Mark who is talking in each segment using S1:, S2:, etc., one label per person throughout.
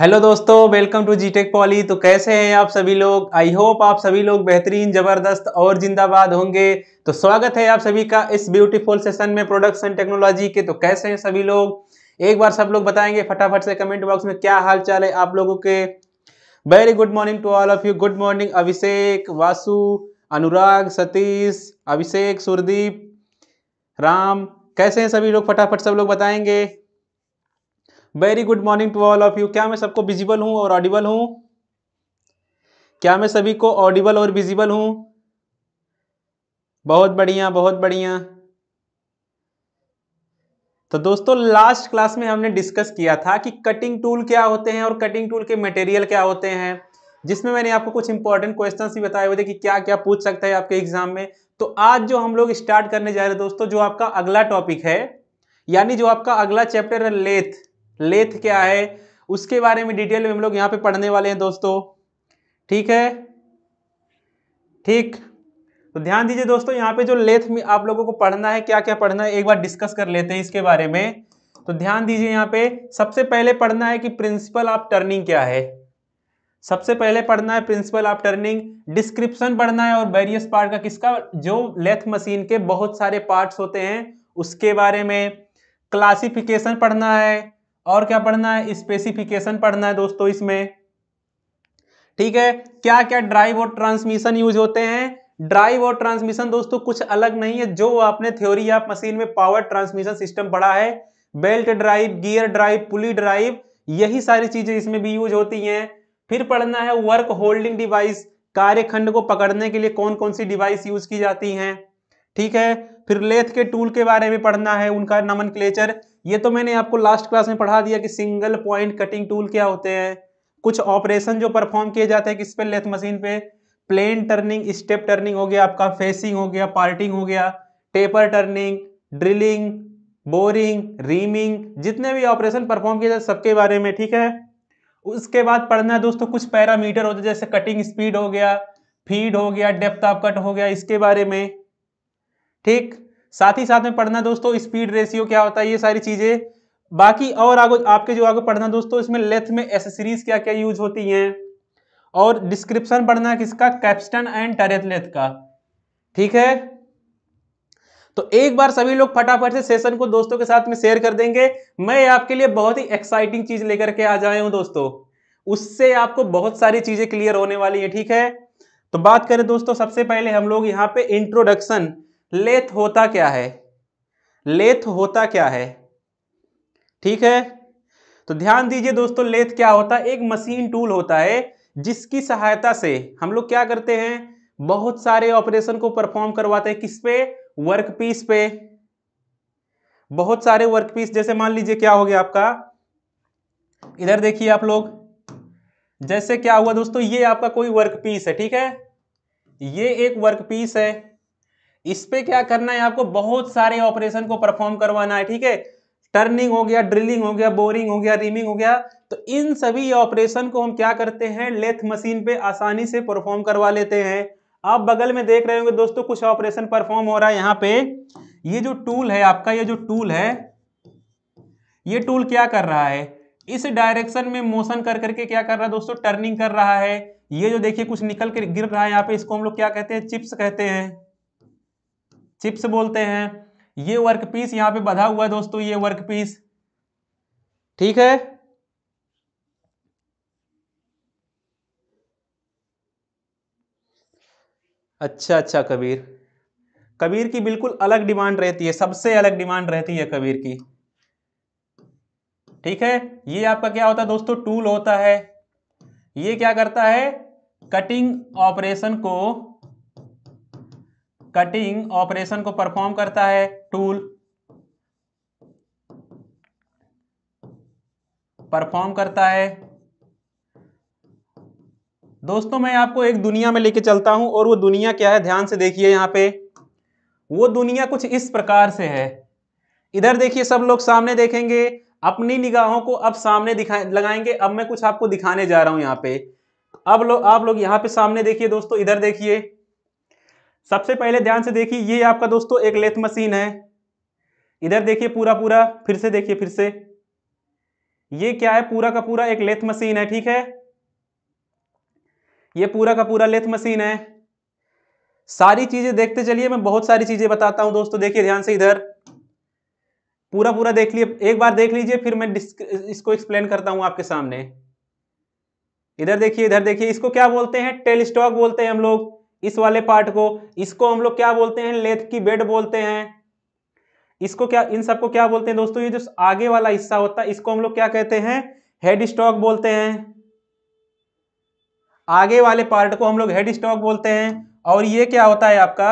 S1: hello दोस्तों welcome to G tech poly तो कैसे हैं आप सभी लोग आई होप आप सभी लोग बेहतरीन ज़बरदस्त और जिंदाबाद होंगे तो स्वागत है आप सभी का इस ब्यूटीफुल सेशन में प्रोडक्शन टेक्नोलॉजी के तो कैसे हैं सभी लोग एक बार सब लोग बताएंगे फटाफट से कमेंट बॉक्स में क्या हाल चाल है आप लोगों के very good morning to all of you good morning Abhishek Vasu Anurag Satish Abhishek Surdeep Ram कैसे हैं सभी लोग फटाफट सब लोग बताएंगे very good morning to all of you क्या मैं सबको विजिबल हूँ और ऑडिबल हूँ क्या मैं सभी को ऑडिबल और विजिबल हूँ बहुत बढ़िया बहुत बढ़िया तो दोस्तों लास्ट क्लास में हमने डिस्कस किया था कि कटिंग टूल क्या होते हैं और कटिंग टूल के मटेरियल क्या होते हैं जिसमें मैंने आपको कुछ इंपॉर्टेंट क्वेश्चंस भी बताए हुए थे कि क्या क्या पूछ सकता है आपके एग्जाम में तो आज जो हम लोग स्टार्ट करने जा रहे हैं दोस्तों जो आपका अगला टॉपिक है यानी जो आपका अगला चैप्टर है लेथ लेथ क्या है उसके बारे में डिटेल में हम लोग यहाँ पे पढ़ने वाले हैं दोस्तों ठीक है ठीक तो ध्यान दीजिए दोस्तों यहाँ पे जो लेथ में आप लोगों को पढ़ना है क्या क्या पढ़ना है एक बार डिस्कस कर लेते हैं इसके बारे में तो ध्यान दीजिए यहाँ पे सबसे पहले पढ़ना है कि प्रिंसिपल ऑफ टर्निंग क्या है सबसे पहले पढ़ना है प्रिंसिपल ऑफ टर्निंग डिस्क्रिप्शन पढ़ना है और वेरियस पार्ट का किसका जो लेथ मशीन के बहुत सारे पार्ट्स होते हैं उसके बारे में क्लासिफिकेशन पढ़ना है और क्या पढ़ना है स्पेसिफिकेशन पढ़ना है दोस्तों इसमें ठीक है क्या क्या ड्राइव और ट्रांसमिशन यूज होते हैं ड्राइव और ट्रांसमिशन दोस्तों कुछ अलग नहीं है जो आपने थ्योरी या मशीन में पावर ट्रांसमिशन सिस्टम पढ़ा है belt drive gear drive pulley drive यही सारी चीजें इसमें भी यूज होती हैं फिर पढ़ना है वर्क होल्डिंग डिवाइस कार्यखंड को पकड़ने के लिए कौन कौन सी डिवाइस यूज की जाती हैं ठीक है फिर लेथ के टूल के बारे में पढ़ना है उनका नमन क्लेचर ये तो मैंने आपको लास्ट क्लास में पढ़ा दिया कि सिंगल पॉइंट कटिंग टूल क्या होते हैं कुछ ऑपरेशन जो परफॉर्म किए जाते हैं किस पे लेथ मशीन पे प्लेन टर्निंग स्टेप टर्निंग हो गया आपका फेसिंग हो गया पार्टिंग हो गया taper turning drilling boring reaming जितने भी ऑपरेशन परफॉर्म किए जाते सबके बारे में ठीक है उसके बाद पढ़ना है दोस्तों कुछ पैरामीटर होते हैं जैसे कटिंग स्पीड हो गया फीड हो गया डेप्थ ऑफ कट हो गया इसके बारे में ठीक साथ ही साथ में पढ़ना दोस्तों स्पीड रेशियो क्या होता है ये सारी चीजें बाकी और आगे आपके जो आगे पढ़ना दोस्तों इसमें लेथ में एसेसरीज क्या क्या यूज होती है और डिस्क्रिप्शन पढ़ना किसका कैप्सटन एंड टरेथ लेथ का ठीक है तो एक बार सभी लोग फटाफट से सेशन को दोस्तों के साथ में शेयर कर देंगे मैं आपके लिए बहुत ही एक्साइटिंग चीज लेकर के आ जाए हूं दोस्तों उससे आपको बहुत सारी चीजें क्लियर होने वाली है ठीक है तो बात करें दोस्तों सबसे पहले हम लोग यहां पे इंट्रोडक्शन लेथ होता क्या है लेथ होता क्या है ठीक है तो ध्यान दीजिए दोस्तों लेथ क्या होता है एक मशीन टूल होता है जिसकी सहायता से हम लोग क्या करते हैं बहुत सारे ऑपरेशन को परफॉर्म करवाते हैं किस पे वर्क पीस पे बहुत सारे वर्क पीस जैसे मान लीजिए क्या हो गया आपका इधर देखिए आप लोग जैसे क्या हुआ दोस्तों ये आपका कोई वर्क पीस है ठीक है ये एक वर्क पीस है इस पे क्या करना है आपको बहुत सारे ऑपरेशन को परफॉर्म करवाना है ठीक है टर्निंग हो गया ड्रिलिंग हो गया बोरिंग हो गया रिमिंग हो गया तो इन सभी ऑपरेशन को हम क्या करते हैं लेथ मशीन पे आसानी से परफॉर्म करवा लेते हैं आप बगल में देख रहे होंगे दोस्तों कुछ ऑपरेशन परफॉर्म हो रहा है यहाँ पे ये जो टूल है आपका ये जो टूल है ये टूल क्या कर रहा है इस डायरेक्शन में मोशन कर करके क्या कर रहा है दोस्तों टर्निंग कर रहा है ये जो देखिए कुछ निकल कर गिर रहा है यहाँ पे इसको हम लोग क्या कहते हैं चिप्स कहते हैं चिप्स बोलते हैं ये वर्क पीस यहां पे बधा हुआ है दोस्तों ये वर्क पीस ठीक है अच्छा अच्छा कबीर कबीर की बिल्कुल अलग डिमांड रहती है सबसे अलग डिमांड रहती है कबीर की ठीक है ये आपका क्या होता है दोस्तों टूल होता है ये क्या करता है कटिंग ऑपरेशन को कटिंग ऑपरेशन को परफॉर्म करता है टूल परफॉर्म करता है दोस्तों मैं आपको एक दुनिया में लेके चलता हूं और वो दुनिया क्या है ध्यान से देखिए यहां पे वो दुनिया कुछ इस प्रकार से है इधर देखिए सब लोग सामने देखेंगे अपनी निगाहों को अब सामने दिखा लगाएंगे अब मैं कुछ आपको दिखाने जा रहा हूं यहां पे अब लोग आप लोग यहां पे सामने देखिए दोस्तों इधर देखिए सबसे पहले ध्यान से देखिए ये आपका दोस्तों एक लेथ मशीन है इधर देखिए पूरा पूरा फिर से देखिए फिर से ये क्या है पूरा का पूरा एक लेथ मशीन है ठीक है ये पूरा का पूरा लेथ मशीन है सारी चीजें देखते चलिए मैं बहुत सारी चीजें बताता हूं दोस्तों देखिए ध्यान से इधर पूरा पूरा देख लिए एक बार देख लीजिए फिर मैं इसको एक्सप्लेन करता हूं आपके सामने इधर देखिए इधर देखिए इसको क्या बोलते हैं टेल स्टॉक बोलते हैं हम लोग इस वाले पार्ट को इसको हम लोग क्या बोलते हैं लेथ की बेड बोलते हैं इसको क्या इन सबको क्या बोलते हैं दोस्तों ये जो आगे वाला हिस्सा होता है इसको हम लोग क्या कहते हैं हेड स्टॉक बोलते हैं आगे वाले पार्ट को हम लोग हेड स्टॉक बोलते हैं और ये क्या होता है आपका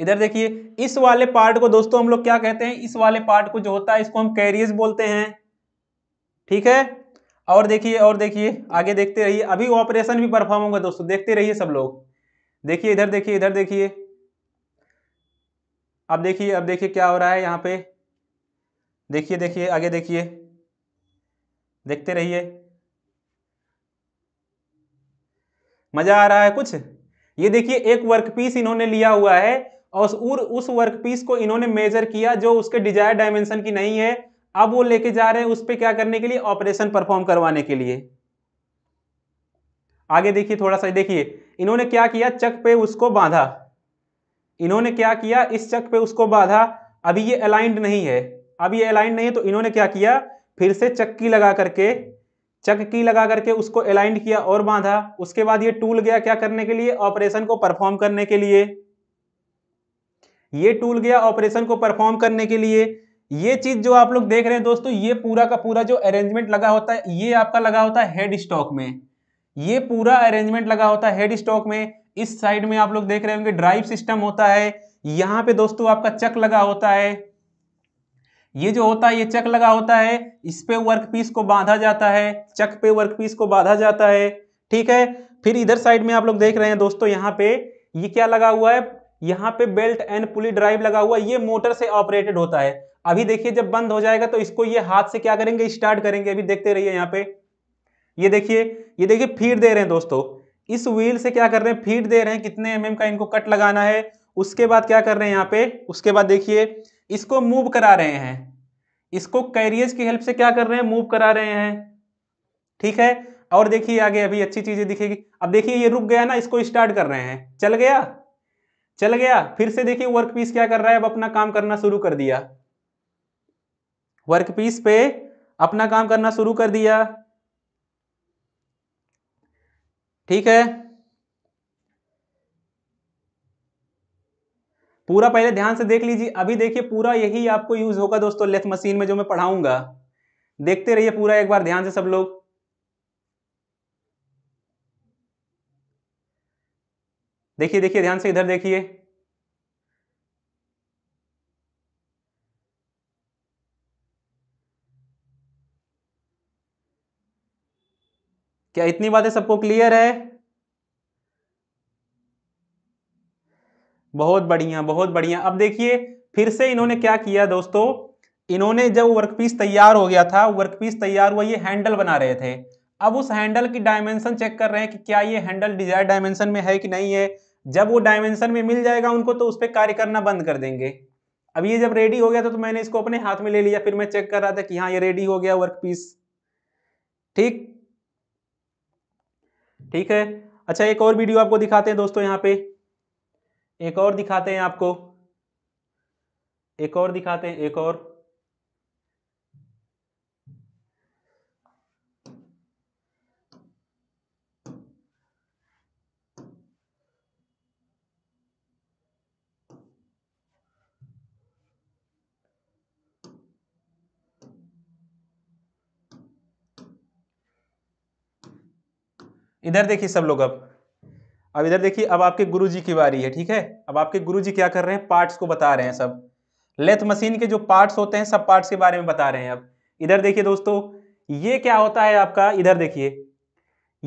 S1: इधर देखिए इस वाले पार्ट को दोस्तों हम लोग क्या कहते हैं इस वाले पार्ट को जो होता है इसको हम कैरियस बोलते हैं ठीक है और देखिए और देखिए आगे देखते रहिए अभी ऑपरेशन भी परफॉर्म होगा दोस्तों देखते रहिए सब लोग देखिए इधर देखिए इधर देखिए अब देखिए अब देखिए क्या हो रहा है यहाँ पे देखिए देखिए आगे देखिए देखते रहिए मजा आ रहा है कुछ ये देखिए एक वर्कपीस इन्होंने लिया हुआ है और उस वर्कपीस को इन्होंने मेजर किया जो उसके डिजायर डायमेंशन की नहीं है अब वो लेके जा रहे हैं उस पर क्या करने के लिए ऑपरेशन परफॉर्म करवाने के लिए आगे देखिए थोड़ा सा देखिए इन्होंने क्या किया चक पे उसको बांधा इन्होंने क्या किया इस चक पे उसको बांधा अभी ये अलाइंड नहीं है अब ये अलाइंड नहीं है तो इन्होंने क्या किया फिर से चक्की लगा करके चक्की लगा करके उसको अलाइंड किया और बांधा उसके बाद ये टूल गया क्या करने के लिए ऑपरेशन को परफॉर्म करने के लिए ये टूल गया ऑपरेशन को परफॉर्म करने के लिए ये चीज जो आप लोग देख रहे हैं दोस्तों ये पूरा का पूरा जो अरेंजमेंट लगा होता है ये आपका लगा होता है हेड स्टॉक में ये पूरा अरेंजमेंट लगा होता है हेड स्टॉक में इस साइड में आप लोग देख रहे होंगे ड्राइव सिस्टम होता है यहाँ पे दोस्तों आपका चक लगा होता है ये जो होता है ये चक लगा होता है इस पे वर्क पीस को बांधा जाता है चक पे वर्क पीस को बांधा जाता है ठीक है फिर इधर साइड में आप लोग देख रहे हैं दोस्तों यहाँ पे ये क्या लगा हुआ है यहाँ पे बेल्ट एंड पुली ड्राइव लगा हुआ है ये मोटर से ऑपरेटेड होता है अभी देखिए जब बंद हो जाएगा तो इसको ये हाथ से क्या करेंगे स्टार्ट करेंगे अभी देखते रहिए यहाँ पे ये देखिए ये देखिए फीड दे रहे हैं दोस्तों इस व्हील से क्या कर रहे हैं फीड दे रहे हैं कितने एम का इनको कट लगाना है उसके बाद क्या कर रहे हैं यहाँ पे उसके बाद देखिए इसको मूव करा रहे हैं इसको कैरियर की हेल्प से क्या कर रहे हैं मूव करा रहे हैं ठीक है और देखिए आगे अभी अच्छी चीजें दिखेगी अब देखिए ये रुक गया ना इसको स्टार्ट कर रहे हैं चल गया चल गया फिर से देखिए वर्क पीस क्या कर रहा है अब अपना काम करना शुरू कर दिया वर्कपीस पे अपना काम करना शुरू कर दिया ठीक है पूरा पहले ध्यान से देख लीजिए अभी देखिए पूरा यही आपको यूज होगा दोस्तों लेथ मशीन में जो मैं पढ़ाऊंगा देखते रहिए पूरा एक बार ध्यान से सब लोग देखिए देखिए ध्यान से इधर देखिए क्या इतनी बातें सबको क्लियर है बहुत बढ़िया बहुत बढ़िया अब देखिए फिर से इन्होंने क्या किया दोस्तों इन्होंने जब वर्कपीस तैयार हो गया था वर्कपीस तैयार हुआ ये हैंडल बना रहे थे अब उस हैंडल की डायमेंशन चेक कर रहे हैं कि क्या ये हैंडल डिजायर डायमेंशन में है कि नहीं है जब वो डायमेंशन में मिल जाएगा उनको तो उस पर कार्य करना बंद कर देंगे अब ये जब रेडी हो गया था तो मैंने इसको अपने हाथ में ले लिया फिर मैं चेक कर रहा था कि हाँ ये रेडी हो गया वर्क पीस ठीक ठीक है अच्छा एक और वीडियो आपको दिखाते हैं दोस्तों यहाँ पे एक और दिखाते हैं आपको एक और दिखाते हैं एक और इधर देखिए सब लोग अब अब इधर देखिए अब आपके गुरुजी की बारी है ठीक है अब आपके गुरुजी क्या कर रहे हैं पार्ट्स को बता रहे हैं सब लेथ मशीन के जो पार्ट्स होते हैं सब पार्ट्स के बारे में बता रहे हैं अब इधर देखिए दोस्तों ये क्या होता है आपका इधर देखिए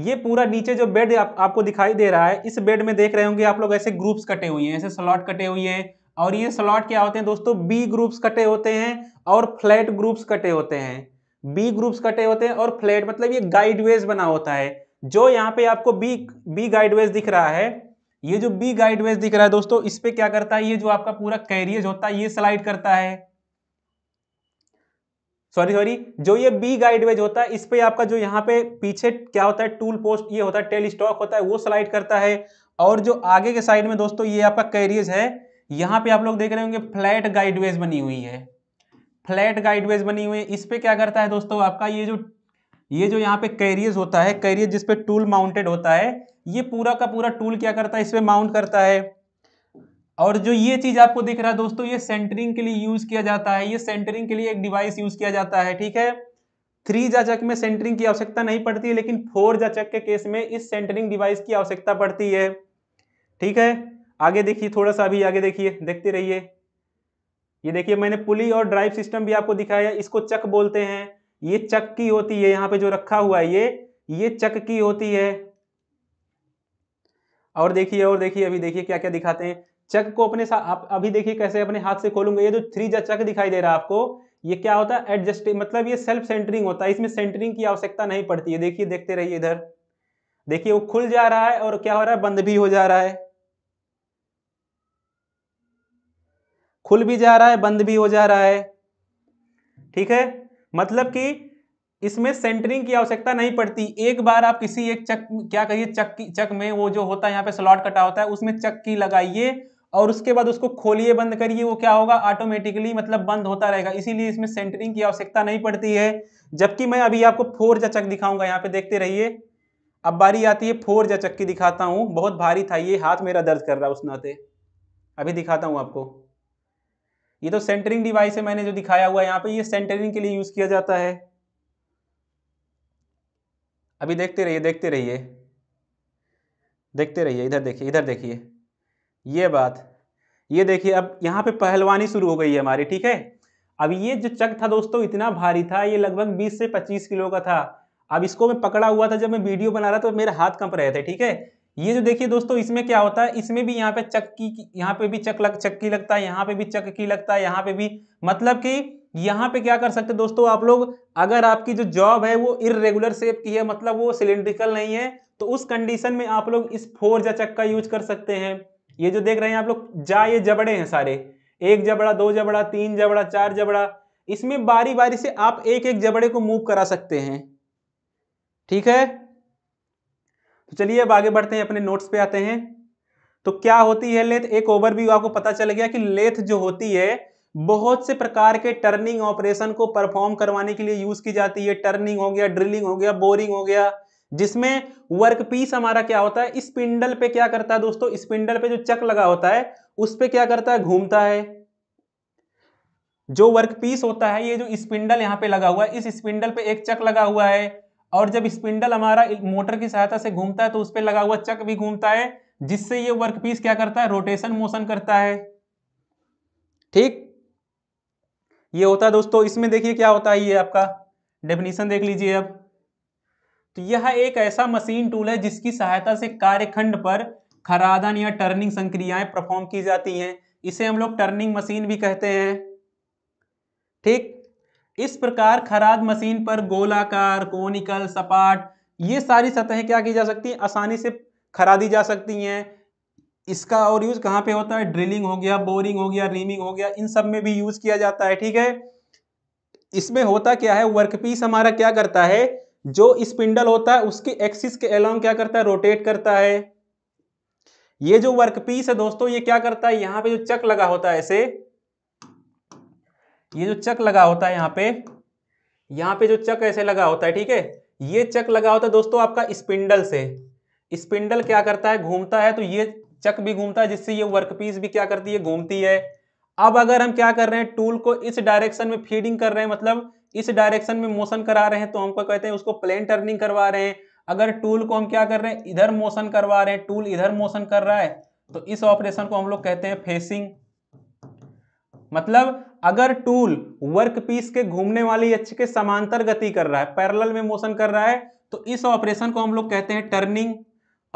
S1: ये पूरा नीचे जो बेड आप, आपको दिखाई दे रहा है इस बेड में देख रहे होंगे आप लोग ऐसे ग्रुप्स कटे हुए हैं ऐसे स्लॉट कटे हुए हैं और ये स्लॉट क्या होते हैं दोस्तों बी ग्रुप्स कटे होते हैं और फ्लैट ग्रुप्स कटे होते हैं बी ग्रुप्स कटे होते हैं और फ्लैट मतलब ये गाइडवेज बना होता है जो यहाँ पे आपको बी बी गाइडवेज दिख रहा है ये जो बी गाइडवेज दिख रहा है दोस्तों इस पे क्या करता है ये जो आपका पूरा कैरियज होता है ये स्लाइड करता है सॉरी सॉरी जो ये बी गाइडवेज होता है इस पे आपका जो यहाँ पे पीछे क्या होता है टूल पोस्ट ये होता है टेल स्टॉक होता है वो स्लाइड करता है और जो आगे के साइड में दोस्तों ये आपका कैरियज है यहाँ पे आप लोग देख रहे होंगे फ्लैट गाइडवेज बनी हुई है फ्लैट गाइडवेज बनी हुई है इस पे क्या करता है दोस्तों आपका ये जो ये जो यहाँ पे कैरियज होता है कैरियज जिसपे टूल माउंटेड होता है ये पूरा का पूरा टूल क्या करता है इसमें माउंट करता है और जो ये चीज़ आपको दिख रहा है दोस्तों ये सेंटरिंग के लिए यूज़ किया जाता है ये सेंटरिंग के लिए एक डिवाइस यूज़ किया जाता है ठीक है थ्री जाचक में सेंटरिंग की आवश्यकता नहीं पड़ती है लेकिन फोर जाचक के केस में इस सेंटरिंग डिवाइस की आवश्यकता पड़ती है ठीक है आगे देखिए थोड़ा सा अभी आगे देखिए देखते रहिए ये देखिए मैंने पुली और ड्राइव सिस्टम भी आपको दिखाया इसको चक बोलते हैं ये चक की होती है यहां पे जो रखा हुआ है ये ये चक की होती है और देखिए और देखिए अभी देखिए क्या क्या दिखाते हैं चक को अपने साथ आप अभी देखिए कैसे अपने हाथ से खोलूंगा ये जो थ्री जा चक दिखाई दे रहा है आपको ये क्या होता है एडजस्ट मतलब ये सेल्फ सेंटरिंग होता है इसमें सेंटरिंग की आवश्यकता नहीं पड़ती है देखिए देखते रहिए इधर देखिए वो खुल जा रहा है और क्या हो रहा है बंद भी हो जा रहा है खुल भी जा रहा है बंद भी हो जा रहा है ठीक है मतलब कि इसमें सेंटरिंग की आवश्यकता नहीं पड़ती एक बार आप किसी एक चक क्या कहिए चक चक में वो जो होता है यहाँ पे स्लॉट कटा होता है उसमें चक की लगाइए और उसके बाद उसको खोलिए बंद करिए वो क्या होगा ऑटोमेटिकली मतलब बंद होता रहेगा इसीलिए इसमें सेंटरिंग की आवश्यकता नहीं पड़ती है जबकि मैं अभी आपको फोर जचक दिखाऊंगा यहाँ पे देखते रहिए अब बारी आती है फोर जचक की दिखाता हूँ बहुत भारी था ये हाथ मेरा दर्द कर रहा है उस नाते अभी दिखाता हूँ आपको ये तो सेंटरिंग डिवाइस है मैंने जो दिखाया हुआ है यहाँ पे ये सेंटरिंग के लिए यूज किया जाता है अभी देखते रहिए देखते रहिए देखते रहिए इधर देखिए इधर देखिए ये बात ये देखिए अब यहाँ पे पहलवानी शुरू हो गई है हमारी ठीक है अब ये जो चक था दोस्तों इतना भारी था ये लगभग 20 से 25 किलो का था अब इसको मैं पकड़ा हुआ था जब मैं वीडियो बना रहा तो मेरे हाथ कंप रहे थे ठीक है ये जो देखिए दोस्तों इसमें क्या होता है इसमें भी यहाँ पे चक्की यहाँ पे भी चक लग चक्की लगता है यहाँ पे भी चक्की लगता है यहाँ पे भी मतलब कि यहाँ पे क्या कर सकते हैं दोस्तों आप लोग अगर आपकी जो जॉब है वो इरेगुलर शेप की है मतलब वो सिलेंड्रिकल नहीं है तो उस कंडीशन में आप लोग इस फोर जा चक का यूज कर सकते हैं ये जो देख रहे हैं आप लोग जा ये जबड़े हैं सारे एक जबड़ा दो जबड़ा तीन जबड़ा चार जबड़ा इसमें बारी बारी से आप एक एक जबड़े को मूव करा सकते हैं ठीक है तो चलिए अब आगे बढ़ते हैं अपने नोट्स पे आते हैं तो क्या होती है लेथ एक ओवरव्यू आपको पता चल गया कि लेथ जो होती है बहुत से प्रकार के टर्निंग ऑपरेशन को परफॉर्म करवाने के लिए यूज की जाती है टर्निंग हो गया ड्रिलिंग हो गया बोरिंग हो गया जिसमें वर्क पीस हमारा क्या होता है स्पिंडल पे क्या करता है दोस्तों स्पिंडल पे जो चक लगा होता है उस पर क्या करता है घूमता है जो वर्क पीस होता है ये जो स्पिंडल यहाँ पे लगा हुआ है इस स्पिंडल पे एक चक लगा हुआ है और जब स्पिंडल हमारा मोटर की सहायता से घूमता है तो उस पर लगा हुआ चक भी घूमता है जिससे ये वर्क पीस क्या करता है रोटेशन मोशन करता है ठीक ये होता है दोस्तों इसमें देखिए क्या होता है ये आपका डेफिनेशन देख लीजिए अब तो यह एक ऐसा मशीन टूल है जिसकी सहायता से कार्यखंड पर खरादन या टर्निंग संक्रियाएं परफॉर्म की जाती हैं इसे हम लोग टर्निंग मशीन भी कहते हैं ठीक इस प्रकार खराद मशीन पर गोलाकार कोनिकल सपाट ये सारी सतहें क्या की जा सकती हैं आसानी से खरादी जा सकती हैं इसका और यूज़ कहाँ पे होता है ड्रिलिंग हो गया बोरिंग हो गया रीमिंग हो गया इन सब में भी यूज़ किया जाता है ठीक है इसमें होता क्या है वर्कपीस हमारा क्या करता है जो स्पिंडल होता है उसके एक्सिस के अलॉन्ग क्या करता है रोटेट करता है ये जो वर्कपीस है दोस्तों ये क्या करता है यहाँ पे जो चक लगा होता है ऐसे ये जो चक लगा होता है यहाँ पे यहाँ पे जो चक ऐसे लगा होता है ठीक है ये चक लगा होता है दोस्तों आपका स्पिंडल से स्पिंडल क्या करता है घूमता है तो ये चक भी घूमता है जिससे ये वर्कपीस भी क्या करती है घूमती है अब अगर हम क्या कर रहे हैं टूल को इस डायरेक्शन में फीडिंग कर रहे हैं मतलब इस डायरेक्शन में मोशन करा रहे हैं तो हमको कहते हैं उसको प्लेन टर्निंग करवा रहे हैं अगर टूल को हम क्या कर रहे हैं इधर मोशन करवा रहे हैं टूल इधर मोशन कर रहा है तो इस ऑपरेशन को हम लोग कहते हैं फेसिंग मतलब अगर टूल वर्क पीस के घूमने वाली अक्ष के समांतर गति कर रहा है पैरेलल में मोशन कर रहा है तो इस ऑपरेशन को हम लोग कहते हैं टर्निंग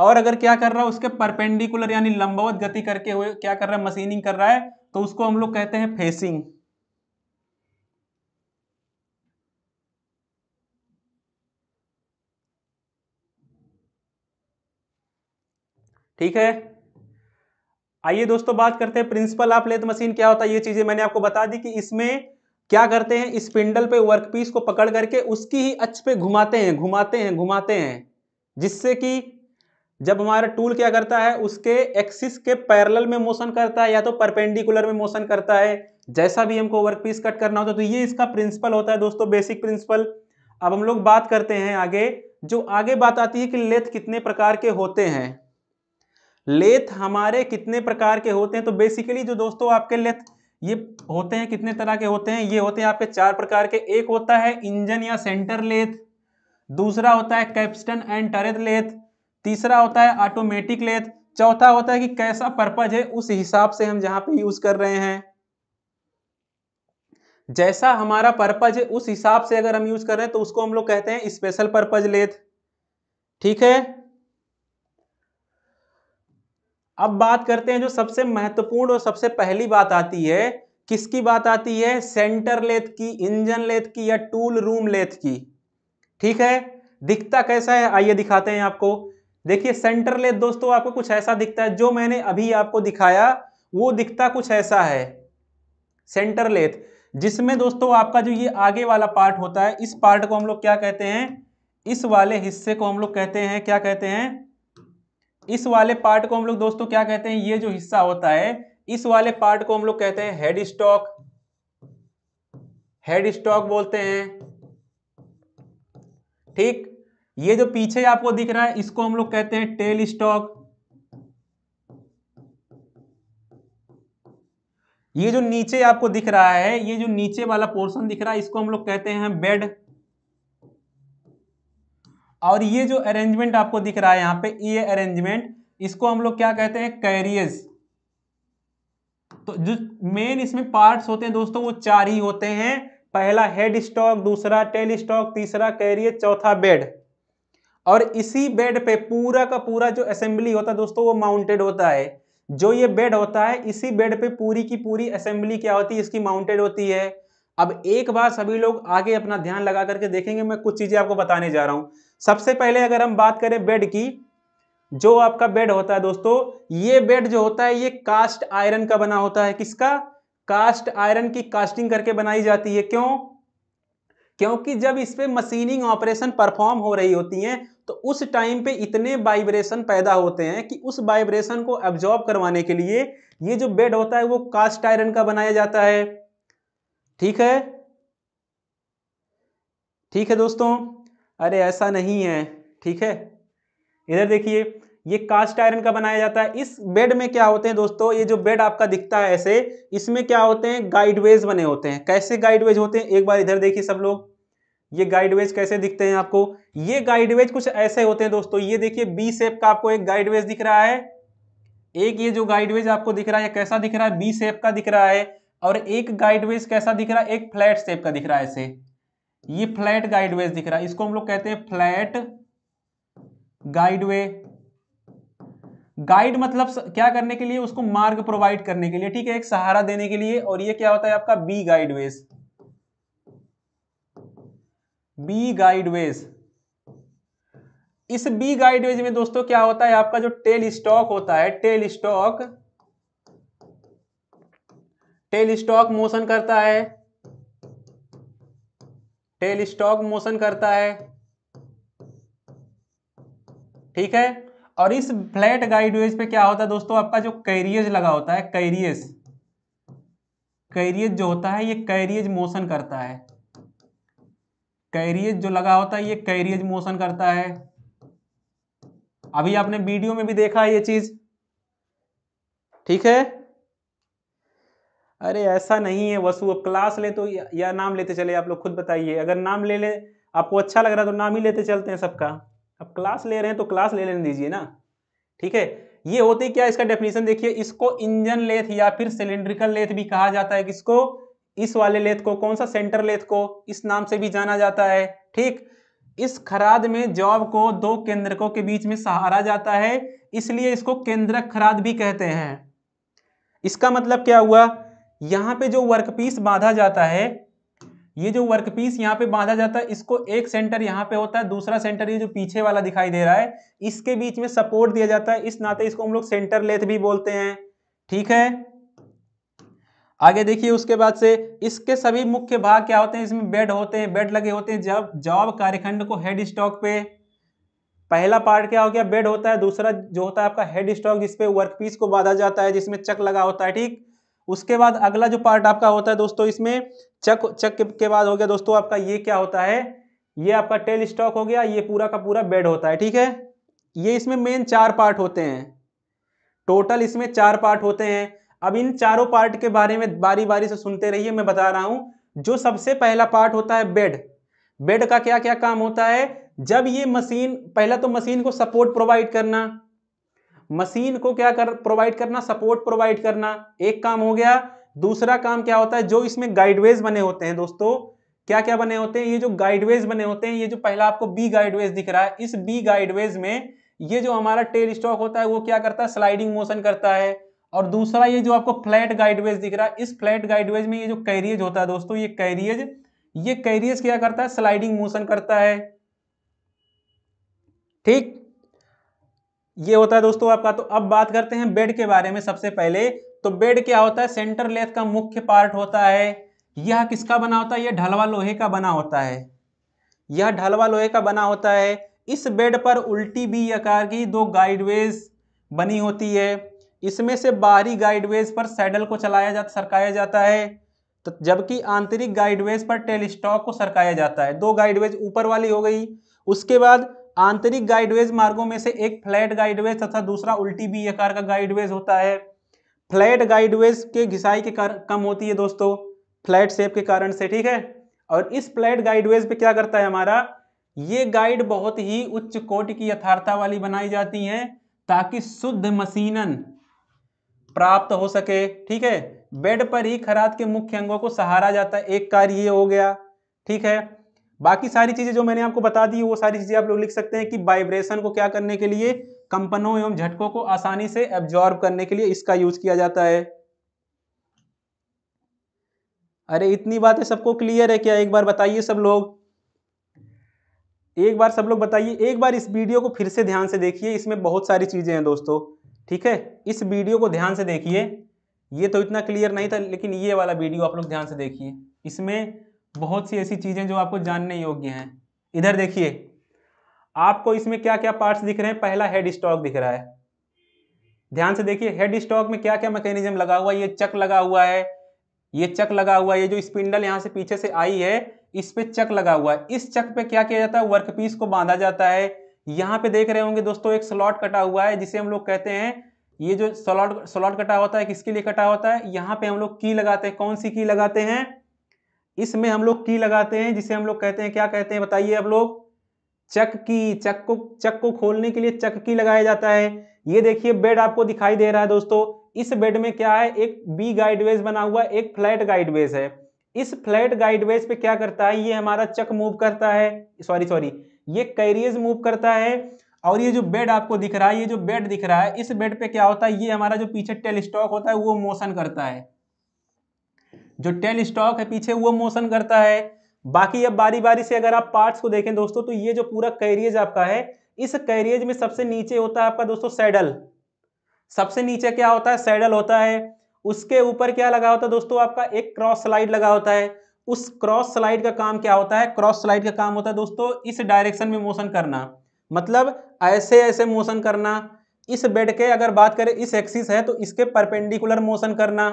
S1: और अगर क्या कर रहा है उसके परपेंडिकुलर यानी लंबावत गति करके हुए क्या कर रहा है मशीनिंग कर रहा है तो उसको हम लोग कहते हैं फेसिंग ठीक है आइए दोस्तों बात करते हैं प्रिंसिपल ऑफ लेथ मशीन क्या होता है ये चीजें मैंने आपको बता दी कि इसमें क्या करते हैं इस पिंडल पे वर्कपीस को पकड़ करके उसकी ही अच्छ पे घुमाते हैं घुमाते हैं घुमाते हैं जिससे कि जब हमारा टूल क्या करता है उसके एक्सिस के पैरल में मोशन करता है या तो परपेंडिकुलर में मोशन करता है जैसा भी हमको वर्क पीस कट करना होता है तो ये इसका प्रिंसिपल होता है दोस्तों बेसिक प्रिंसिपल अब हम लोग बात करते हैं आगे जो आगे बात आती है कि लेथ कितने प्रकार के होते हैं लेथ हमारे कितने प्रकार के होते हैं तो बेसिकली जो दोस्तों आपके लेथ ये होते हैं कितने तरह के होते हैं ये होते हैं आपके चार प्रकार के एक होता है इंजन या सेंटर लेथ दूसरा होता है कैप्स्टन एंड टरेत लेथ तीसरा होता है ऑटोमेटिक लेथ चौथा होता है कि कैसा पर्पज है उस हिसाब से हम जहां पे यूज कर रहे हैं जैसा हमारा पर्पज है उस हिसाब से अगर हम यूज कर रहे हैं तो उसको हम लोग कहते हैं स्पेशल पर्पज लेथ ठीक है अब बात करते हैं जो सबसे महत्वपूर्ण और सबसे पहली बात आती है किसकी बात आती है सेंटर लेथ की इंजन लेथ की या टूल रूम लेथ की ठीक है दिखता कैसा है आइए दिखाते हैं आपको देखिए सेंटर लेथ दोस्तों आपको कुछ ऐसा दिखता है जो मैंने अभी आपको दिखाया वो दिखता कुछ ऐसा है सेंटर लेथ जिसमें दोस्तों आपका जो ये आगे वाला पार्ट होता है इस पार्ट को हम लोग क्या कहते हैं इस वाले हिस्से को हम लोग कहते हैं क्या कहते हैं इस वाले पार्ट को हम लोग दोस्तों क्या कहते हैं ये जो हिस्सा होता है इस वाले पार्ट को हम लोग कहते हैं हेड स्टॉक हेड स्टॉक बोलते हैं ठीक ये जो पीछे आपको दिख रहा है इसको हम लोग कहते हैं टेल स्टॉक ये जो नीचे आपको दिख रहा है ये जो नीचे वाला पोर्शन दिख रहा है इसको हम लोग कहते हैं बेड और ये जो अरेंजमेंट आपको दिख रहा है यहां पे ये अरेंजमेंट इसको हम लोग क्या कहते हैं कैरियर्स तो जो मेन इसमें पार्ट्स होते हैं दोस्तों वो चार ही होते हैं पहला हेड स्टॉक दूसरा टेल स्टॉक तीसरा कैरियर चौथा बेड और इसी बेड पे पूरा का पूरा जो असेंबली होता है दोस्तों वो माउंटेड होता है जो ये बेड होता है इसी बेड पे पूरी की पूरी असेंबली क्या होती है इसकी माउंटेड होती है अब एक बार सभी लोग आगे अपना ध्यान लगा करके देखेंगे मैं कुछ चीजें आपको बताने जा रहा हूं सबसे पहले अगर हम बात करें बेड की जो आपका बेड होता है दोस्तों ये बेड जो होता है ये कास्ट आयरन का बना होता है किसका कास्ट आयरन की कास्टिंग करके बनाई जाती है क्यों क्योंकि जब इस पर मशीनिंग ऑपरेशन परफॉर्म हो रही होती हैं तो उस टाइम पे इतने वाइब्रेशन पैदा होते हैं कि उस वाइब्रेशन को एब्जॉर्ब करवाने के लिए ये जो बेड होता है वो कास्ट आयरन का बनाया जाता है ठीक है ठीक है दोस्तों अरे ऐसा नहीं है ठीक है इधर देखिए ये कास्ट आयरन का बनाया जाता है इस बेड में क्या होते हैं दोस्तों ये जो बेड आपका दिखता है ऐसे इसमें क्या होते हैं गाइडवेज बने होते हैं कैसे गाइडवेज होते हैं एक बार इधर देखिए सब लोग ये गाइडवेज कैसे दिखते हैं आपको ये गाइडवेज कुछ ऐसे होते हैं दोस्तों ये देखिए बी सेप का आपको एक गाइडवेज दिख रहा है एक ये जो गाइडवेज आपको दिख रहा है कैसा दिख रहा है बी सेप का दिख रहा है और एक गाइडवेज कैसा दिख रहा है एक फ्लैट सेप का दिख रहा है ऐसे ये फ्लैट गाइडवेज दिख रहा है इसको हम लोग कहते हैं फ्लैट गाइडवे गाइड मतलब क्या करने के लिए उसको मार्ग प्रोवाइड करने के लिए ठीक है एक सहारा देने के लिए और ये क्या होता है आपका बी गाइडवेज बी गाइडवेज इस बी गाइडवेज में दोस्तों क्या होता है आपका जो टेल स्टॉक होता है tail stock tail stock motion करता है टेल स्टॉक मोशन करता है ठीक है और इस फ्लैट गाइडवेज पे क्या होता है दोस्तों आपका जो कैरियज लगा होता है कैरियज कैरियज जो होता है ये कैरियज मोशन करता है कैरियज जो लगा होता है ये कैरियज मोशन करता है अभी आपने वीडियो में भी देखा है ये चीज ठीक है अरे ऐसा नहीं है वसु अब क्लास ले तो या, नाम लेते चले आप लोग खुद बताइए अगर नाम ले ले आपको अच्छा लग रहा है तो नाम ही लेते चलते हैं सबका अब क्लास ले रहे हैं तो क्लास ले लेने दीजिए ना ठीक है ये होती क्या इसका डेफिनेशन देखिए इसको इंजन लेथ या फिर सिलेंड्रिकल लेथ भी कहा जाता है किसको इस वाले लेथ को कौन सा सेंटर लेथ को इस नाम से भी जाना जाता है ठीक इस खराद में जॉब को दो केंद्रकों के बीच में सहारा जाता है इसलिए इसको केंद्रक खराद भी कहते हैं इसका मतलब क्या हुआ यहां पे जो वर्कपीस बांधा जाता है ये जो वर्कपीस यहां पे बांधा जाता है इसको एक सेंटर यहां पे होता है दूसरा सेंटर ये जो पीछे वाला दिखाई दे रहा है इसके बीच में सपोर्ट दिया जाता है इस नाते इसको हम लोग सेंटर लेथ भी बोलते हैं ठीक है आगे देखिए उसके बाद से इसके सभी मुख्य भाग क्या होते हैं इसमें बेड होते हैं बेड लगे होते हैं जब जॉब कार्यखंड को हेड स्टॉक पे पहला पार्ट क्या हो गया बेड होता है दूसरा जो होता है आपका हेड स्टॉक जिसपे वर्कपीस को बांधा जाता है जिसमें चक लगा होता है ठीक उसके बाद अगला जो पार्ट आपका होता है दोस्तों इसमें चक चक के बाद हो गया दोस्तों आपका ये क्या होता है ये आपका टेल स्टॉक हो गया ये पूरा का पूरा बेड होता है ठीक है ये इसमें मेन चार पार्ट होते हैं टोटल इसमें चार पार्ट होते हैं अब इन चारों पार्ट के बारे में बारी बारी से सुनते रहिए मैं बता रहा हूं जो सबसे पहला पार्ट होता है बेड बेड का क्या क्या काम होता है जब ये मशीन पहला तो मशीन को सपोर्ट प्रोवाइड करना मशीन को क्या कर प्रोवाइड करना सपोर्ट प्रोवाइड करना एक काम हो गया दूसरा काम क्या होता है जो इसमें गाइडवेज बने होते हैं दोस्तों क्या क्या बने होते हैं ये जो गाइडवेज बने होते हैं ये जो पहला आपको बी गाइडवेज दिख रहा है इस बी गाइडवेज में ये जो हमारा टेल स्टॉक होता है वो क्या करता है स्लाइडिंग मोशन करता है और दूसरा ये जो आपको फ्लैट गाइडवेज दिख रहा है इस फ्लैट गाइडवेज में ये जो कैरियज होता है दोस्तों ये कैरियज ये कैरियज क्या करता है स्लाइडिंग मोशन करता है ठीक ये होता है दोस्तों आपका तो अब बात करते हैं बेड के बारे में सबसे पहले तो बेड क्या होता है सेंटर लेथ का मुख्य पार्ट होता है यह किसका बना होता है यह ढलवा लोहे का बना होता है यह ढलवा लोहे का बना होता है इस बेड पर उल्टी भी आकार की दो गाइडवेज बनी होती है इसमें से बाहरी गाइडवेज पर सैडल को चलाया जाता सरकाया जाता है तो जबकि आंतरिक गाइडवेज पर टेलीस्टॉक को सरकाया जाता है दो गाइडवेज ऊपर वाली हो गई उसके बाद आंतरिक गाइडवेज मार्गों में से एक फ्लैट गाइडवेज तथा दूसरा उल्टी बी आकार का गाइडवेज होता है फ्लैट गाइडवेज के घिसाई के कारण कम होती है दोस्तों फ्लैट सेप के कारण से ठीक है और इस फ्लैट गाइडवेज पे क्या करता है हमारा ये गाइड बहुत ही उच्च कोटि की यथार्थता वाली बनाई जाती है ताकि शुद्ध मशीनन प्राप्त हो सके ठीक है बेड पर ही खराद के मुख्य अंगों को सहारा जाता है एक कार्य ये हो गया ठीक है बाकी सारी चीज़ें जो मैंने आपको बता दी वो सारी चीज़ें आप लोग लिख सकते हैं कि वाइब्रेशन को क्या करने के लिए कंपनों एवं झटकों को आसानी से एब्जॉर्ब करने के लिए इसका यूज किया जाता है अरे इतनी बातें सबको क्लियर है क्या एक बार बताइए सब लोग एक बार सब लोग बताइए एक बार इस वीडियो को फिर से ध्यान से देखिए इसमें बहुत सारी चीज़ें हैं दोस्तों ठीक है इस वीडियो को ध्यान से देखिए ये तो इतना क्लियर नहीं था लेकिन ये वाला वीडियो आप लोग ध्यान से देखिए इसमें बहुत सी ऐसी चीज़ें जो आपको जानने योग्य हैं इधर देखिए आपको इसमें क्या क्या पार्ट्स दिख रहे हैं पहला हेड स्टॉक दिख रहा है ध्यान से देखिए हेड स्टॉक में क्या क्या मैकेनिज्म लगा हुआ है ये चक लगा हुआ है ये चक लगा हुआ है ये जो स्पिंडल यहाँ से पीछे से आई है इस पे चक लगा हुआ है इस चक पे क्या किया जाता है वर्क पीस को बांधा जाता है यहाँ पे देख रहे होंगे दोस्तों एक स्लॉट कटा हुआ है जिसे हम लोग कहते हैं ये जो स्लॉट स्लॉट कटा होता है किसके लिए कटा होता है यहाँ पे हम लोग की लगाते हैं कौन सी की लगाते हैं इसमें हम लोग की लगाते हैं जिसे हम लोग कहते हैं क्या कहते हैं बताइए आप लोग चक की चक को चक को खोलने के लिए चक की लगाया जाता है ये देखिए बेड आपको दिखाई दे रहा है दोस्तों इस बेड में क्या है एक बी गाइडवेज बना हुआ एक फ्लैट गाइडवेज है इस फ्लैट गाइडवेज पे क्या करता है ये हमारा चक मूव करता है सॉरी सॉरी ये कैरियज मूव करता है और ये जो बेड आपको दिख रहा है ये जो बेड दिख रहा है इस बेड पे क्या होता है ये हमारा जो पीछे स्टॉक होता है वो मोशन करता है जो टेल स्टॉक है पीछे वो मोशन करता है बाकी अब बारी बारी से अगर आप पार्ट्स को देखें दोस्तों तो ये जो पूरा कैरियज आपका है इस कैरियज में सबसे नीचे होता है आपका दोस्तों सैडल सबसे नीचे क्या होता है सैडल होता है उसके ऊपर क्या लगा होता है दोस्तों आपका एक क्रॉस स्लाइड लगा होता है उस क्रॉस स्लाइड का काम क्या होता है क्रॉस स्लाइड का काम होता है दोस्तों इस डायरेक्शन में मोशन करना मतलब ऐसे ऐसे मोशन करना इस बेड के अगर बात करें इस एक्सिस है तो इसके परपेंडिकुलर मोशन करना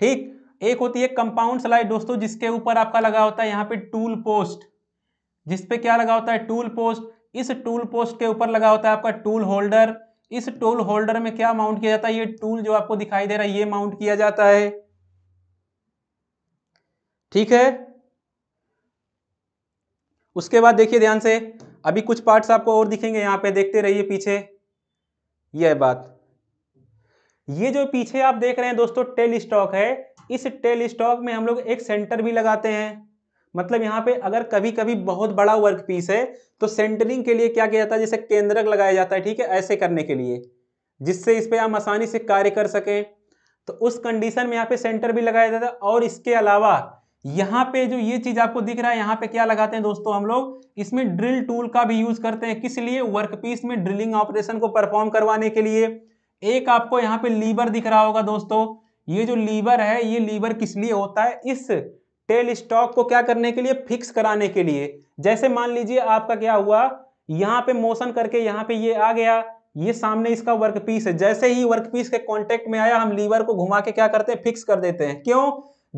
S1: ठीक एक होती है कंपाउंड स्लाइड दोस्तों जिसके ऊपर आपका लगा होता है यहाँ पे टूल पोस्ट जिसपे क्या लगा होता है टूल पोस्ट इस टूल पोस्ट के ऊपर लगा होता है आपका टूल होल्डर इस टूल होल्डर में क्या माउंट किया जाता है ये टूल जो आपको दिखाई दे रहा है ये माउंट किया जाता है ठीक है उसके बाद देखिए ध्यान से अभी कुछ पार्ट्स आपको और दिखेंगे यहां पे देखते रहिए पीछे यह बात ये जो पीछे आप देख रहे हैं दोस्तों टेल स्टॉक है इस टेल स्टॉक में हम लोग एक सेंटर भी लगाते हैं मतलब यहाँ पे अगर कभी कभी बहुत बड़ा वर्क पीस है तो सेंटरिंग के लिए क्या किया जाता है जैसे केंद्रक लगाया जाता है ठीक है ऐसे करने के लिए जिससे इस पर हम आसानी से कार्य कर सकें तो उस कंडीशन में यहाँ पे सेंटर भी लगाया जाता है और इसके अलावा यहाँ पे जो ये चीज़ आपको दिख रहा है यहाँ पे क्या लगाते हैं दोस्तों हम लोग इसमें ड्रिल टूल का भी यूज़ करते हैं किस लिए वर्क पीस में ड्रिलिंग ऑपरेशन को परफॉर्म करवाने के लिए एक आपको यहाँ पे लीवर दिख रहा होगा दोस्तों ये जो लीवर है ये लीवर किस लिए होता है इस टेल स्टॉक को क्या करने के लिए फिक्स कराने के लिए जैसे मान लीजिए आपका क्या हुआ यहाँ पे मोशन करके यहाँ पे ये आ गया ये सामने इसका वर्क पीस है जैसे ही वर्क पीस के कांटेक्ट में आया हम लीवर को घुमा के क्या करते हैं फिक्स कर देते हैं क्यों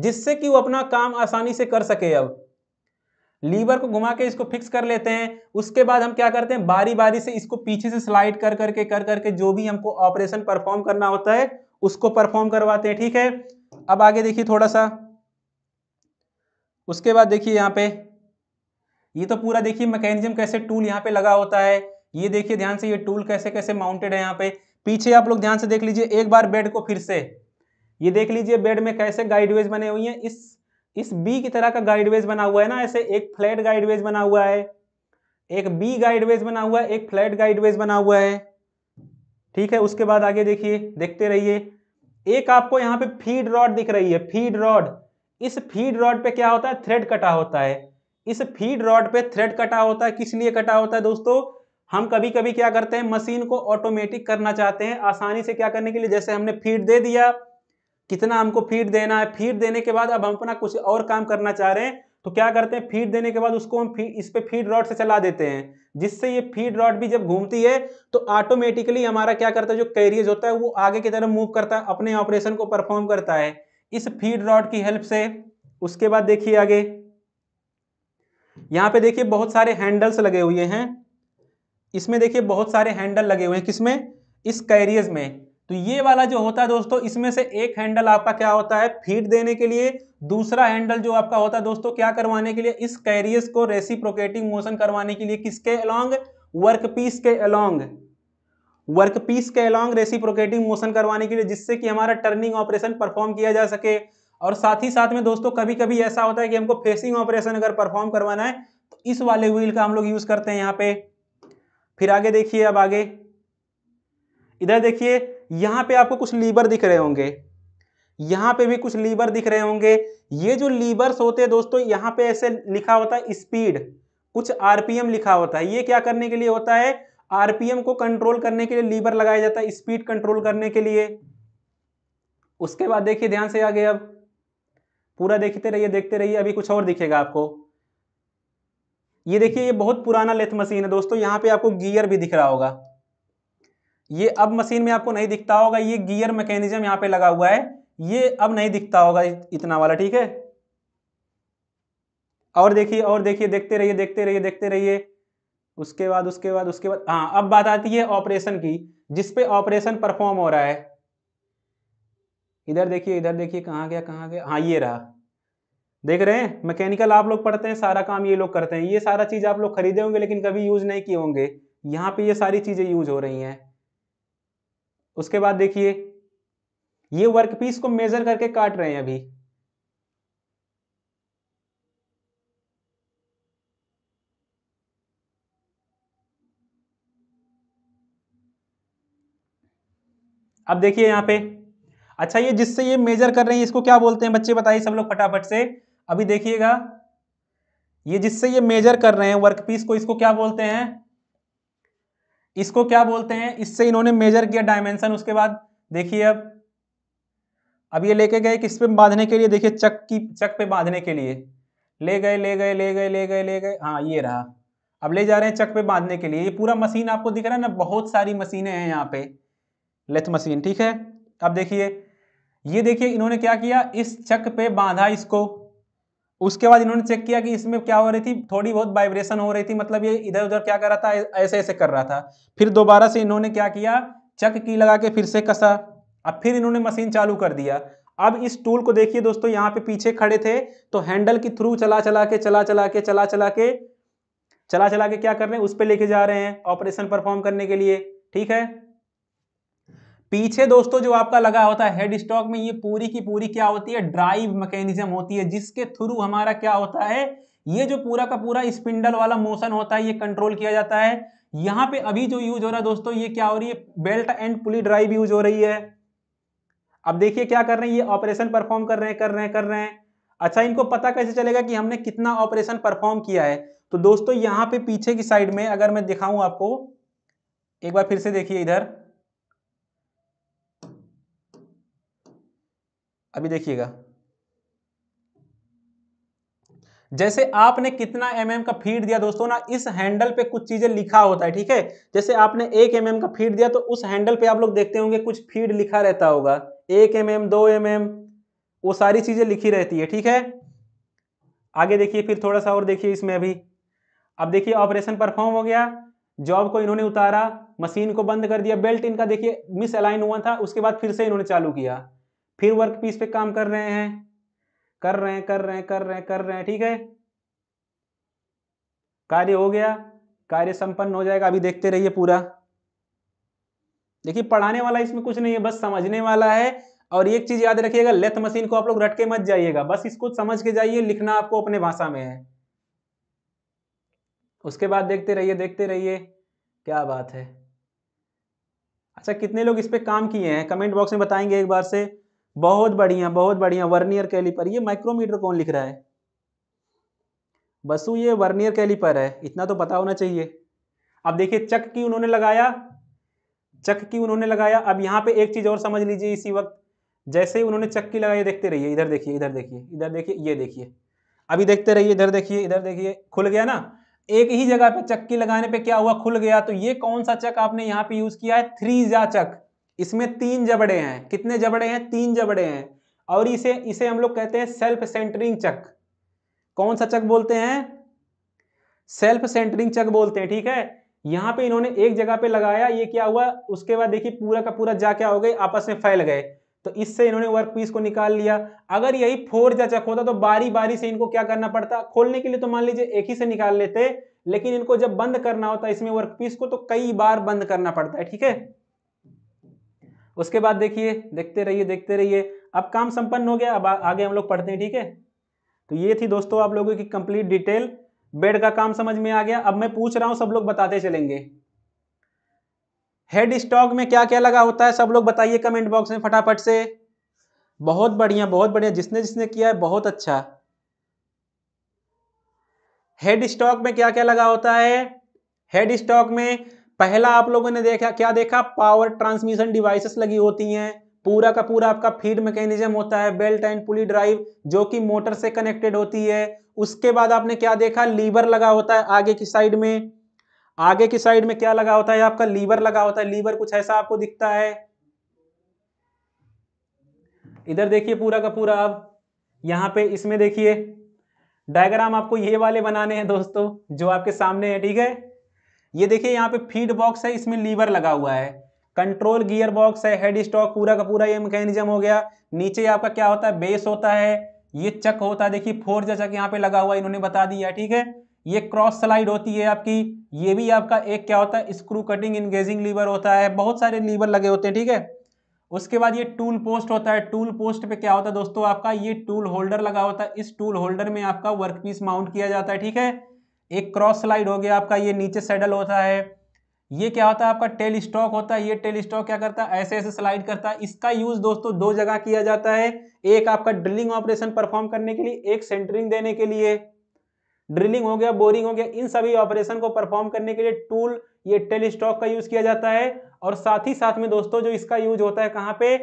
S1: जिससे कि वो अपना काम आसानी से कर सके अब लीवर को घुमा के इसको फिक्स कर लेते हैं उसके बाद हम क्या करते हैं बारी बारी से इसको पीछे से स्लाइड कर करके कर करके जो भी हमको ऑपरेशन परफॉर्म करना होता है उसको परफॉर्म करवाते हैं ठीक है अब आगे देखिए थोड़ा सा उसके बाद देखिए यहाँ पे ये तो पूरा देखिए मैकेनिज्म कैसे टूल यहाँ पे लगा होता है ये देखिए ध्यान से ये टूल कैसे कैसे माउंटेड है यहाँ पे पीछे आप लोग ध्यान से देख लीजिए एक बार बेड को फिर से ये देख लीजिए बेड में कैसे गाइडवेज बने हुई हैं इस इस बी की तरह का गाइडवेज बना हुआ है ना ऐसे एक फ्लैट गाइडवेज बना हुआ है एक बी गाइडवेज बना हुआ है एक फ्लैट गाइडवेज बना हुआ है ठीक है उसके बाद आगे देखिए देखते रहिए एक आपको यहाँ पे फीड रॉड दिख रही है फीड रॉड इस फीड रॉड पे क्या होता है थ्रेड कटा होता है इस फीड रॉड पे थ्रेड कटा होता है किस लिए कटा होता है दोस्तों हम कभी कभी क्या करते हैं मशीन को ऑटोमेटिक करना चाहते हैं आसानी से क्या करने के लिए जैसे हमने फीड दे दिया कितना हमको फीड देना है फीड देने के बाद अब हम अपना कुछ और काम करना चाह रहे हैं तो क्या करते हैं फीड देने के बाद उसको हम इस पे फीड रॉड से चला देते हैं जिससे ये फीड रॉड भी जब घूमती है तो ऑटोमेटिकली हमारा क्या करता है जो कैरियज होता है वो आगे की तरफ मूव करता है अपने ऑपरेशन को परफॉर्म करता है इस फीड रॉड की हेल्प से उसके बाद देखिए आगे यहां पे देखिए बहुत सारे हैंडल्स लगे हुए हैं इसमें देखिए बहुत सारे हैंडल लगे हुए हैं किसमें इस कैरियज में तो ये वाला जो होता है दोस्तों इसमें से एक हैंडल आपका क्या होता है फीड देने के लिए दूसरा हैंडल जो आपका होता है दोस्तों क्या करवाने के लिए इस कैरियस को रेसिप्रोकेटिंग मोशन करवाने के लिए किसके अलॉन्ग वर्क पीस के अलॉन्ग वर्क पीस के अलॉन्ग रेसिप्रोकेटिंग मोशन करवाने के लिए जिससे कि हमारा टर्निंग ऑपरेशन परफॉर्म किया जा सके और साथ ही साथ में दोस्तों कभी कभी ऐसा होता है कि हमको फेसिंग ऑपरेशन अगर परफॉर्म करवाना है तो इस वाले व्हील का हम लोग यूज करते हैं यहाँ पे फिर आगे देखिए अब आगे इधर देखिए यहाँ पे आपको कुछ लीवर दिख रहे होंगे यहां पे भी कुछ लीवर दिख रहे होंगे ये जो लीवर्स होते हैं दोस्तों यहां पे ऐसे लिखा होता है स्पीड कुछ आरपीएम लिखा होता है ये क्या करने के लिए होता है आरपीएम को कंट्रोल करने के लिए लीवर लगाया जाता है स्पीड कंट्रोल करने के लिए उसके बाद देखिए ध्यान से आगे अब पूरा देखते रहिए देखते रहिए अभी कुछ और दिखेगा आपको ये देखिए ये बहुत पुराना लेथ मशीन है दोस्तों यहाँ पे आपको गियर भी दिख रहा होगा ये अब मशीन में आपको नहीं दिखता होगा ये गियर मैकेनिज्म यहाँ पे लगा हुआ है ये अब नहीं दिखता होगा इतना वाला ठीक है और देखिए और देखिए देखते रहिए देखते रहिए देखते रहिए उसके बाद उसके बाद उसके बाद हाँ अब बात आती है ऑपरेशन की जिसपे ऑपरेशन परफॉर्म हो रहा है इधर देखिए इधर देखिए कहाँ गया कहाँ गया हाँ ये रहा देख रहे हैं मैकेनिकल आप लोग पढ़ते हैं सारा काम ये लोग करते हैं ये सारा चीज़ आप लोग खरीदे होंगे लेकिन कभी यूज़ नहीं किए होंगे यहाँ पे ये सारी चीज़ें यूज हो रही हैं उसके बाद देखिए ये वर्क पीस को मेजर करके काट रहे हैं अभी अब देखिए यहां पे अच्छा ये जिससे ये मेजर कर रहे हैं इसको क्या बोलते हैं बच्चे बताइए सब लोग फटाफट से अभी देखिएगा ये जिससे ये मेजर कर रहे हैं वर्क पीस को इसको क्या बोलते हैं इसको क्या बोलते हैं इससे इन्होंने मेजर किया डायमेंशन उसके बाद देखिए अब अब ये लेके गए किस पे बांधने के लिए देखिए चक की चक पे बांधने के लिए ले गए ले गए ले गए ले गए ले गए हाँ ये रहा अब ले जा रहे हैं चक पे बांधने के लिए ये पूरा मशीन आपको दिख रहा है ना बहुत सारी मशीनें हैं यहाँ पे लेथ मशीन ठीक है अब देखिए ये देखिए इन्होंने क्या किया इस चक पे बांधा इसको उसके बाद इन्होंने चेक किया कि इसमें क्या हो रही थी थोड़ी बहुत वाइब्रेशन हो रही थी मतलब ये इधर उधर क्या कर रहा था ऐसे ऐसे कर रहा था फिर दोबारा से इन्होंने क्या किया चक की लगा के फिर से कसा अब फिर इन्होंने मशीन चालू कर दिया अब इस टूल को देखिए दोस्तों यहाँ पे पीछे खड़े थे तो हैंडल के थ्रू चला चला के चला चला के चला चला के चला चला के क्या कर रहे हैं उस पर लेके जा रहे हैं ऑपरेशन परफॉर्म करने के लिए ठीक है पीछे दोस्तों जो आपका लगा होता है हेड स्टॉक में ये पूरी की पूरी क्या होती है ड्राइव मैकेनिज्म होती है जिसके थ्रू हमारा क्या होता है ये जो पूरा का पूरा स्पिंडल वाला मोशन होता है ये कंट्रोल किया जाता है यहाँ पे अभी जो यूज हो रहा है दोस्तों ये क्या हो रही है belt and pulley drive use हो रही है अब देखिए क्या कर रहे हैं ये ऑपरेशन परफॉर्म कर रहे हैं कर रहे हैं कर रहे हैं अच्छा इनको पता कैसे चलेगा कि हमने कितना ऑपरेशन परफॉर्म किया है तो दोस्तों यहाँ पे पीछे की साइड में अगर मैं दिखाऊं आपको एक बार फिर से देखिए इधर अभी देखिएगा जैसे आपने कितना एम mm का फीड दिया दोस्तों ना इस हैंडल पे कुछ चीजें लिखा होता है ठीक है जैसे आपने एक एम mm का फीड दिया तो उस हैंडल पे आप लोग देखते होंगे कुछ फीड लिखा रहता होगा एक एम एम दो एम एम वो सारी चीज़ें लिखी रहती है ठीक है आगे देखिए फिर थोड़ा सा और देखिए इसमें अभी अब देखिए ऑपरेशन परफॉर्म हो गया जॉब को इन्होंने उतारा मशीन को बंद कर दिया बेल्ट इनका देखिए मिस अलाइन हुआ था उसके बाद फिर से इन्होंने चालू किया फिर वर्क पीस पे काम कर रहे हैं कर रहे हैं कर रहे हैं कर रहे हैं कर रहे हैं ठीक है कार्य हो गया कार्य संपन्न हो जाएगा अभी देखते रहिए पूरा देखिए पढ़ाने वाला इसमें कुछ नहीं है बस समझने वाला है और एक चीज याद रखिएगा लेथ मशीन को आप लोग रट के मत जाइएगा बस इसको समझ के जाइए लिखना आपको अपने भाषा में है उसके बाद देखते रहिए देखते रहिए क्या बात है अच्छा कितने लोग इस पर काम किए हैं कमेंट बॉक्स में बताएंगे एक बार से बहुत बढ़िया बहुत बढ़िया वर्नियर कैली पर ये माइक्रोमीटर कौन लिख रहा है बसु ये वर्नियर पर है इतना तो पता होना चाहिए अब देखिए चक की उन्होंने लगाया चक्की उन्होंने लगाया अब यहाँ पे एक चीज़ और समझ लीजिए इसी वक्त जैसे ही उन्होंने चक्की लगाई देखते रहिए इधर देखिए इधर देखिए इधर देखिए ये देखिए अभी देखते रहिए इधर देखिए इधर देखिए खुल गया ना एक ही जगह पे चक्की लगाने पे क्या हुआ खुल गया तो ये कौन सा चक आपने यहाँ पे यूज किया है थ्री जा चक इसमें तीन जबड़े हैं कितने जबड़े हैं तीन जबड़े हैं और इसे इसे हम लोग कहते हैं सेल्फ सेंटरिंग चक कौन सा चक बोलते हैं सेल्फ सेंटरिंग चक बोलते हैं ठीक है यहां पे इन्होंने एक जगह पे लगाया ये क्या हुआ उसके बाद देखिए पूरा का पूरा जा क्या हो गए आपस में फैल गए तो इससे इन्होंने वर्क पीस को निकाल लिया अगर यही फोर जा चक होता तो बारी बारी से इनको क्या करना पड़ता खोलने के लिए तो मान लीजिए एक ही से निकाल लेते लेकिन इनको जब बंद करना होता है इसमें वर्क पीस को तो कई बार बंद करना पड़ता है ठीक है उसके बाद देखिए देखते रहिए देखते रहिए अब काम संपन्न हो गया अब आगे हम लोग पढ़ते हैं ठीक है तो ये थी दोस्तों आप लोगों की कंप्लीट डिटेल बेड का काम समझ में आ गया अब मैं पूछ रहा हूं सब लोग बताते चलेंगे हेड स्टॉक में क्या क्या लगा होता है सब लोग बताइए कमेंट बॉक्स में फटाफट से बहुत बढ़िया बहुत बढ़िया जिसने जिसने किया है बहुत अच्छा हेड स्टॉक में क्या क्या लगा होता है हेड स्टॉक में पहला आप लोगों ने देखा क्या देखा पावर ट्रांसमिशन डिवाइसेस लगी होती हैं पूरा का पूरा आपका फीड मैकेनिज्म होता है बेल्ट एंड पुली ड्राइव जो कि मोटर से कनेक्टेड होती है उसके बाद आपने क्या देखा लीवर लगा होता है आगे की साइड में आगे की साइड में क्या लगा होता है आपका लीवर लगा होता है लीवर कुछ ऐसा आपको दिखता है इधर देखिए पूरा का पूरा अब यहां पे इसमें देखिए डायग्राम आपको ये वाले बनाने हैं दोस्तों जो आपके सामने है ठीक है ये देखिए यहाँ पे फीड बॉक्स है इसमें लीवर लगा हुआ है कंट्रोल गियर बॉक्स है हेड स्टॉक पूरा का पूरा ये मैकेनिज्म हो गया नीचे आपका क्या होता है बेस होता है ये चक होता है देखिए फोर जैसा चक यहाँ पे लगा हुआ इन्होंने बता दिया ठीक है ये क्रॉस स्लाइड होती है आपकी ये भी आपका एक क्या होता है स्क्रू कटिंग इंगेजिंग लीवर होता है बहुत सारे लीवर लगे होते हैं ठीक है उसके बाद ये टूल पोस्ट होता है टूल पोस्ट पे क्या होता है दोस्तों आपका ये टूल होल्डर लगा होता है इस टूल होल्डर में आपका वर्कपीस माउंट किया जाता है ठीक है एक क्रॉस स्लाइड हो गया आपका ये नीचे सेडल होता है ये क्या होता है आपका टेल स्टॉक होता है ये टेल स्टॉक क्या करता है ऐसे ऐसे स्लाइड करता है इसका यूज दोस्तों दो जगह किया जाता है एक आपका ड्रिलिंग ऑपरेशन परफॉर्म करने के लिए एक सेंटरिंग देने के लिए ड्रिलिंग हो गया बोरिंग हो गया इन सभी ऑपरेशन को परफॉर्म करने के लिए टूल ये टेल स्टॉक का यूज किया जाता है और साथ ही साथ में दोस्तों जो इसका यूज होता है कहाँ पे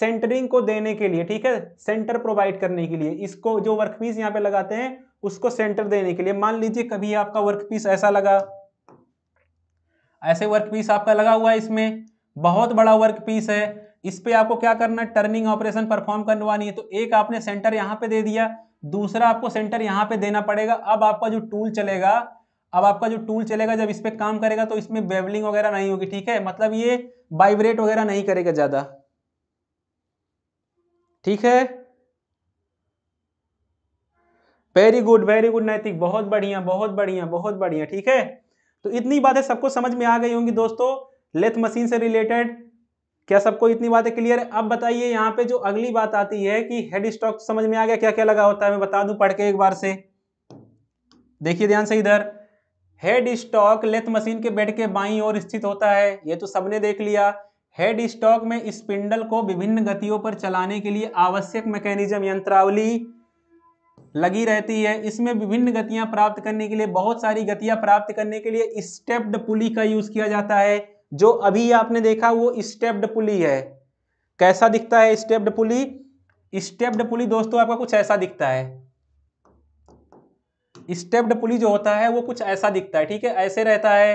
S1: सेंटरिंग को देने के लिए ठीक है सेंटर प्रोवाइड करने के लिए इसको जो वर्कपीस यहाँ पे लगाते हैं उसको सेंटर देने के लिए मान लीजिए कभी आपका वर्कपीस ऐसा लगा ऐसे वर्क पीस आपका लगा हुआ है इसमें बहुत बड़ा वर्क पीस है इस पर आपको क्या करना है टर्निंग ऑपरेशन परफॉर्म करवानी है तो एक आपने सेंटर यहाँ पे दे दिया दूसरा आपको सेंटर यहाँ पे देना पड़ेगा अब आपका जो टूल चलेगा अब आपका जो टूल चलेगा जब इस पर काम करेगा तो इसमें बेवलिंग वगैरह नहीं होगी ठीक है मतलब ये वाइब्रेट वगैरह नहीं करेगा ज़्यादा ठीक है वेरी गुड वेरी गुड नैतिक बहुत बढ़िया बहुत बढ़िया बहुत बढ़िया ठीक है तो इतनी बातें सबको समझ में आ गई होंगी दोस्तों लेथ मशीन से रिलेटेड क्या सबको इतनी बातें क्लियर है अब बताइए यहाँ पे जो अगली बात आती है कि हेड स्टॉक समझ में आ गया क्या क्या लगा होता है मैं बता दूं पढ़ के एक बार से देखिए ध्यान से इधर हेड स्टॉक लेथ मशीन के बेड के बाई और स्थित होता है ये तो सबने देख लिया हेड स्टॉक में स्पिंडल को विभिन्न गतियों पर चलाने के लिए आवश्यक मैकेनिज्म यंत्रावली लगी रहती है इसमें विभिन्न गतियां प्राप्त करने के लिए बहुत सारी गतियां प्राप्त करने के लिए स्टेप्ड पुली का यूज किया जाता है जो अभी आपने देखा वो स्टेप्ड पुली है कैसा दिखता है स्टेप्ड पुली स्टेप्ड पुली दोस्तों आपका कुछ ऐसा दिखता है स्टेप्ड पुली जो होता है वो कुछ ऐसा दिखता है ठीक है ऐसे रहता है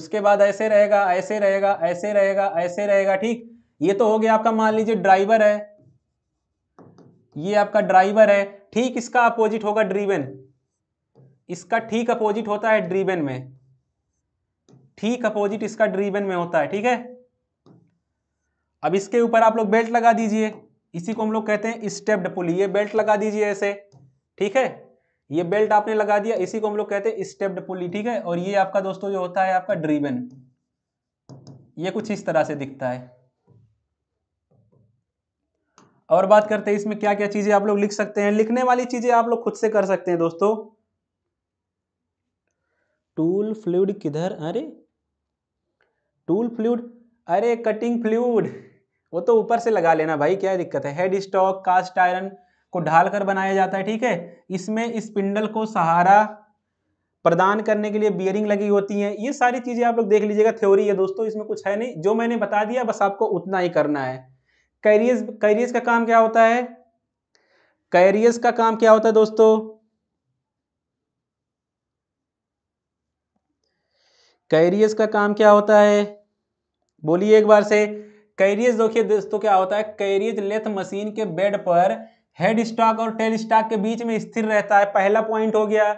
S1: उसके बाद ऐसे रहेगा ऐसे रहेगा ऐसे रहेगा ऐसे रहेगा ठीक ये तो हो गया आपका मान लीजिए ड्राइवर है ये आपका ड्राइवर है ठीक इसका अपोजिट होगा ड्रीवन इसका ठीक अपोजिट होता है ड्रीवन में ठीक अपोजिट इसका ड्रीवन में होता है ठीक है अब इसके ऊपर आप लोग बेल्ट लगा दीजिए इसी को हम लोग कहते हैं स्टेप्ड पुली ये बेल्ट लगा दीजिए ऐसे ठीक है ये बेल्ट आपने लगा दिया इसी को हम लोग कहते हैं स्टेप्ड पुली ठीक है और ये आपका दोस्तों जो होता है आपका ड्रीवन ये कुछ इस तरह से दिखता है और बात करते हैं इसमें क्या क्या चीज़ें आप लोग लिख सकते हैं लिखने वाली चीज़ें आप लोग खुद से कर सकते हैं दोस्तों टूल फ्लूड किधर अरे टूल फ्लूड अरे कटिंग फ्लूड वो तो ऊपर से लगा लेना भाई क्या दिक्कत है हेड स्टॉक कास्ट आयरन को ढालकर बनाया जाता है ठीक है इसमें इस पिंडल को सहारा प्रदान करने के लिए बियरिंग लगी होती है ये सारी चीज़ें आप लोग देख लीजिएगा थ्योरी है दोस्तों इसमें कुछ है नहीं जो मैंने बता दिया बस आपको उतना ही करना है कैरियस कैरियस का काम क्या होता है कैरियस का काम क्या होता है दोस्तों कैरियस का काम क्या होता है बोलिए एक बार से कैरियस देखिए दोस्तों क्या होता है कैरियस लेथ मशीन के बेड पर हेड स्टॉक और टेल स्टॉक के बीच में स्थिर रहता है पहला पॉइंट हो गया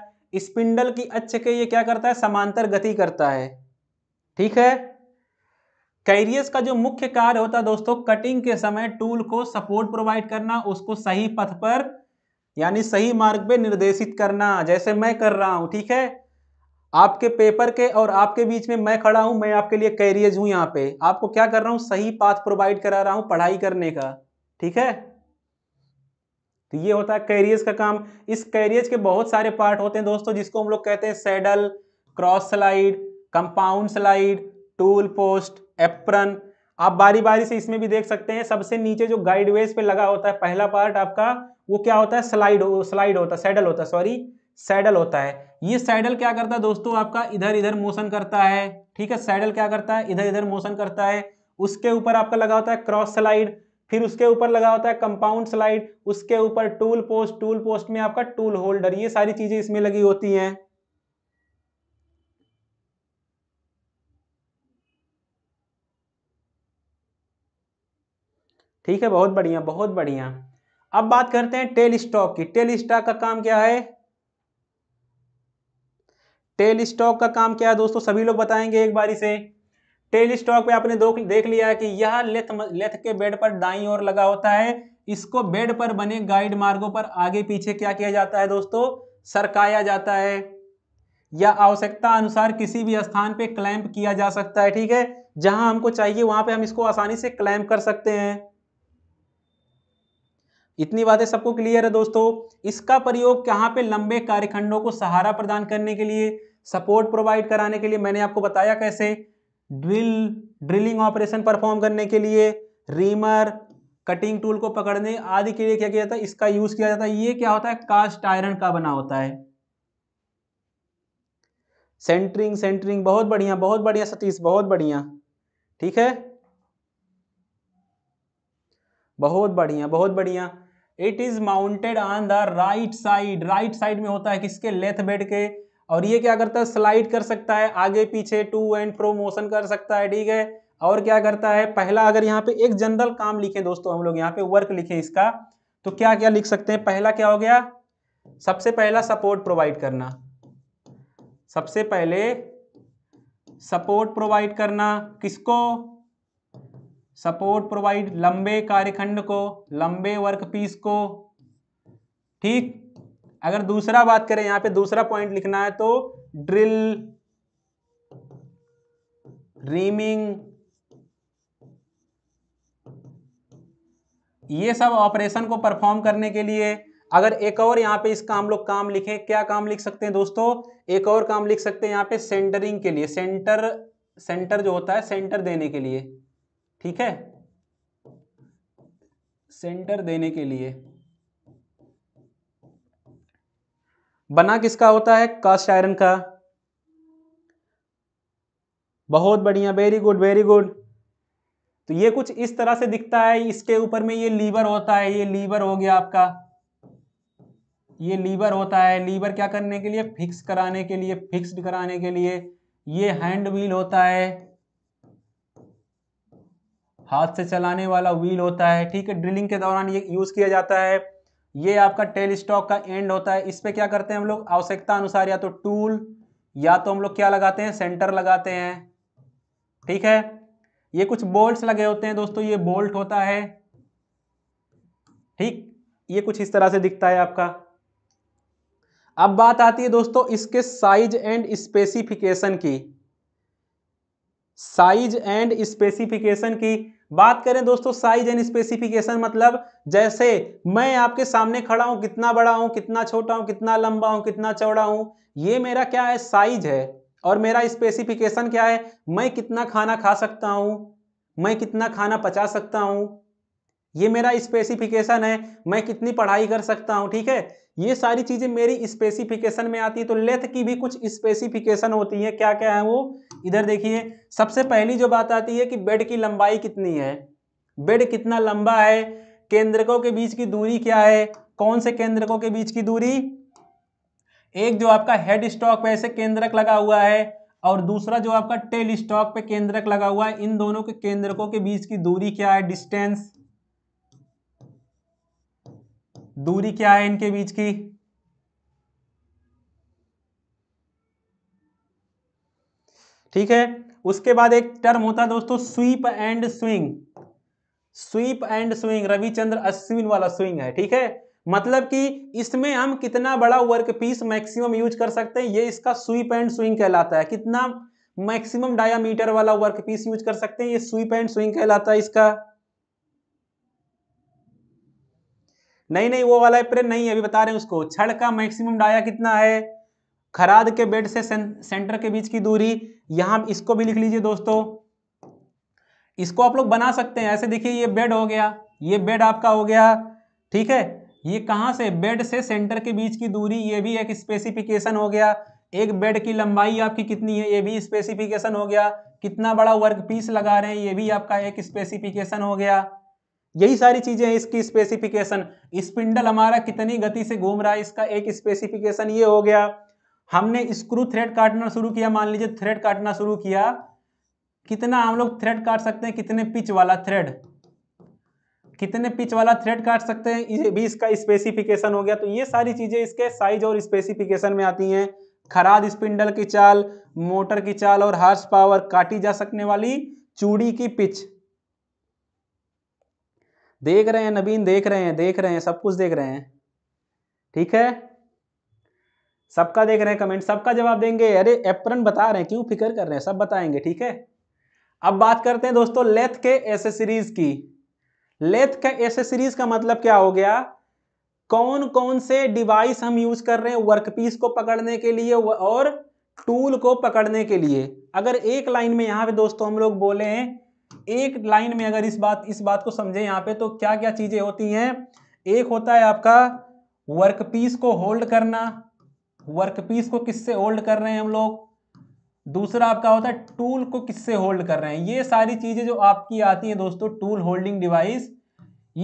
S1: स्पिंडल की अच्छे के ये क्या करता है समांतर गति करता है ठीक है कैरियस का जो मुख्य कार्य होता है दोस्तों कटिंग के समय टूल को सपोर्ट प्रोवाइड करना उसको सही पथ पर यानी सही मार्ग पे निर्देशित करना जैसे मैं कर रहा हूं ठीक है आपके पेपर के और आपके बीच में मैं खड़ा हूं मैं आपके लिए कैरियज हूं यहाँ पे आपको क्या कर रहा हूं सही पाथ प्रोवाइड करा रहा हूं पढ़ाई करने का ठीक है तो ये होता है कैरियज का काम इस कैरियज के बहुत सारे पार्ट होते हैं दोस्तों जिसको हम लोग कहते हैं saddle cross slide compound slide tool post apron आप बारी बारी से इसमें भी देख सकते हैं सबसे नीचे जो गाइडवेज पे लगा होता है पहला पार्ट आपका वो क्या होता है स्लाइड हो, स्लाइड होता है सैडल होता है सॉरी सैडल होता है ये सैडल क्या करता है दोस्तों आपका इधर इधर मोशन करता है ठीक है सैडल क्या करता है इधर इधर मोशन करता है उसके ऊपर आपका लगा होता है क्रॉस स्लाइड फिर उसके ऊपर लगा होता है कंपाउंड स्लाइड उसके ऊपर टूल पोस्ट टूल पोस्ट में आपका टूल होल्डर ये सारी चीज़ें इसमें लगी होती हैं ठीक है बहुत बढ़िया बहुत बढ़िया अब बात करते हैं टेल स्टॉक की टेल स्टॉक का काम क्या है टेल स्टॉक का काम क्या है दोस्तों सभी लोग बताएंगे एक बारी से टेल स्टॉक पे आपने दो देख लिया कि यह लेथ लेथ के बेड पर दाई ओर लगा होता है इसको बेड पर बने गाइड मार्गों पर आगे पीछे क्या किया जाता है दोस्तों सरकाया जाता है या आवश्यकता अनुसार किसी भी स्थान पे क्लैंप किया जा सकता है ठीक है जहां हमको चाहिए वहां पे हम इसको आसानी से क्लैंप कर सकते हैं इतनी बातें सबको क्लियर है दोस्तों इसका प्रयोग कहाँ पे लंबे कार्यखंडों को सहारा प्रदान करने के लिए सपोर्ट प्रोवाइड कराने के लिए मैंने आपको बताया कैसे ड्रिल ड्रिलिंग ऑपरेशन परफॉर्म करने के लिए रीमर कटिंग टूल को पकड़ने आदि के लिए क्या किया जाता है इसका यूज किया जाता है ये क्या होता है कास्ट आयरन का बना होता है सेंटरिंग सेंटरिंग बहुत बढ़िया बहुत बढ़िया सतीश बहुत बढ़िया ठीक है बहुत बढ़िया बहुत बढ़िया it is mounted on the right side right side में होता है किसके लेथ बेड के और ये क्या करता है स्लाइड कर सकता है आगे पीछे टू एंड प्रो मोशन कर सकता है ठीक है और क्या करता है पहला अगर यहाँ पे एक जनरल काम लिखें दोस्तों हम लोग यहाँ पे वर्क लिखें इसका तो क्या क्या लिख सकते हैं पहला क्या हो गया सबसे पहला सपोर्ट प्रोवाइड करना सबसे पहले सपोर्ट प्रोवाइड करना किसको सपोर्ट प्रोवाइड लंबे कार्यखंड को लंबे वर्क पीस को ठीक अगर दूसरा बात करें यहां पे दूसरा पॉइंट लिखना है तो ड्रिल रीमिंग ये सब ऑपरेशन को परफॉर्म करने के लिए अगर एक और यहां पे इसका हम लोग काम लिखे क्या काम लिख सकते हैं दोस्तों एक और काम लिख सकते हैं यहाँ पे सेंटरिंग के लिए सेंटर सेंटर जो होता है सेंटर देने के लिए ठीक है सेंटर देने के लिए बना किसका होता है कास्ट आयरन का बहुत बढ़िया वेरी गुड वेरी गुड तो ये कुछ इस तरह से दिखता है इसके ऊपर में ये लीवर होता है ये लीवर हो गया आपका ये लीवर होता है लीवर क्या करने के लिए फिक्स कराने के लिए फिक्स्ड कराने के लिए ये हैंड व्हील होता है हाथ से चलाने वाला व्हील होता है ठीक है ड्रिलिंग के दौरान ये यूज़ किया जाता है ये आपका टेल स्टॉक का एंड होता है इस पर क्या करते हैं हम लोग आवश्यकता अनुसार या तो टूल या तो हम लोग क्या लगाते हैं सेंटर लगाते हैं ठीक है ये कुछ बोल्ट लगे होते हैं दोस्तों ये बोल्ट होता है ठीक ये कुछ इस तरह से दिखता है आपका अब बात आती है दोस्तों इसके साइज एंड स्पेसिफिकेशन की साइज एंड स्पेसिफिकेशन की बात करें दोस्तों साइज एंड स्पेसिफिकेशन मतलब जैसे मैं आपके सामने खड़ा हूं कितना बड़ा हूं कितना छोटा हूं कितना लंबा हूं कितना चौड़ा हूं ये मेरा क्या है साइज है और मेरा स्पेसिफिकेशन क्या है मैं कितना खाना खा सकता हूं मैं कितना खाना पचा सकता हूं ये मेरा स्पेसिफिकेशन है मैं कितनी पढ़ाई कर सकता हूं ठीक है ये सारी चीज़ें मेरी स्पेसिफिकेशन में आती है तो लेथ की भी कुछ स्पेसिफिकेशन होती है क्या क्या है वो इधर देखिए सबसे पहली जो बात आती है कि बेड की लंबाई कितनी है बेड कितना लंबा है केंद्रकों के बीच की दूरी क्या है कौन से केंद्रकों के बीच की दूरी एक जो आपका हेड स्टॉक पे ऐसे केंद्रक लगा हुआ है और दूसरा जो आपका टेल स्टॉक पे केंद्रक लगा हुआ है इन दोनों के केंद्रकों के बीच की दूरी क्या है डिस्टेंस दूरी क्या है इनके बीच की ठीक है उसके बाद एक टर्म होता है दोस्तों sweep and swing sweep and swing Ravichandra Ashwin वाला स्विंग है ठीक है मतलब कि इसमें हम कितना बड़ा वर्क पीस मैक्सिमम यूज कर सकते हैं ये इसका स्वीप एंड स्विंग कहलाता है कितना मैक्सिमम डायामीटर वाला वर्क पीस यूज कर सकते हैं ये स्वीप एंड स्विंग कहलाता है इसका नहीं नहीं वो वाला प्रेम नहीं अभी बता रहे हैं उसको छड़ का मैक्सिमम डाया कितना है खराद के बेड से सेंटर के बीच की दूरी यहां इसको भी लिख लीजिए दोस्तों इसको आप लोग बना सकते हैं ऐसे देखिए ये बेड हो गया ये बेड आपका हो गया ठीक है ये कहां से बेड से सेंटर के बीच की दूरी ये भी एक स्पेसिफिकेशन हो गया एक बेड की लंबाई आपकी कितनी है ये भी स्पेसिफिकेशन हो गया कितना बड़ा वर्क पीस लगा रहे हैं ये भी आपका एक स्पेसिफिकेशन हो गया यही सारी चीजें हैं इसकी स्पेसिफिकेशन स्पिंडल इस हमारा कितनी गति से घूम रहा है इसका एक स्पेसिफिकेशन ये हो गया हमने स्क्रू थ्रेड काटना शुरू किया मान लीजिए थ्रेड काटना शुरू किया कितना हम लोग थ्रेड काट सकते हैं कितने पिच वाला थ्रेड कितने पिच वाला थ्रेड काट सकते हैं ये भी इसका स्पेसिफिकेशन हो गया तो ये सारी चीज़ें इसके साइज और स्पेसिफिकेशन में आती हैं खराद स्पिंडल की चाल मोटर की चाल और हार्स पावर काटी जा सकने वाली चूड़ी की पिच देख रहे हैं नबीन देख रहे हैं देख रहे हैं सब कुछ देख रहे हैं ठीक है सबका देख रहे हैं कमेंट सबका जवाब देंगे अरे एप्रन बता रहे हैं क्यों फिक्र कर रहे हैं सब बताएंगे ठीक है अब बात करते हैं दोस्तों लेथ के एसेसरीज की लेथ के एसेसरीज का मतलब क्या हो गया कौन कौन से डिवाइस हम यूज कर रहे हैं वर्कपीस को पकड़ने के लिए और टूल को पकड़ने के लिए अगर एक लाइन में यहाँ पे दोस्तों हम लोग बोले हैं एक लाइन में अगर इस बात इस बात को समझे यहाँ पे तो क्या क्या चीजें होती हैं एक होता है आपका वर्कपीस को होल्ड करना वर्कपीस को किससे होल्ड कर रहे हैं हम लोग दूसरा आपका होता है टूल को किससे होल्ड कर रहे हैं ये सारी चीज़ें जो आपकी आती हैं दोस्तों टूल होल्डिंग डिवाइस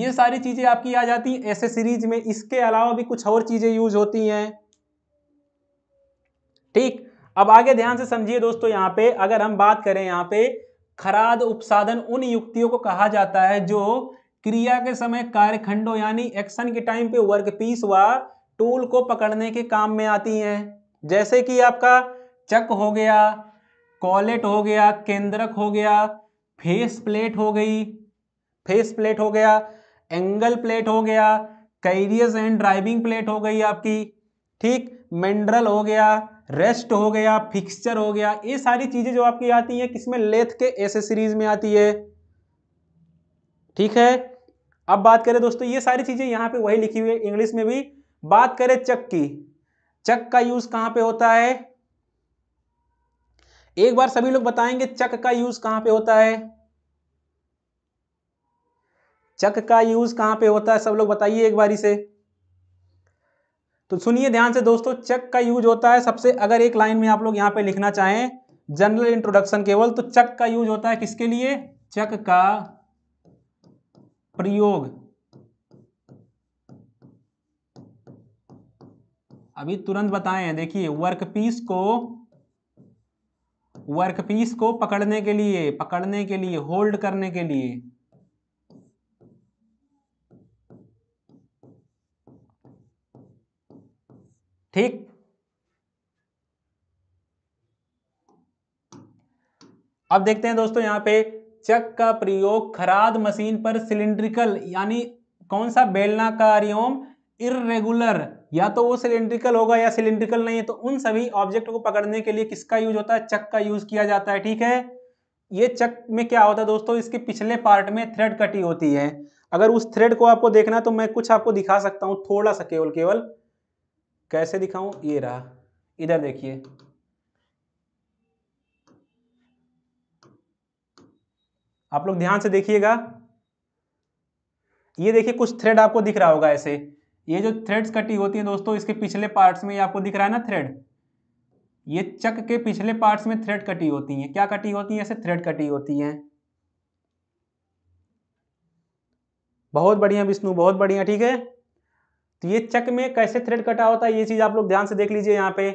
S1: ये सारी चीज़ें आपकी आ जाती हैं एसेसरीज में इसके अलावा भी कुछ और चीज़ें यूज होती हैं ठीक अब आगे ध्यान से समझिए दोस्तों यहाँ पे अगर हम बात करें यहाँ पे खराद उपसाधन उन युक्तियों को कहा जाता है जो क्रिया के समय कार्यखंडों यानी एक्शन के टाइम पे वर्कपीस व टूल को पकड़ने के काम में आती हैं जैसे कि आपका चक हो गया कॉलेट हो गया केंद्रक हो गया फेस प्लेट हो गई फेस प्लेट हो गया एंगल प्लेट हो गया कैरियस एंड ड्राइविंग प्लेट हो गई आपकी ठीक मेंड्रल हो गया रेस्ट हो गया फिक्सचर हो गया ये सारी चीज़ें जो आपकी आती हैं किसमें लेथ के एसेसरीज में आती है ठीक है अब बात करें दोस्तों ये सारी चीज़ें यहाँ पे वही लिखी हुई है इंग्लिश में भी बात करें चक की चक का यूज कहां पे होता है एक बार सभी लोग बताएंगे चक का यूज कहां पे होता है चक का यूज कहां पे होता है सब लोग बताइए एक बारी से तो सुनिए ध्यान से दोस्तों चक का यूज होता है सबसे अगर एक लाइन में आप लोग यहां पे लिखना चाहें जनरल इंट्रोडक्शन केवल तो चक का यूज होता है किसके लिए चक का प्रयोग अभी तुरंत बताए हैं देखिए वर्कपीस को वर्कपीस को पकड़ने के लिए पकड़ने के लिए होल्ड करने के लिए ठीक अब देखते हैं दोस्तों यहां पे चक का प्रयोग खराद मशीन पर सिलिंड्रिकल यानी कौन सा बेलनाकारियोम इरेगुलर या तो वो सिलेंड्रिकल होगा या सिलेंड्रिकल नहीं है तो उन सभी ऑब्जेक्ट को पकड़ने के लिए किसका यूज होता है चक का यूज किया जाता है ठीक है ये चक में क्या होता है दोस्तों इसके पिछले पार्ट में थ्रेड कटी होती है अगर उस थ्रेड को आपको देखना है तो मैं कुछ आपको दिखा सकता हूं थोड़ा सा केवल केवल कैसे दिखाऊं ये रहा इधर देखिए आप लोग ध्यान से देखिएगा ये देखिए कुछ थ्रेड आपको दिख रहा होगा ऐसे ये जो थ्रेड्स कटी होती है दोस्तों इसके पिछले पार्ट्स में ये आपको दिख रहा है ना थ्रेड ये चक के पिछले पार्ट्स में थ्रेड कटी होती हैं क्या कटी होती हैं ऐसे थ्रेड कटी होती हैं बहुत बढ़िया विष्णु बहुत बढ़िया ठीक है तो ये चक में कैसे थ्रेड कटा होता है ये चीज़ आप लोग ध्यान से देख लीजिए यहाँ पे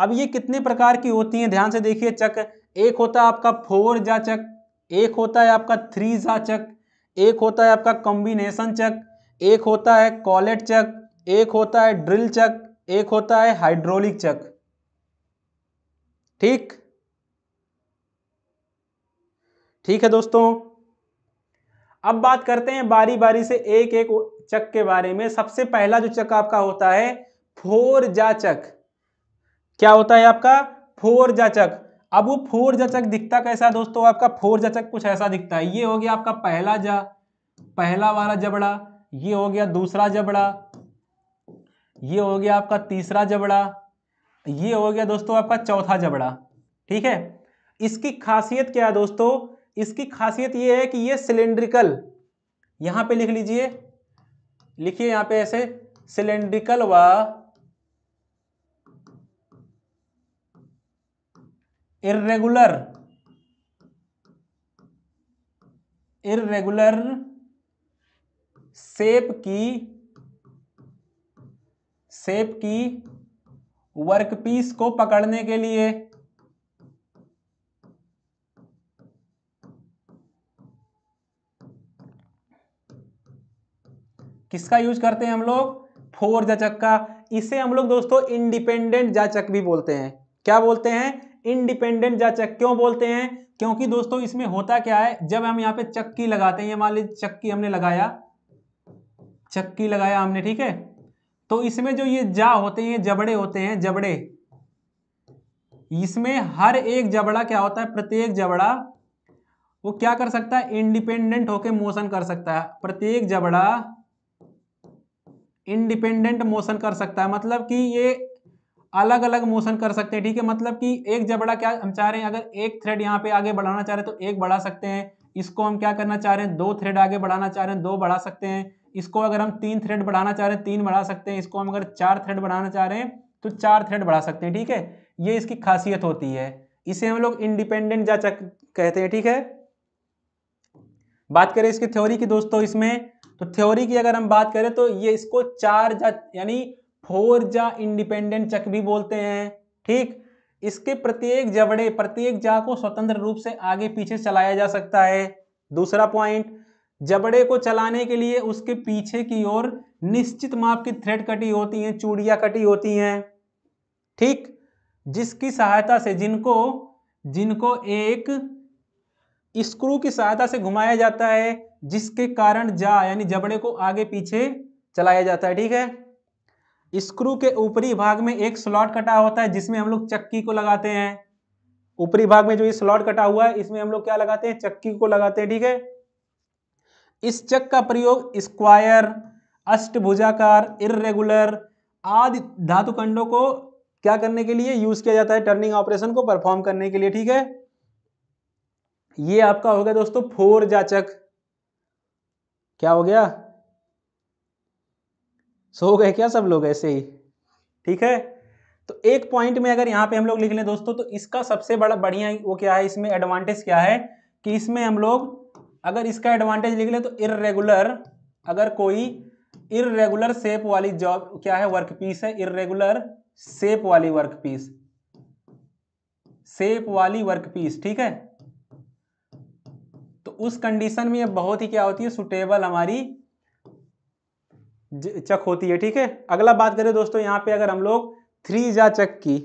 S1: अब ये कितने प्रकार की होती हैं ध्यान से देखिए चक एक होता है आपका फोर जा चक एक होता है आपका थ्री जा चक एक होता है आपका कॉम्बिनेशन चक एक होता है कॉलेट चक एक होता है ड्रिल चक एक होता है हाइड्रोलिक चक ठीक ठीक है दोस्तों अब बात करते हैं बारी बारी से एक एक चक के बारे में सबसे पहला जो चक आपका होता है फोर जा चक क्या होता है आपका फोर जा चक अब वो फोर जा चक दिखता कैसा दोस्तों आपका फोर जा चक कुछ ऐसा दिखता है ये हो गया आपका पहला जा पहला वाला जबड़ा ये हो गया दूसरा जबड़ा ये हो गया आपका तीसरा जबड़ा ये हो गया दोस्तों आपका चौथा जबड़ा ठीक है इसकी खासियत क्या है दोस्तों इसकी खासियत ये है कि ये सिलेंड्रिकल यहां पे लिख लीजिए लिखिए यहां पे ऐसे सिलेंड्रिकल व इरेगुलर इरेगुलर सेप की सेप की वर्कपीस को पकड़ने के लिए किसका यूज करते हैं हम लोग फोर जाचक का इसे हम लोग दोस्तों इंडिपेंडेंट जाचक भी बोलते हैं क्या बोलते हैं इंडिपेंडेंट जाचक क्यों बोलते हैं क्योंकि दोस्तों इसमें होता क्या है जब हम यहां पे चक्की लगाते हैं ये मान लीजिए चक्की हमने लगाया चक्की लगाया हमने ठीक है तो इसमें जो ये जा होते हैं जबड़े होते हैं जबड़े इसमें हर एक जबड़ा क्या होता है प्रत्येक जबड़ा वो क्या कर सकता है इंडिपेंडेंट होके मोशन कर सकता है प्रत्येक जबड़ा इंडिपेंडेंट मोशन कर सकता है मतलब कि ये अलग अलग मोशन कर सकते हैं ठीक है मतलब कि एक जबड़ा क्या हम चाह रहे हैं अगर एक थ्रेड यहाँ पे आगे बढ़ाना चाह रहे हैं तो एक बढ़ा सकते हैं इसको हम क्या करना चाह रहे हैं दो थ्रेड आगे बढ़ाना चाह रहे हैं दो बढ़ा सकते हैं इसको अगर हम तीन थ्रेड बढ़ाना चाह रहे हैं तीन बढ़ा सकते हैं इसको हम अगर चार थ्रेड बढ़ाना चाह रहे हैं तो चार थ्रेड बढ़ा सकते हैं ठीक है ये इसकी खासियत होती है इसे हम लोग इंडिपेंडेंट जाचा कहते हैं ठीक है बात करें इसकी थ्योरी की दोस्तों इसमें तो थ्योरी की अगर हम बात करें तो ये इसको चार जा यानी फोर जा इंडिपेंडेंट चक भी बोलते हैं ठीक इसके प्रत्येक जबड़े प्रत्येक जा को स्वतंत्र रूप से आगे पीछे चलाया जा सकता है दूसरा पॉइंट जबड़े को चलाने के लिए उसके पीछे की ओर निश्चित माप की थ्रेड कटी होती हैं चूड़िया कटी होती हैं ठीक जिसकी सहायता से जिनको जिनको एक स्क्रू की सहायता से घुमाया जाता है जिसके कारण जा यानी जबड़े को आगे पीछे चलाया जाता है ठीक है स्क्रू के ऊपरी भाग में एक स्लॉट कटा होता है जिसमें हम लोग चक्की को लगाते हैं ऊपरी भाग में जो ये स्लॉट कटा हुआ है इसमें हम लोग क्या लगाते हैं चक्की को लगाते हैं ठीक है इस चक का प्रयोग स्क्वायर अष्टभुजाकार इरेगुलर आदि धातुखंडों को क्या करने के लिए यूज किया जाता है टर्निंग ऑपरेशन को परफॉर्म करने के लिए ठीक है ये आपका हो गया दोस्तों फोर जाचक क्या हो गया सो गए क्या सब लोग ऐसे ही ठीक है तो एक पॉइंट में अगर यहां पे हम लोग लिख लें दोस्तों तो इसका सबसे बड़ा बढ़िया वो क्या है इसमें एडवांटेज क्या है कि इसमें हम लोग अगर इसका एडवांटेज लिख ले तो इरेगुलर अगर कोई इरेगुलर शेप वाली जॉब क्या है वर्क पीस है इरेगुलर शेप वाली वर्क पीस शेप वाली वर्क पीस ठीक है तो उस कंडीशन में ये बहुत ही क्या होती है सुटेबल हमारी चक होती है ठीक है अगला बात करें दोस्तों यहां पे अगर हम लोग थ्री जा चक की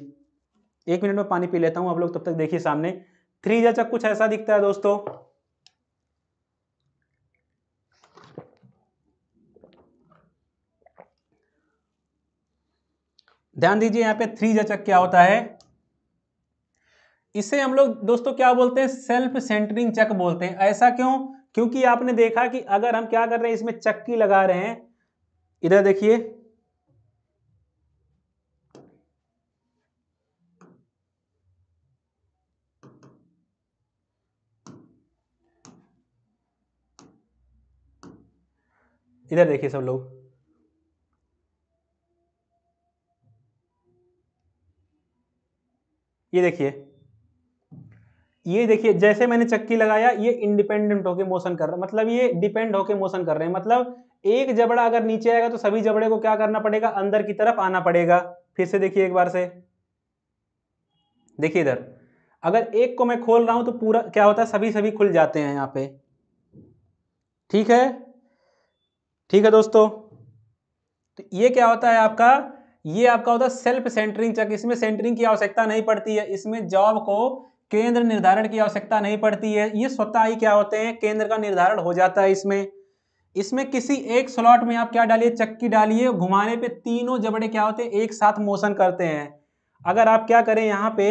S1: एक मिनट में पानी पी लेता हूं आप लोग तब तक देखिए सामने थ्री जा चक कुछ ऐसा दिखता है दोस्तों ध्यान दीजिए यहां पे थ्री जचक क्या होता है इसे हम लोग दोस्तों क्या बोलते हैं सेल्फ सेंटरिंग चक बोलते हैं ऐसा क्यों क्योंकि आपने देखा कि अगर हम क्या कर रहे हैं इसमें चक्की लगा रहे हैं इधर देखिए इधर देखिए सब लोग ये देखिए ये देखिए जैसे मैंने चक्की लगाया ये इंडिपेंडेंट होके मोशन कर रहा है मतलब ये डिपेंड होके मोशन कर रहे हैं मतलब एक जबड़ा अगर नीचे आएगा तो सभी जबड़े को क्या करना पड़ेगा अंदर की तरफ आना पड़ेगा फिर से देखिए एक बार से देखिए इधर अगर एक को मैं खोल रहा हूं तो पूरा क्या होता है सभी सभी खुल जाते हैं यहां पे ठीक है ठीक है दोस्तों तो ये क्या होता है आपका ये आपका होता है सेल्फ सेंटरिंग चक इसमें सेंटरिंग की आवश्यकता नहीं पड़ती है इसमें जॉब को केंद्र निर्धारण की आवश्यकता नहीं पड़ती है ये स्वतः ही क्या होते हैं केंद्र का निर्धारण हो जाता है इसमें इसमें किसी एक स्लॉट में आप क्या डालिए चक्की डालिए घुमाने पे तीनों जबड़े क्या होते हैं एक साथ मोशन करते हैं अगर आप क्या करें यहाँ पे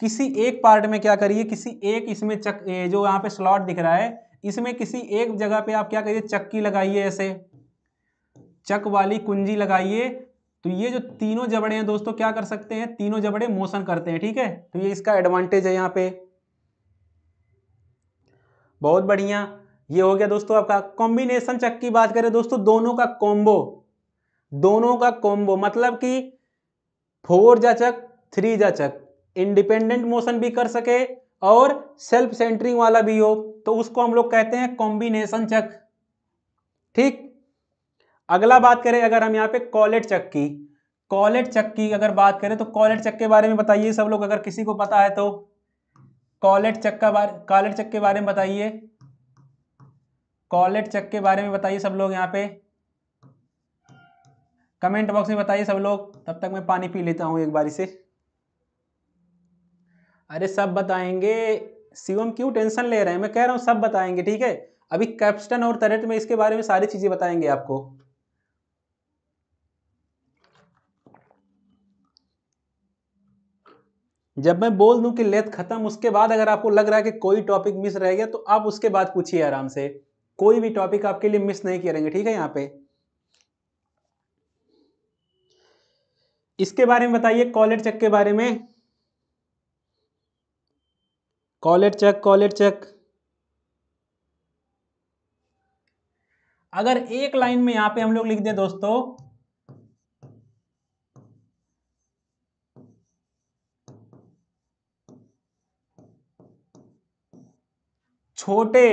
S1: किसी एक पार्ट में क्या करिए किसी एक इसमें चक जो यहाँ पे स्लॉट दिख रहा है इसमें किसी एक जगह पे आप क्या करिए चक्की लगाइए ऐसे चक वाली कुंजी लगाइए तो ये जो तीनों जबड़े हैं दोस्तों क्या कर सकते हैं तीनों जबड़े मोशन करते हैं ठीक है तो ये इसका एडवांटेज है यहाँ पे बहुत बढ़िया ये हो गया दोस्तों आपका कॉम्बिनेशन चक की बात करें दोस्तों दोनों का कॉम्बो दोनों का कॉम्बो मतलब कि फोर जा चक थ्री जा चक इंडिपेंडेंट मोशन भी कर सके और सेल्फ सेंटरिंग वाला भी हो तो उसको हम लोग कहते हैं कॉम्बिनेशन चक ठीक अगला बात करें अगर हम यहाँ पे कॉलेट चक की कॉलेट चक की अगर बात करें तो कॉलेट चक के बारे में बताइए सब लोग अगर किसी को पता है तो कॉलेट चक का बारे कॉलेट चक के बारे में बताइए कॉलेट चक के बारे में बताइए सब लोग यहाँ पे कमेंट बॉक्स में बताइए सब लोग तब तक मैं पानी पी लेता हूँ एक बारी से अरे सब बताएंगे शिवम क्यों टेंशन ले रहे हैं मैं कह रहा हूँ सब बताएंगे ठीक है अभी कैप्टन और तरेट में इसके बारे में सारी चीज़ें बताएंगे आपको जब मैं बोल दूं कि लेथ खत्म उसके बाद अगर आपको लग रहा है कि कोई टॉपिक मिस रह गया तो आप उसके बाद पूछिए आराम से कोई भी टॉपिक आपके लिए मिस नहीं करेंगे ठीक है यहाँ पे इसके बारे में बताइए कॉलेट चेक के बारे में कॉलेट चेक कॉलेट चेक अगर एक लाइन में यहां पे हम लोग लिख दें दोस्तों छोटे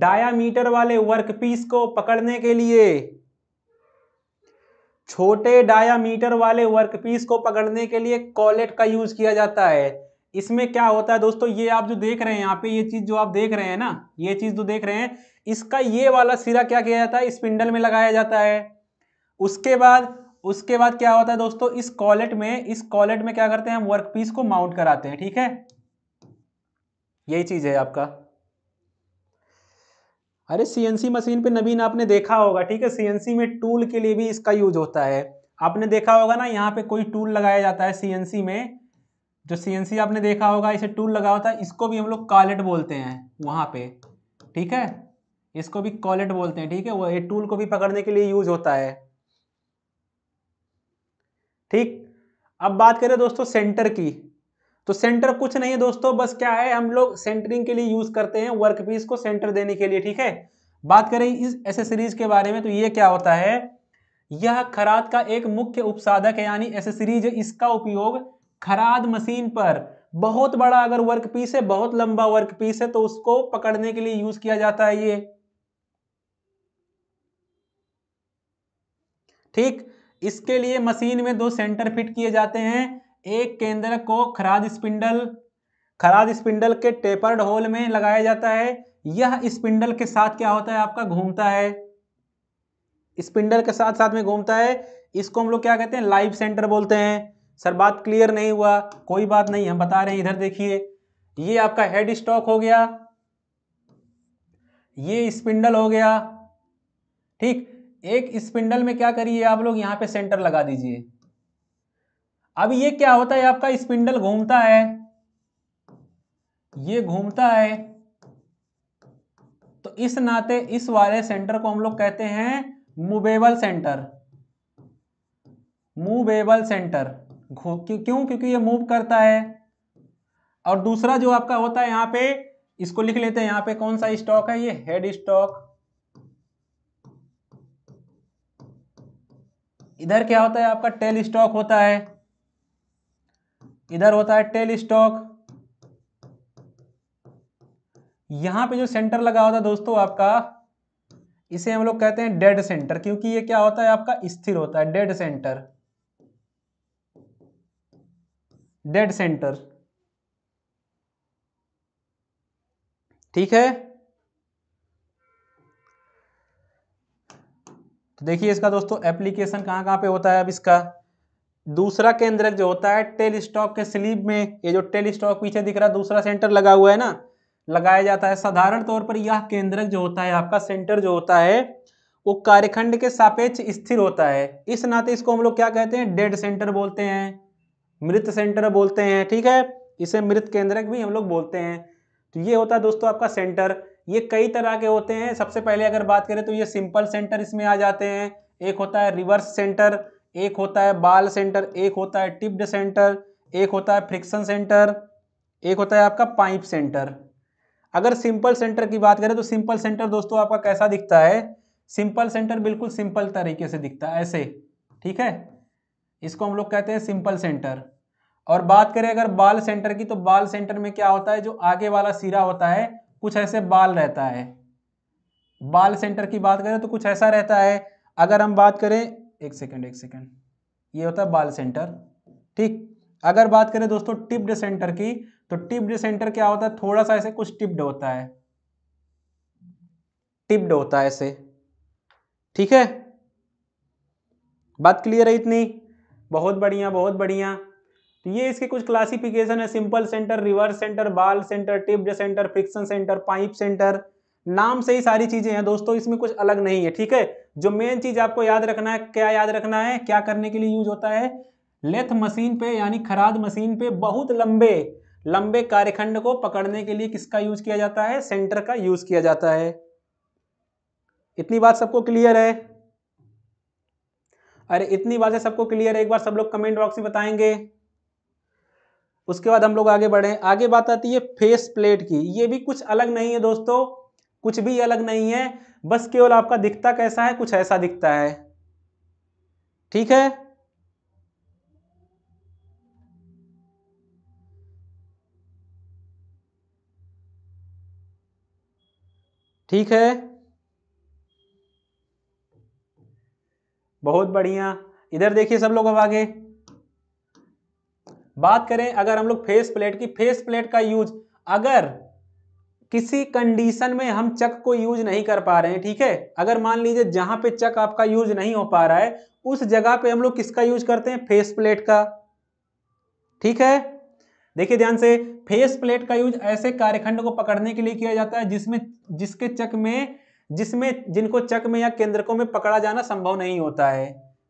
S1: डायामीटर वाले वर्कपीस को पकड़ने के लिए छोटे डायामीटर वाले वर्कपीस को पकड़ने के लिए कॉलेट का यूज किया जाता है इसमें क्या होता है दोस्तों ये आप जो देख रहे हैं यहाँ पे ये चीज जो आप देख रहे हैं ना ये चीज जो देख रहे हैं इसका ये वाला सिरा क्या किया जाता है स्पिंडल में लगाया जाता है उसके बाद उसके बाद क्या होता है दोस्तों इस कॉलेट में इस कॉलेट में क्या करते हैं हम वर्कपीस को माउंट कराते हैं ठीक है यही चीज है आपका अरे सीएनसी मशीन पे नवीन आपने देखा होगा ठीक है सीएनसी में टूल के लिए भी इसका यूज होता है आपने देखा होगा ना यहाँ पे कोई टूल लगाया जाता है सीएनसी में जो सीएनसी आपने देखा होगा इसे टूल लगा होता है इसको भी हम लोग कॉलेट बोलते हैं वहाँ पे ठीक है इसको भी कॉलेट बोलते हैं ठीक है वो ये टूल को भी पकड़ने के लिए यूज होता है ठीक अब बात करें दोस्तों सेंटर की तो सेंटर कुछ नहीं है दोस्तों बस क्या है हम लोग सेंटरिंग के लिए यूज करते हैं वर्क पीस को सेंटर देने के लिए ठीक है बात करें इस एसेसरीज के बारे में तो ये क्या होता है यह खराद का एक मुख्य उपसाधक है यानी एसेसरीज इसका उपयोग खराद मशीन पर बहुत बड़ा अगर वर्क पीस है बहुत लंबा वर्क पीस है तो उसको पकड़ने के लिए यूज किया जाता है ये ठीक इसके लिए मशीन में दो सेंटर फिट किए जाते हैं एक केंद्र को खराद स्पिंडल खराद स्पिंडल के टेपर्ड होल में लगाया जाता है यह स्पिंडल के साथ क्या होता है आपका घूमता है स्पिंडल के साथ साथ में घूमता है इसको हम लोग क्या कहते हैं लाइव सेंटर बोलते हैं सर बात क्लियर नहीं हुआ कोई बात नहीं हम बता रहे हैं इधर देखिए ये आपका हेड स्टॉक हो गया ये स्पिंडल हो गया ठीक एक स्पिंडल में क्या करिए आप लोग यहां पे सेंटर लगा दीजिए अब ये क्या होता है आपका स्पिंडल घूमता है ये घूमता है तो इस नाते इस वाले सेंटर को हम लोग कहते हैं मूवेबल सेंटर मूवेबल सेंटर क्यों क्योंकि ये मूव करता है और दूसरा जो आपका होता है यहां पे इसको लिख लेते हैं यहां पे कौन सा स्टॉक है ये हेड स्टॉक इधर क्या होता है आपका टेल स्टॉक होता है इधर होता है टेल स्टॉक यहां पे जो सेंटर लगा होता है दोस्तों आपका इसे हम लोग कहते हैं डेड सेंटर क्योंकि ये क्या होता है आपका स्थिर होता है डेड सेंटर डेड सेंटर ठीक है तो देखिए इसका दोस्तों एप्लीकेशन कहां कहां पे होता है अब इसका दूसरा केंद्रक जो होता है टेल स्टॉक के स्लीप में ये जो टेल स्टॉक पीछे दिख रहा है दूसरा सेंटर लगा हुआ है ना लगाया जाता है साधारण तौर पर यह केंद्रक जो होता है आपका सेंटर जो होता है वो कार्यखंड के सापेक्ष स्थिर होता है इस नाते इसको हम लोग क्या कहते हैं डेड सेंटर बोलते हैं मृत सेंटर बोलते हैं ठीक है इसे मृत केंद्रक भी हम लोग बोलते हैं तो ये होता है दोस्तों आपका सेंटर ये कई तरह के होते हैं सबसे पहले अगर बात करें तो ये सिंपल सेंटर इसमें आ जाते हैं एक होता है रिवर्स सेंटर एक होता है बाल सेंटर एक होता है टिप्ड सेंटर एक होता है फ्रिक्शन सेंटर एक होता है आपका पाइप सेंटर अगर सिंपल सेंटर की बात करें तो सिंपल सेंटर दोस्तों आपका कैसा दिखता है सिंपल सेंटर बिल्कुल सिंपल तरीके से दिखता है ऐसे ठीक है इसको हम लोग कहते हैं सिंपल सेंटर और बात करें अगर बाल सेंटर की तो बाल सेंटर में क्या होता है जो आगे वाला सिरा होता है कुछ ऐसे बाल रहता है बाल सेंटर की बात करें तो कुछ ऐसा रहता है अगर हम बात करें एक सेकेंड एक सेकेंड ये होता है बाल सेंटर ठीक अगर बात करें दोस्तों टिप्ड सेंटर की तो टिप्ड सेंटर क्या होता है थोड़ा सा ऐसे कुछ टिप्ड होता है टिप्ड होता है ऐसे ठीक है बात क्लियर है इतनी बहुत बढ़िया बहुत बढ़िया तो ये इसके कुछ क्लासिफिकेशन है simple centre reverse centre ball centre tipped centre friction centre pipe centre नाम से ही सारी चीजें हैं दोस्तों इसमें कुछ अलग नहीं है ठीक है जो मेन चीज आपको याद रखना है क्या याद रखना है क्या करने के लिए यूज होता है लेथ मशीन पे यानी खराद मशीन पे बहुत लंबे लंबे कार्यखंड को पकड़ने के लिए किसका यूज किया जाता है सेंटर का यूज किया जाता है इतनी बात सबको क्लियर है अरे इतनी है सबको क्लियर है एक बार सब लोग कमेंट बॉक्स में बताएंगे उसके बाद हम लोग आगे बढ़े आगे बात आती है फेस प्लेट की ये भी कुछ अलग नहीं है दोस्तों कुछ भी अलग नहीं है बस केवल आपका दिखता कैसा है कुछ ऐसा दिखता है ठीक है ठीक है बहुत बढ़िया इधर देखिए सब लोग अब आगे बात करें अगर हम लोग फेस प्लेट की फेस प्लेट का यूज अगर किसी कंडीशन में हम चक को यूज नहीं कर पा रहे हैं ठीक है अगर मान लीजिए जहां पे चक आपका यूज नहीं हो पा रहा है उस जगह पे हम लोग किसका यूज करते हैं फेस प्लेट का ठीक है देखिए ध्यान से फेस प्लेट का यूज ऐसे कार्यखंड को पकड़ने के लिए किया जाता है जिसमें जिसके चक में जिसमें जिनको चक में या केंद्रकों में पकड़ा जाना संभव नहीं होता है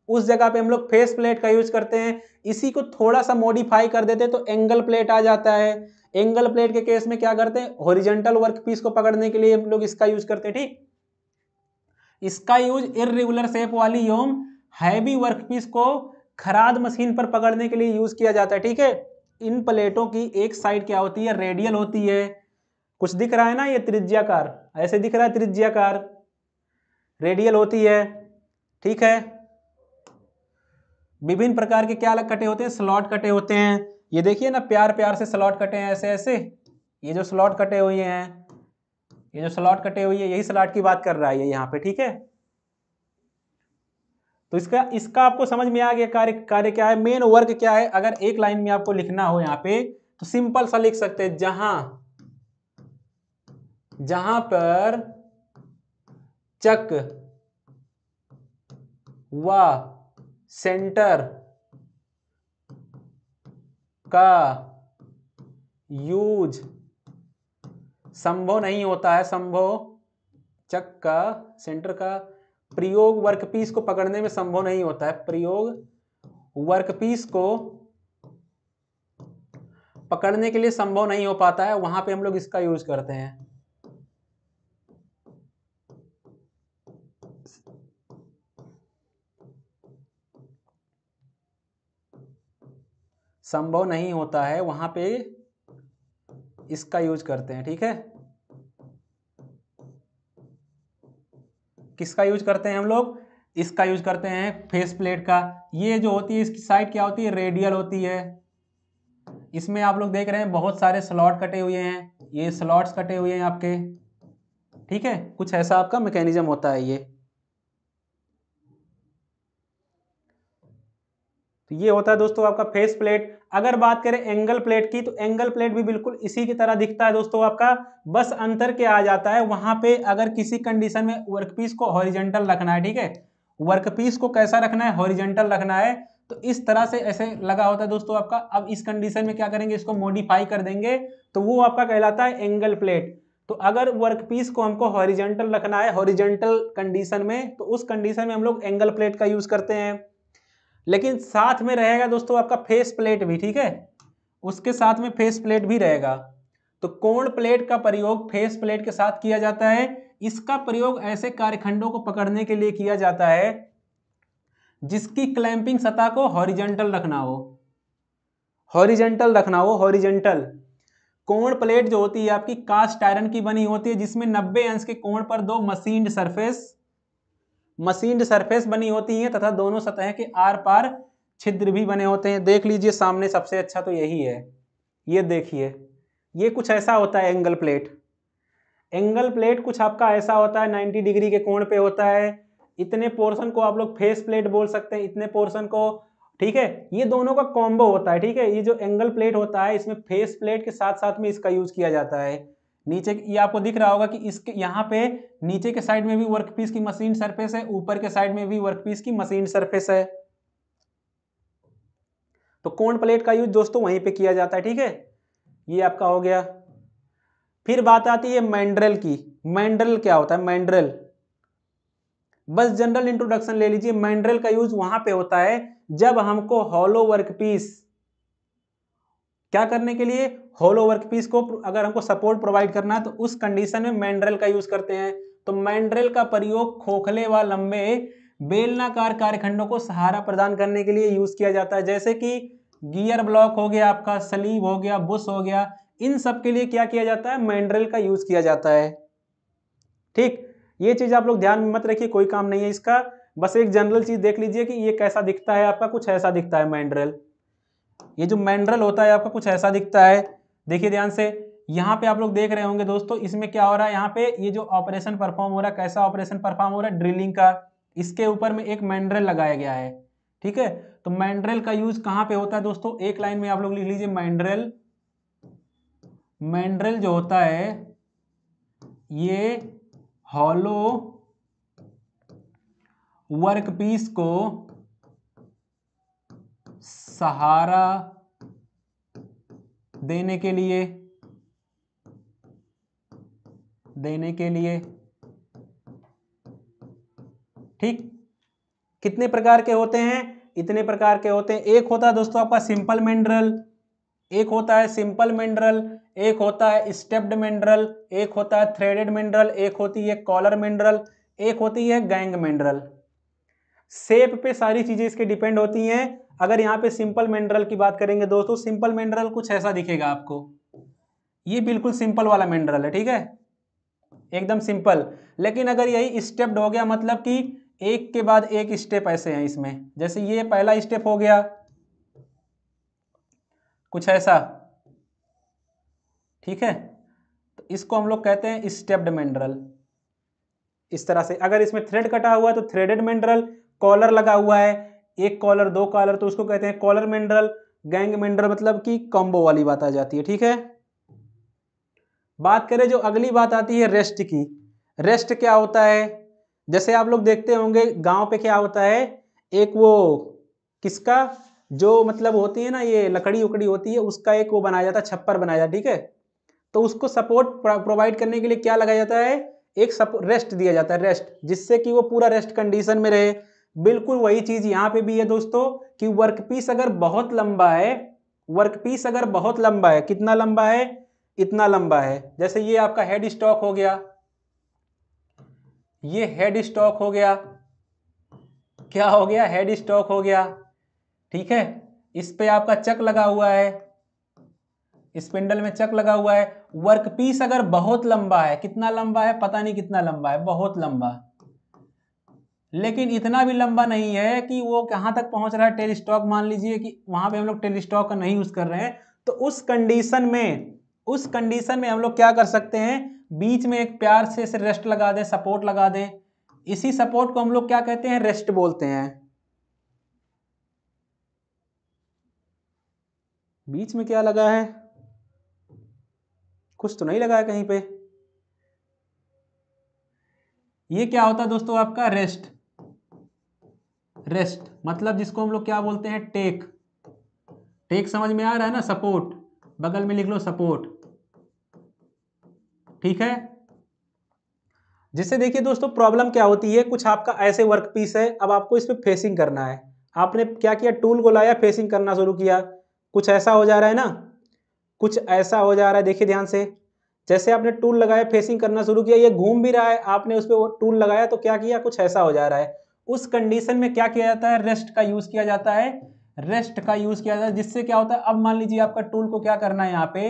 S1: उस जगह पे हम लोग फेस प्लेट का यूज करते हैं इसी को थोड़ा सा मॉडिफाई कर देते हैं तो एंगल प्लेट आ जाता है एंगल प्लेट के केस में क्या करते हैं हॉरिजेंटल वर्क पीस को पकड़ने के लिए हम लोग इसका यूज करते हैं ठीक इसका यूज इरेगुलर शेप वाली योम हैवी वर्क पीस को खराद मशीन पर पकड़ने के लिए यूज किया जाता है ठीक है इन प्लेटों की एक साइड क्या होती है रेडियल होती है कुछ दिख रहा है ना ये त्रिज्याकार ऐसे दिख रहा है त्रिज्याकार रेडियल होती है ठीक है विभिन्न प्रकार के क्या अलग कटे होते हैं स्लॉट कटे होते हैं ये देखिए ना प्यार प्यार से स्लॉट कटे हैं ऐसे ऐसे ये जो स्लॉट कटे हुए हैं ये जो स्लॉट कटे हुए हैं यही स्लॉट की बात कर रहा है ये यहाँ पे ठीक है तो इसका इसका आपको समझ में आ गया कार्य कार्य क्या है मेन वर्क क्या है अगर एक लाइन में आपको लिखना हो यहाँ पे तो सिंपल सा लिख सकते हैं जहां जहां पर चक व सेंटर का यूज संभव नहीं होता है संभव चक का सेंटर का प्रयोग वर्कपीस को पकड़ने में संभव नहीं होता है प्रयोग वर्कपीस को पकड़ने के लिए संभव नहीं हो पाता है वहां पे हम लोग इसका यूज करते हैं संभव नहीं होता है वहाँ पे इसका यूज करते हैं ठीक है किसका यूज करते हैं हम लोग इसका यूज करते हैं फेस प्लेट का ये जो होती है इसकी साइड क्या होती है रेडियल होती है इसमें आप लोग देख रहे हैं बहुत सारे स्लॉट कटे हुए हैं ये स्लॉट्स कटे हुए हैं आपके ठीक है कुछ ऐसा आपका मैकेनिज्म होता है ये तो ये होता है दोस्तों आपका फेस प्लेट अगर बात करें एंगल प्लेट की तो एंगल प्लेट भी बिल्कुल इसी की तरह दिखता है दोस्तों आपका बस अंतर के आ जाता है वहां पे अगर किसी कंडीशन में वर्कपीस को हॉरिजेंटल रखना है ठीक है वर्कपीस को कैसा रखना है हॉरिजेंटल रखना है तो इस तरह से ऐसे लगा होता है दोस्तों आपका अब इस कंडीशन में क्या करेंगे इसको मॉडिफाई कर देंगे तो वो आपका कहलाता है एंगल प्लेट तो अगर वर्कपीस को हमको हॉरिजेंटल रखना है हॉरिजेंटल कंडीशन में तो उस कंडीशन में हम लोग एंगल प्लेट का यूज़ करते हैं लेकिन साथ में रहेगा दोस्तों आपका फेस प्लेट भी ठीक है उसके साथ में फेस प्लेट भी रहेगा तो कोण प्लेट का प्रयोग फेस प्लेट के साथ किया जाता है इसका प्रयोग ऐसे कार्यखंडों को पकड़ने के लिए किया जाता है जिसकी क्लैंपिंग सतह को हॉरिजेंटल रखना हो हॉरिजेंटल रखना हो हॉरिजेंटल कोण प्लेट जो होती है आपकी कास्ट आयरन की बनी होती है जिसमें 90 अंश के कोण पर दो मशीन सरफेस मशीन सरफेस बनी होती है तथा दोनों सतह के आर पार छिद्र भी बने होते हैं देख लीजिए सामने सबसे अच्छा तो यही है ये देखिए ये कुछ ऐसा होता है एंगल प्लेट एंगल प्लेट कुछ आपका ऐसा होता है 90 डिग्री के कोण पे होता है इतने पोर्शन को आप लोग फेस प्लेट बोल सकते हैं इतने पोर्शन को ठीक है ये दोनों का कॉम्बो होता है ठीक है ये जो एंगल प्लेट होता है इसमें फेस प्लेट के साथ साथ में इसका यूज किया जाता है नीचे ये आपको दिख रहा होगा कि इसके यहाँ पे नीचे के साइड में भी वर्कपीस की मशीन सरफेस है ऊपर के साइड में भी वर्कपीस की मशीन सरफेस है तो कोण प्लेट का यूज दोस्तों वहीं पे किया जाता है ठीक है ये आपका हो गया फिर बात आती है मैंड्रल की मैंड्रल क्या होता है मैंड्रल बस जनरल इंट्रोडक्शन ले लीजिए मैंड्रल का यूज वहां पे होता है जब हमको हॉलो वर्कपीस क्या करने के लिए होलो वर्क पीस को अगर हमको सपोर्ट प्रोवाइड करना है तो उस कंडीशन में मैंड्रेल का यूज करते हैं तो मैंड्रेल का प्रयोग खोखले व लंबे बेलनाकार कार्यखंडों को सहारा प्रदान करने के लिए यूज किया जाता है जैसे कि गियर ब्लॉक हो गया आपका सलीब हो गया बुश हो गया इन सब के लिए क्या किया जाता है मैंड्रेल का यूज किया जाता है ठीक ये चीज आप लोग ध्यान में मत रखिए कोई काम नहीं है इसका बस एक जनरल चीज देख लीजिए कि ये कैसा दिखता है आपका कुछ ऐसा दिखता है मैंड्रेल ये जो मैंड्रल होता है आपका कुछ ऐसा दिखता है देखिए ध्यान से यहाँ पे आप लोग देख रहे होंगे दोस्तों इसमें क्या हो रहा है यहाँ पे ये जो ऑपरेशन परफॉर्म हो रहा है कैसा ऑपरेशन परफॉर्म हो रहा है ड्रिलिंग का इसके ऊपर में एक मैंड्रल लगाया गया है ठीक है तो मैंड्रल का यूज कहाँ पे होता है दोस्तों एक लाइन में आप लोग लिख लीजिए मैंड्रल मैंड्रल जो होता है ये हॉलो वर्कपीस को सहारा देने के लिए देने के लिए ठीक कितने प्रकार के होते हैं इतने प्रकार के होते हैं एक होता है दोस्तों आपका सिंपल मिनरल एक होता है सिंपल मिनरल एक होता है स्टेप्ड मिनरल एक होता है थ्रेडेड मिनरल एक होती है कॉलर मिनरल एक होती है गैंग मिनरल सेप पे सारी चीज़ें इसके डिपेंड होती हैं अगर यहाँ पे सिंपल मिनरल की बात करेंगे दोस्तों सिंपल मिनरल कुछ ऐसा दिखेगा आपको ये बिल्कुल सिंपल वाला मिनरल है ठीक है एकदम सिंपल लेकिन अगर यही स्टेप्ड हो गया मतलब कि एक के बाद एक स्टेप ऐसे हैं इसमें जैसे ये पहला स्टेप हो गया कुछ ऐसा ठीक है तो इसको हम लोग कहते हैं स्टेप्ड मिनरल इस तरह से अगर इसमें थ्रेड कटा हुआ है तो थ्रेडेड मिनरल कॉलर लगा हुआ है एक कॉलर दो कॉलर तो उसको कहते हैं कॉलर मिनरल गैंग मिनरल मतलब कि कॉम्बो वाली बात आ जाती है ठीक है बात करें जो अगली बात आती है रेस्ट की रेस्ट क्या होता है जैसे आप लोग देखते होंगे गांव पे क्या होता है एक वो किसका जो मतलब होती है ना ये लकड़ी उकड़ी होती है उसका एक वो बनाया जाता है छप्पर बनाया जाता है ठीक है तो उसको सपोर्ट प्रोवाइड करने के लिए क्या लगाया जाता है एक रेस्ट दिया जाता है रेस्ट जिससे कि वो पूरा रेस्ट कंडीशन में रहे बिल्कुल वही चीज यहां पे भी है दोस्तों कि वर्क पीस अगर बहुत लंबा है वर्क पीस अगर बहुत लंबा है कितना लंबा है इतना लंबा है जैसे ये आपका हेड स्टॉक हो गया ये हेड स्टॉक हो गया क्या हो गया हेड स्टॉक हो गया ठीक है इस पे आपका चक लगा हुआ है स्पिंडल में चक लगा हुआ है वर्क पीस अगर बहुत लंबा है कितना लंबा है पता नहीं कितना लंबा है बहुत लंबा लेकिन इतना भी लंबा नहीं है कि वो कहाँ तक पहुँच रहा है टेल स्टॉक मान लीजिए कि वहाँ पे हम लोग टेल स्टॉक का नहीं यूज़ कर रहे हैं तो उस कंडीशन में उस कंडीशन में हम लोग क्या कर सकते हैं बीच में एक प्यार से से रेस्ट लगा दें सपोर्ट लगा दें इसी सपोर्ट को हम लोग क्या कहते हैं रेस्ट बोलते हैं बीच में क्या लगा है कुछ तो नहीं लगा है कहीं पे ये क्या होता है दोस्तों आपका रेस्ट रेस्ट मतलब जिसको हम लोग क्या बोलते हैं टेक टेक समझ में आ रहा है ना सपोर्ट बगल में लिख लो सपोर्ट ठीक है जिससे देखिए दोस्तों प्रॉब्लम क्या होती है कुछ आपका ऐसे वर्क पीस है अब आपको इस पर फेसिंग करना है आपने क्या किया टूल को लाया फेसिंग करना शुरू किया कुछ ऐसा हो जा रहा है ना कुछ ऐसा हो जा रहा है देखिए ध्यान से जैसे आपने टूल लगाया फेसिंग करना शुरू किया ये घूम भी रहा है आपने उस पर टूल लगाया तो क्या किया कुछ ऐसा हो जा रहा है उस कंडीशन में क्या किया जाता है रेस्ट का यूज किया जाता है रेस्ट का यूज किया जाता है जिससे क्या होता है अब मान लीजिए आपका टूल को क्या करना है यहाँ पे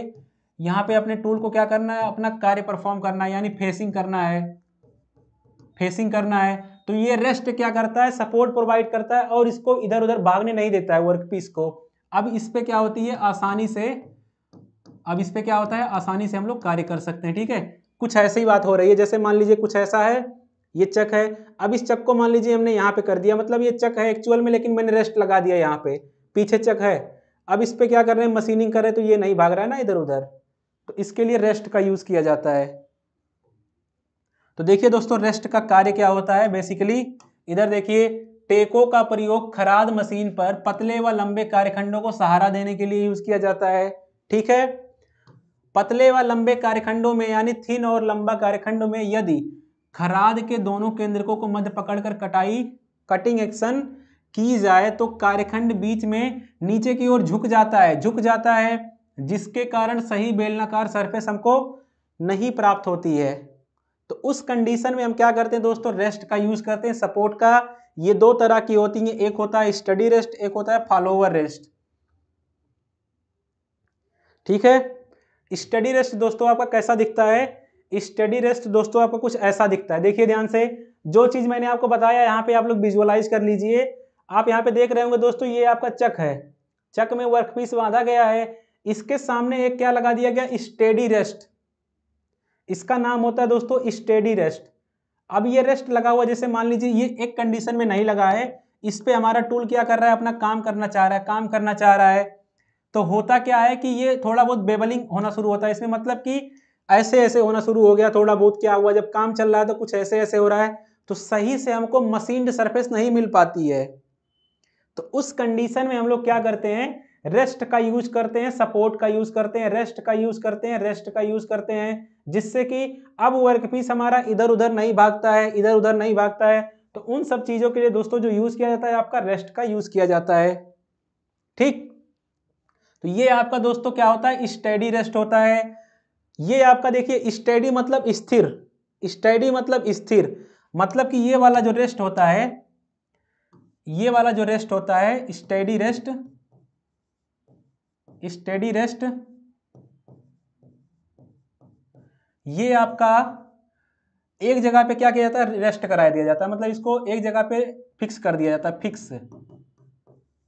S1: यहाँ पे अपने टूल को क्या करना है अपना कार्य परफॉर्म करना है यानी फेसिंग करना है फेसिंग करना है तो ये रेस्ट क्या करता है सपोर्ट प्रोवाइड करता है और इसको इधर उधर भागने नहीं देता है वर्क पीस को अब इस पर क्या होती है आसानी से अब इस पर क्या होता है आसानी से हम लोग कार्य कर सकते हैं ठीक है कुछ ऐसी बात हो रही है जैसे मान लीजिए कुछ ऐसा है ये चक है अब इस चक को मान लीजिए हमने यहाँ पे कर दिया मतलब ये चक है एक्चुअल में लेकिन मैंने रेस्ट लगा दिया यहाँ पे पीछे चक है अब इस पर क्या कर रहे हैं मशीनिंग कर रहे हैं तो ये नहीं भाग रहा है ना इधर उधर तो इसके लिए रेस्ट का यूज़ किया जाता है तो देखिए दोस्तों रेस्ट का कार्य क्या होता है बेसिकली इधर देखिए टेको का प्रयोग खराद मशीन पर पतले व लंबे कार्यखंडों को सहारा देने के लिए यूज किया जाता है ठीक है पतले व लंबे कार्यखंडों में यानी थिन और लंबा कार्यखंडों में यदि खराद के दोनों केंद्रकों को मध्य पकड़कर कटाई कटिंग एक्शन की जाए तो कार्यखंड बीच में नीचे की ओर झुक जाता है झुक जाता है जिसके कारण सही बेलनाकार सरफेस हमको नहीं प्राप्त होती है तो उस कंडीशन में हम क्या करते हैं दोस्तों रेस्ट का यूज करते हैं सपोर्ट का ये दो तरह की होती है एक होता है स्टडी रेस्ट एक होता है फॉलोवर रेस्ट ठीक है स्टडी रेस्ट दोस्तों आपका कैसा दिखता है स्टडी रेस्ट दोस्तों आपको कुछ ऐसा दिखता है देखिए ध्यान से जो चीज़ मैंने आपको बताया यहाँ पे आप लोग विजुअलाइज कर लीजिए आप यहाँ पे देख रहे होंगे दोस्तों ये आपका चक है चक में वर्कपीस बांधा गया है इसके सामने एक क्या लगा दिया गया स्टेडी रेस्ट इसका नाम होता है दोस्तों स्टेडी रेस्ट अब ये रेस्ट लगा हुआ जैसे मान लीजिए ये एक कंडीशन में नहीं लगा है इस पर हमारा टूल क्या कर रहा है अपना काम करना चाह रहा है काम करना चाह रहा है तो होता क्या है कि ये थोड़ा बहुत बेबलिंग होना शुरू होता है इसमें मतलब कि ऐसे ऐसे होना शुरू हो गया थोड़ा बहुत क्या हुआ जब काम चल रहा है तो कुछ ऐसे ऐसे हो रहा है तो सही से हमको मशीन सरफेस नहीं मिल पाती है तो उस कंडीशन में हम लोग क्या करते हैं रेस्ट का यूज करते हैं सपोर्ट का यूज करते हैं रेस्ट का यूज करते हैं रेस्ट का यूज करते हैं जिससे कि अब वर्क पीस हमारा इधर उधर नहीं भागता है इधर उधर नहीं भागता है तो उन सब चीज़ों के लिए दोस्तों जो यूज़ किया जाता है आपका रेस्ट का यूज़ किया जाता है ठीक तो ये आपका दोस्तों क्या होता है स्टेडी रेस्ट होता है ये आपका देखिए स्टेडी मतलब स्थिर स्टेडी मतलब स्थिर मतलब कि ये वाला जो रेस्ट होता है ये वाला जो रेस्ट होता है स्टेडी रेस्ट स्टेडी रेस्ट ये आपका एक जगह पे क्या किया जाता है रेस्ट करा दिया जाता है मतलब इसको एक जगह पे फिक्स कर दिया जाता है फिक्स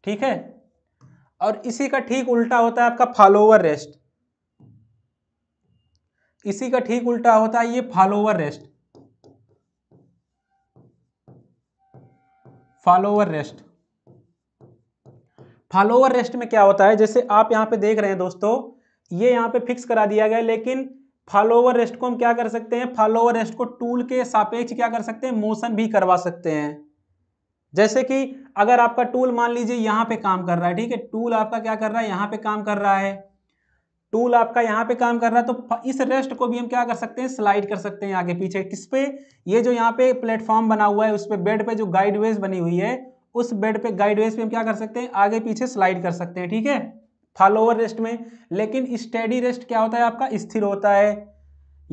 S1: ठीक है और इसी का ठीक उल्टा होता है आपका फॉलोवर रेस्ट इसी का ठीक उल्टा होता है ये follower rest follower rest follower rest में क्या होता है जैसे आप यहां पे देख रहे हैं दोस्तों ये यहां पे फिक्स करा दिया गया लेकिन फॉलोवर रेस्ट को हम क्या कर सकते हैं फॉलोवर रेस्ट को टूल के सापेक्ष क्या कर सकते हैं मोशन भी करवा सकते हैं जैसे कि अगर आपका टूल मान लीजिए यहां पे काम कर रहा है ठीक है टूल आपका क्या कर रहा है यहां पे काम कर रहा है टूल आपका यहाँ पे काम कर रहा है तो इस रेस्ट को भी हम क्या कर सकते हैं स्लाइड कर सकते हैं आगे पीछे किस पे ये जो यहाँ पे प्लेटफॉर्म बना हुआ है उस पर बेड पे जो गाइडवेज बनी हुई है उस बेड पे गाइडवेज पे हम क्या कर सकते हैं आगे पीछे स्लाइड कर सकते हैं ठीक है फॉलोवर रेस्ट में लेकिन स्टेडी रेस्ट क्या होता है आपका स्थिर होता है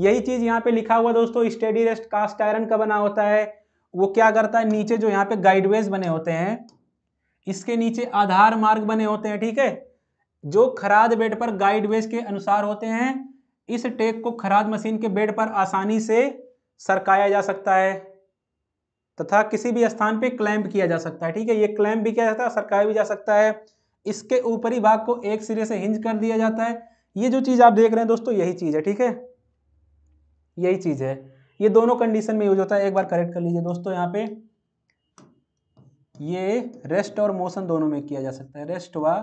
S1: यही चीज यहाँ पे लिखा हुआ दोस्तों स्टेडी रेस्ट कास्ट आयरन का बना होता है वो क्या करता है नीचे जो यहाँ पे गाइडवेज बने होते हैं इसके नीचे आधार मार्ग बने होते हैं ठीक है जो खराद बेड पर गाइड वेज के अनुसार होते हैं इस टेक को खराद मशीन के बेड पर आसानी से सरकाया जा सकता है तथा किसी भी स्थान पे क्लैंप किया जा सकता है ठीक है ये क्लैंप भी किया जाता है सरकाया भी जा सकता है इसके ऊपरी भाग को एक सिरे से हिंज कर दिया जाता है ये जो चीज़ आप देख रहे हैं दोस्तों यही चीज़ है ठीक है यही चीज़ है ये दोनों कंडीशन में यूज होता है एक बार करेक्ट कर लीजिए दोस्तों यहाँ पे ये रेस्ट और मोशन दोनों में किया जा सकता है रेस्ट व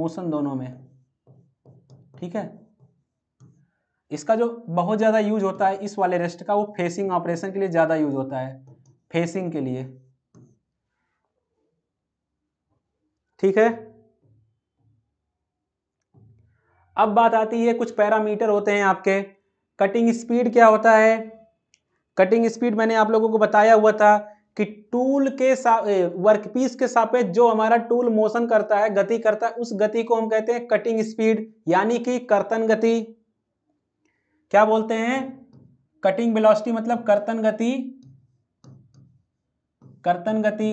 S1: मोशन दोनों में ठीक है इसका जो बहुत ज़्यादा यूज होता है इस वाले रेस्ट का वो फेसिंग ऑपरेशन के लिए ज़्यादा यूज होता है फेसिंग के लिए ठीक है अब बात आती है कुछ पैरामीटर होते हैं आपके कटिंग स्पीड क्या होता है कटिंग स्पीड मैंने आप लोगों को बताया हुआ था कि टूल के वर्कपीस के सापेक्ष जो हमारा टूल मोशन करता है गति करता है उस गति को हम कहते हैं कटिंग स्पीड यानी कि कर्तन गति क्या बोलते हैं कटिंग वेलोसिटी मतलब कर्तन गति कर्तन गति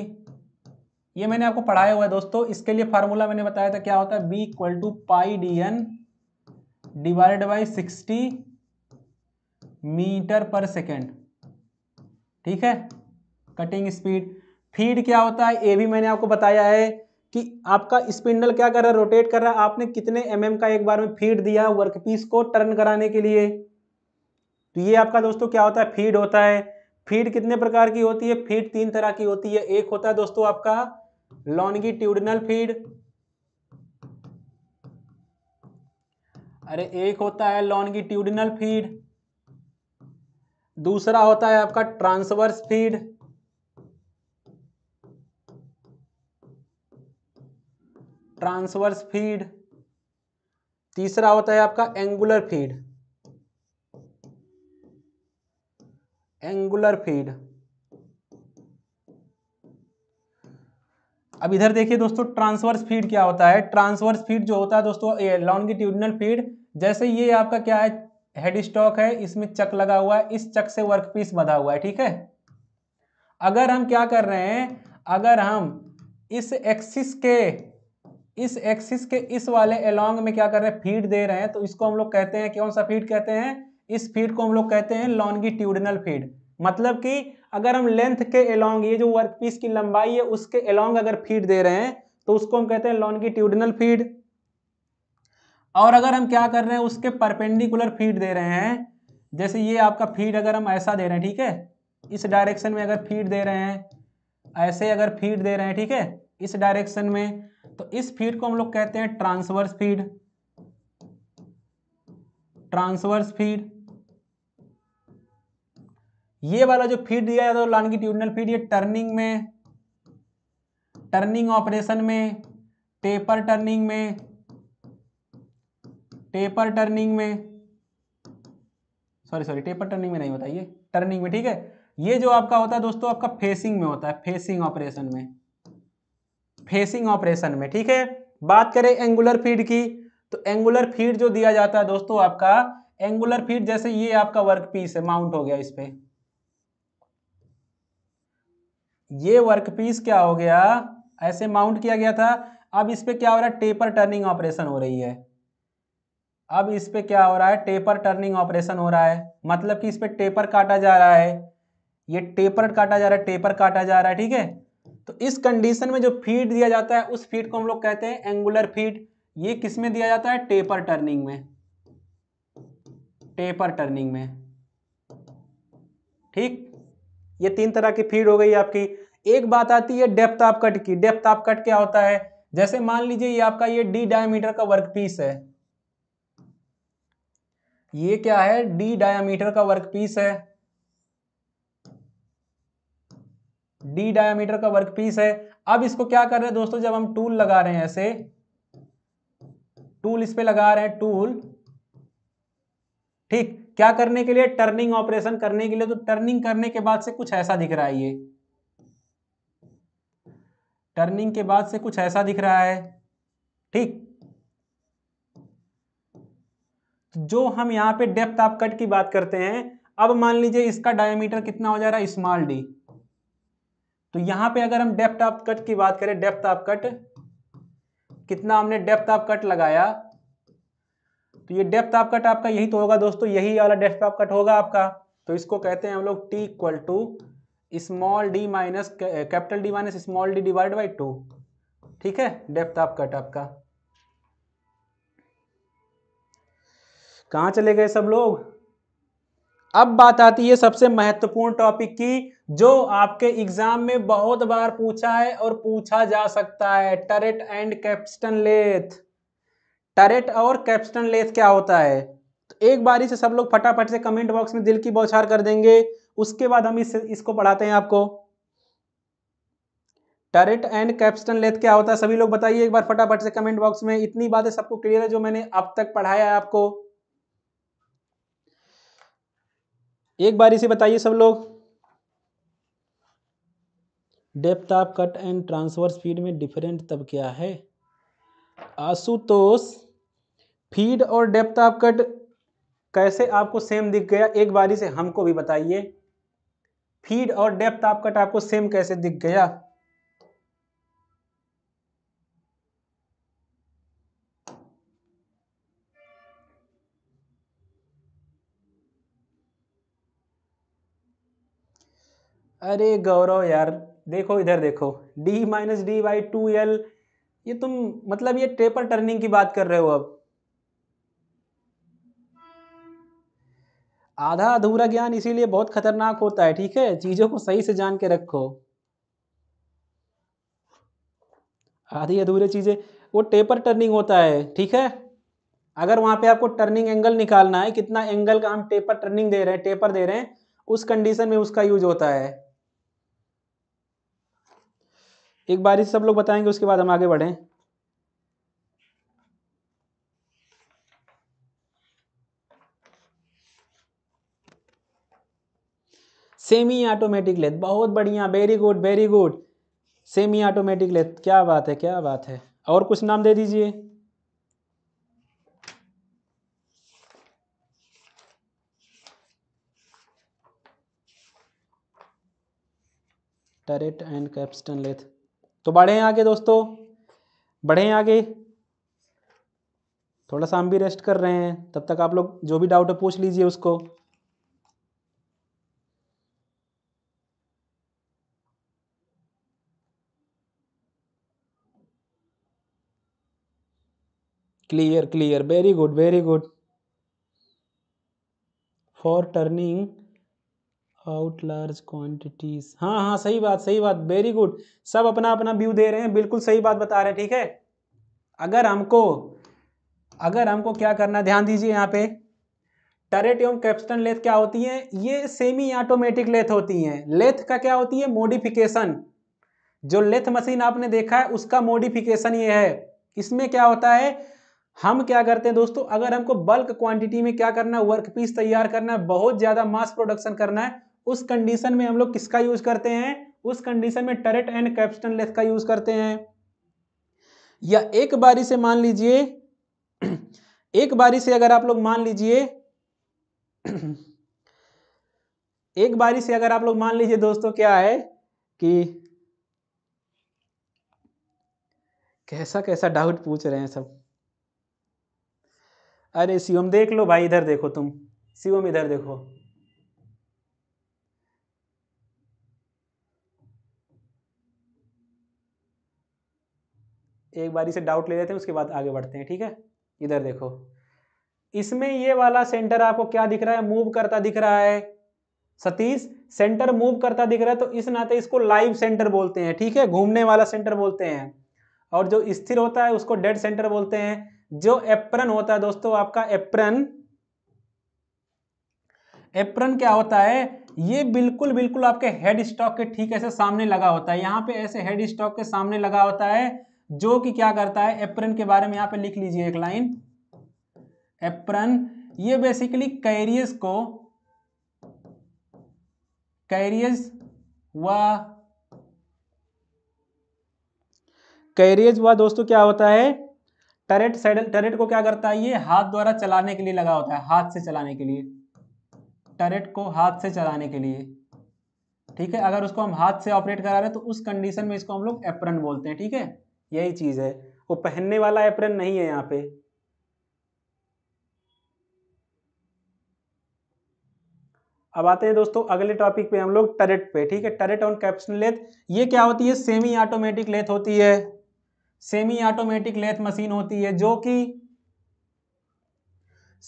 S1: ये मैंने आपको पढ़ाया हुआ है दोस्तों इसके लिए फार्मूला मैंने बताया था क्या होता है B equal to pi D N divide by sixty metre per second ठीक है कटिंग स्पीड फीड क्या होता है ये भी मैंने आपको बताया है कि आपका स्पिंडल क्या कर रहा है रोटेट कर रहा है आपने कितने एम mm का एक बार में फीड दिया वर्कपीस को टर्न कराने के लिए तो ये आपका दोस्तों क्या होता है फीड होता है फीड कितने प्रकार की होती है फीड तीन तरह की होती है एक होता है दोस्तों आपका लॉन्गिट्यूडनल फीड अरे एक होता है लॉन्गिट्यूडनल फीड दूसरा होता है आपका ट्रांसवर्स फीड ट्रांसवर्स फीड तीसरा होता है आपका एंगुलर फीड एंगुलर फीड अब इधर देखिए दोस्तों ट्रांसवर्स फीड क्या होता है ट्रांसवर्स फीड जो होता है दोस्तों ये लॉन्गिट्यूडनल फीड जैसे ये आपका क्या है हेड स्टॉक है इसमें चक लगा हुआ है इस चक से वर्क पीस हुआ है ठीक है अगर हम क्या कर रहे हैं अगर हम इस एक्सिस के इस एक्सिस के इस वाले अलोंग में क्या कर रहे हैं फीड दे रहे हैं तो इसको हम लोग कहते हैं कौन सा फीड कहते हैं इस फीड को हम लोग कहते हैं लॉन्गिट्यूडनल फीड मतलब कि अगर हम लेंथ के अलोंग ये जो वर्क पीस की लंबाई है उसके अलोंग अगर फीड दे रहे हैं तो उसको हम कहते हैं लॉन्गिट्यूडनल फीड और अगर हम क्या कर रहे हैं उसके परपेंडिकुलर फीड दे रहे हैं जैसे ये आपका फीड अगर हम ऐसा दे रहे हैं ठीक है इस डायरेक्शन में अगर फीड दे रहे हैं ऐसे अगर फीड दे रहे हैं ठीक है इस डायरेक्शन में तो इस फीड को हम लोग कहते हैं ट्रांसवर्स फीड ट्रांसवर्स फीड ये वाला जो फीड दिया जाता है तो लॉन्गिट्यूडनल फीड ये टर्निंग में टर्निंग ऑपरेशन में टेपर टर्निंग में टेपर टर्निंग में सॉरी सॉरी टेपर टर्निंग में नहीं होता ये टर्निंग में ठीक है ये जो आपका होता है दोस्तों आपका फेसिंग में होता है फेसिंग ऑपरेशन में फेसिंग ऑपरेशन में ठीक है बात करें एंगुलर फीड की तो एंगुलर फीड जो दिया जाता है दोस्तों आपका एंगुलर फीड जैसे ये आपका वर्क पीस है माउंट हो गया इस पर ये वर्क पीस क्या हो गया ऐसे माउंट किया गया था अब इस पर क्या हो रहा है टेपर टर्निंग ऑपरेशन हो रही है अब इस पर क्या हो रहा है टेपर टर्निंग ऑपरेशन हो रहा है मतलब कि इस पर टेपर काटा जा रहा है ये टेपर काटा जा रहा है टेपर काटा जा रहा है ठीक है तो इस कंडीशन में जो फीड दिया जाता है उस फीड को हम लोग कहते हैं एंगुलर फीड ये किस में दिया जाता है टेपर टर्निंग में टेपर टर्निंग में ठीक ये तीन तरह की फीड हो गई आपकी एक बात आती है डेप्थ ऑफ कट की डेप्थ ऑफ कट क्या होता है जैसे मान लीजिए ये आपका ये डी डायमीटर का वर्क पीस है ये क्या है डी डायामीटर का वर्क पीस है डी डायमीटर का वर्क पीस है अब इसको क्या कर रहे हैं दोस्तों जब हम टूल लगा रहे हैं ऐसे टूल इस पे लगा रहे हैं टूल ठीक क्या करने के लिए टर्निंग ऑपरेशन करने के लिए तो टर्निंग करने के बाद से कुछ ऐसा दिख रहा है ये टर्निंग के बाद से कुछ ऐसा दिख रहा है ठीक जो हम यहां पे डेप्थ आप कट की बात करते हैं अब मान लीजिए इसका डायमीटर कितना हो जा रहा है स्मॉल डी तो यहां पे अगर हम डेप्थ ऑफ कट की बात करें डेप्थ ऑफ कट कितना हमने डेप्थ ऑफ कट लगाया तो ये डेप्थ ऑफ कट आपका यही तो होगा दोस्तों यही वाला डेप्थ ऑफ कट होगा आपका तो इसको कहते हैं हम लोग T equal to small D minus capital D minus small D divide by two ठीक है डेप्थ ऑफ कट आपका कहां चले गए सब लोग अब बात आती है सबसे महत्वपूर्ण टॉपिक की जो आपके एग्जाम में बहुत बार पूछा है और पूछा जा सकता है turret and capstan lathe turret और कैप्सटन लेथ क्या होता है तो एक बार से सब लोग फटाफट से कमेंट बॉक्स में दिल की बौछार कर देंगे उसके बाद हम इस, इसको पढ़ाते हैं आपको टरेट एंड कैप्सटन लेथ क्या होता है सभी लोग बताइए एक बार फटाफट से कमेंट बॉक्स में इतनी बातें सबको क्लियर है जो मैंने अब तक पढ़ाया है आपको एक बार इसे बताइए सब लोग depth of cut and transverse feed में डिफरेंट तब क्या है आशुतोष फीड और डेप्थ ऑफ कट कैसे आपको सेम दिख गया एक बारी से हमको भी बताइए फीड और डेप्थ ऑफ कट आपको सेम कैसे दिख गया अरे गौरव यार देखो इधर देखो D minus D by two L ये तुम मतलब ये टेपर टर्निंग की बात कर रहे हो अब आधा अधूरा ज्ञान इसीलिए बहुत खतरनाक होता है ठीक है चीजों को सही से जान के रखो आधी अधूरे चीजें वो टेपर टर्निंग होता है ठीक है अगर वहां पे आपको टर्निंग एंगल निकालना है कितना एंगल का हम टेपर टर्निंग दे रहे हैं टेपर दे रहे हैं उस कंडीशन में उसका यूज होता है एक बार सब लोग बताएंगे उसके बाद हम आगे बढ़ें सेमी ऑटोमेटिक लेथ बहुत बढ़िया very good very good semi automatic lathe क्या बात है क्या बात है और कुछ नाम दे दीजिए टरेट एंड कैप्सटन लेथ तो बढ़ें आगे दोस्तों बढ़ें आगे थोड़ा सा हम भी रेस्ट कर रहे हैं तब तक आप लोग जो भी डाउट है पूछ लीजिए उसको clear clear very good very good for turning about large quantities हाँ हाँ सही बात सही बात वेरी गुड सब अपना अपना व्यू दे रहे हैं बिल्कुल सही बात बता रहे हैं ठीक है अगर हमको अगर हमको क्या करना ध्यान दीजिए यहाँ पे टरेट एवं कैप्सटन लेथ क्या होती है ये सेमी ऑटोमेटिक लेथ होती हैं लेथ का क्या होती है मोडिफिकेशन जो लेथ मशीन आपने देखा है उसका मोडिफिकेशन ये है इसमें क्या होता है हम क्या करते हैं दोस्तों अगर हमको बल्क क्वांटिटी में क्या करना है वर्क पीस तैयार करना है बहुत ज़्यादा मास प्रोडक्शन करना है उस कंडीशन में हम लोग किसका यूज करते हैं उस कंडीशन में टरेट एंड कैप्सटन लेथ का यूज करते हैं या एक बारी से मान लीजिए एक बारी से अगर आप लोग मान लीजिए एक बारी से अगर आप लोग मान लीजिए दोस्तों क्या है कि कैसा कैसा डाउट पूछ रहे हैं सब अरे शिवम देख लो भाई इधर देखो तुम शिवम इधर देखो एक बारी से डाउट ले लेते हैं उसके बाद आगे बढ़ते हैं ठीक है इधर देखो इसमें ये वाला सेंटर आपको क्या दिख रहा है मूव करता दिख रहा है सतीश सेंटर मूव करता दिख रहा है तो इस नाते इसको लाइव सेंटर बोलते हैं ठीक है घूमने वाला सेंटर बोलते हैं और जो स्थिर होता है उसको डेड सेंटर बोलते हैं जो एप्रन होता है दोस्तों आपका एप्रन एप्रन क्या होता है ये बिल्कुल बिल्कुल आपके हेड स्टॉक के ठीक ऐसे सामने लगा होता है यहाँ पे ऐसे हेड स्टॉक के सामने लगा होता है जो कि क्या करता है एप्रन के बारे में यहां पे लिख लीजिए एक लाइन एप्रन ये बेसिकली कैरियस को कैरियस व कैरियज हुआ दोस्तों क्या होता है टरेट सैडल टरेट को क्या करता है ये हाथ द्वारा चलाने के लिए लगा होता है हाथ से चलाने के लिए टरेट को हाथ से चलाने के लिए ठीक है अगर उसको हम हाथ से ऑपरेट करा रहे हैं तो उस कंडीशन में इसको हम लोग एप्रन बोलते हैं ठीक है यही चीज़ है वो पहनने वाला एप्रन नहीं है यहाँ पे अब आते हैं दोस्तों अगले टॉपिक पे हम लोग टरेट पे ठीक है टरेट ऑन कैप्शन लेथ ये क्या होती है सेमी ऑटोमेटिक लेथ होती है सेमी ऑटोमेटिक लेथ मशीन होती है जो कि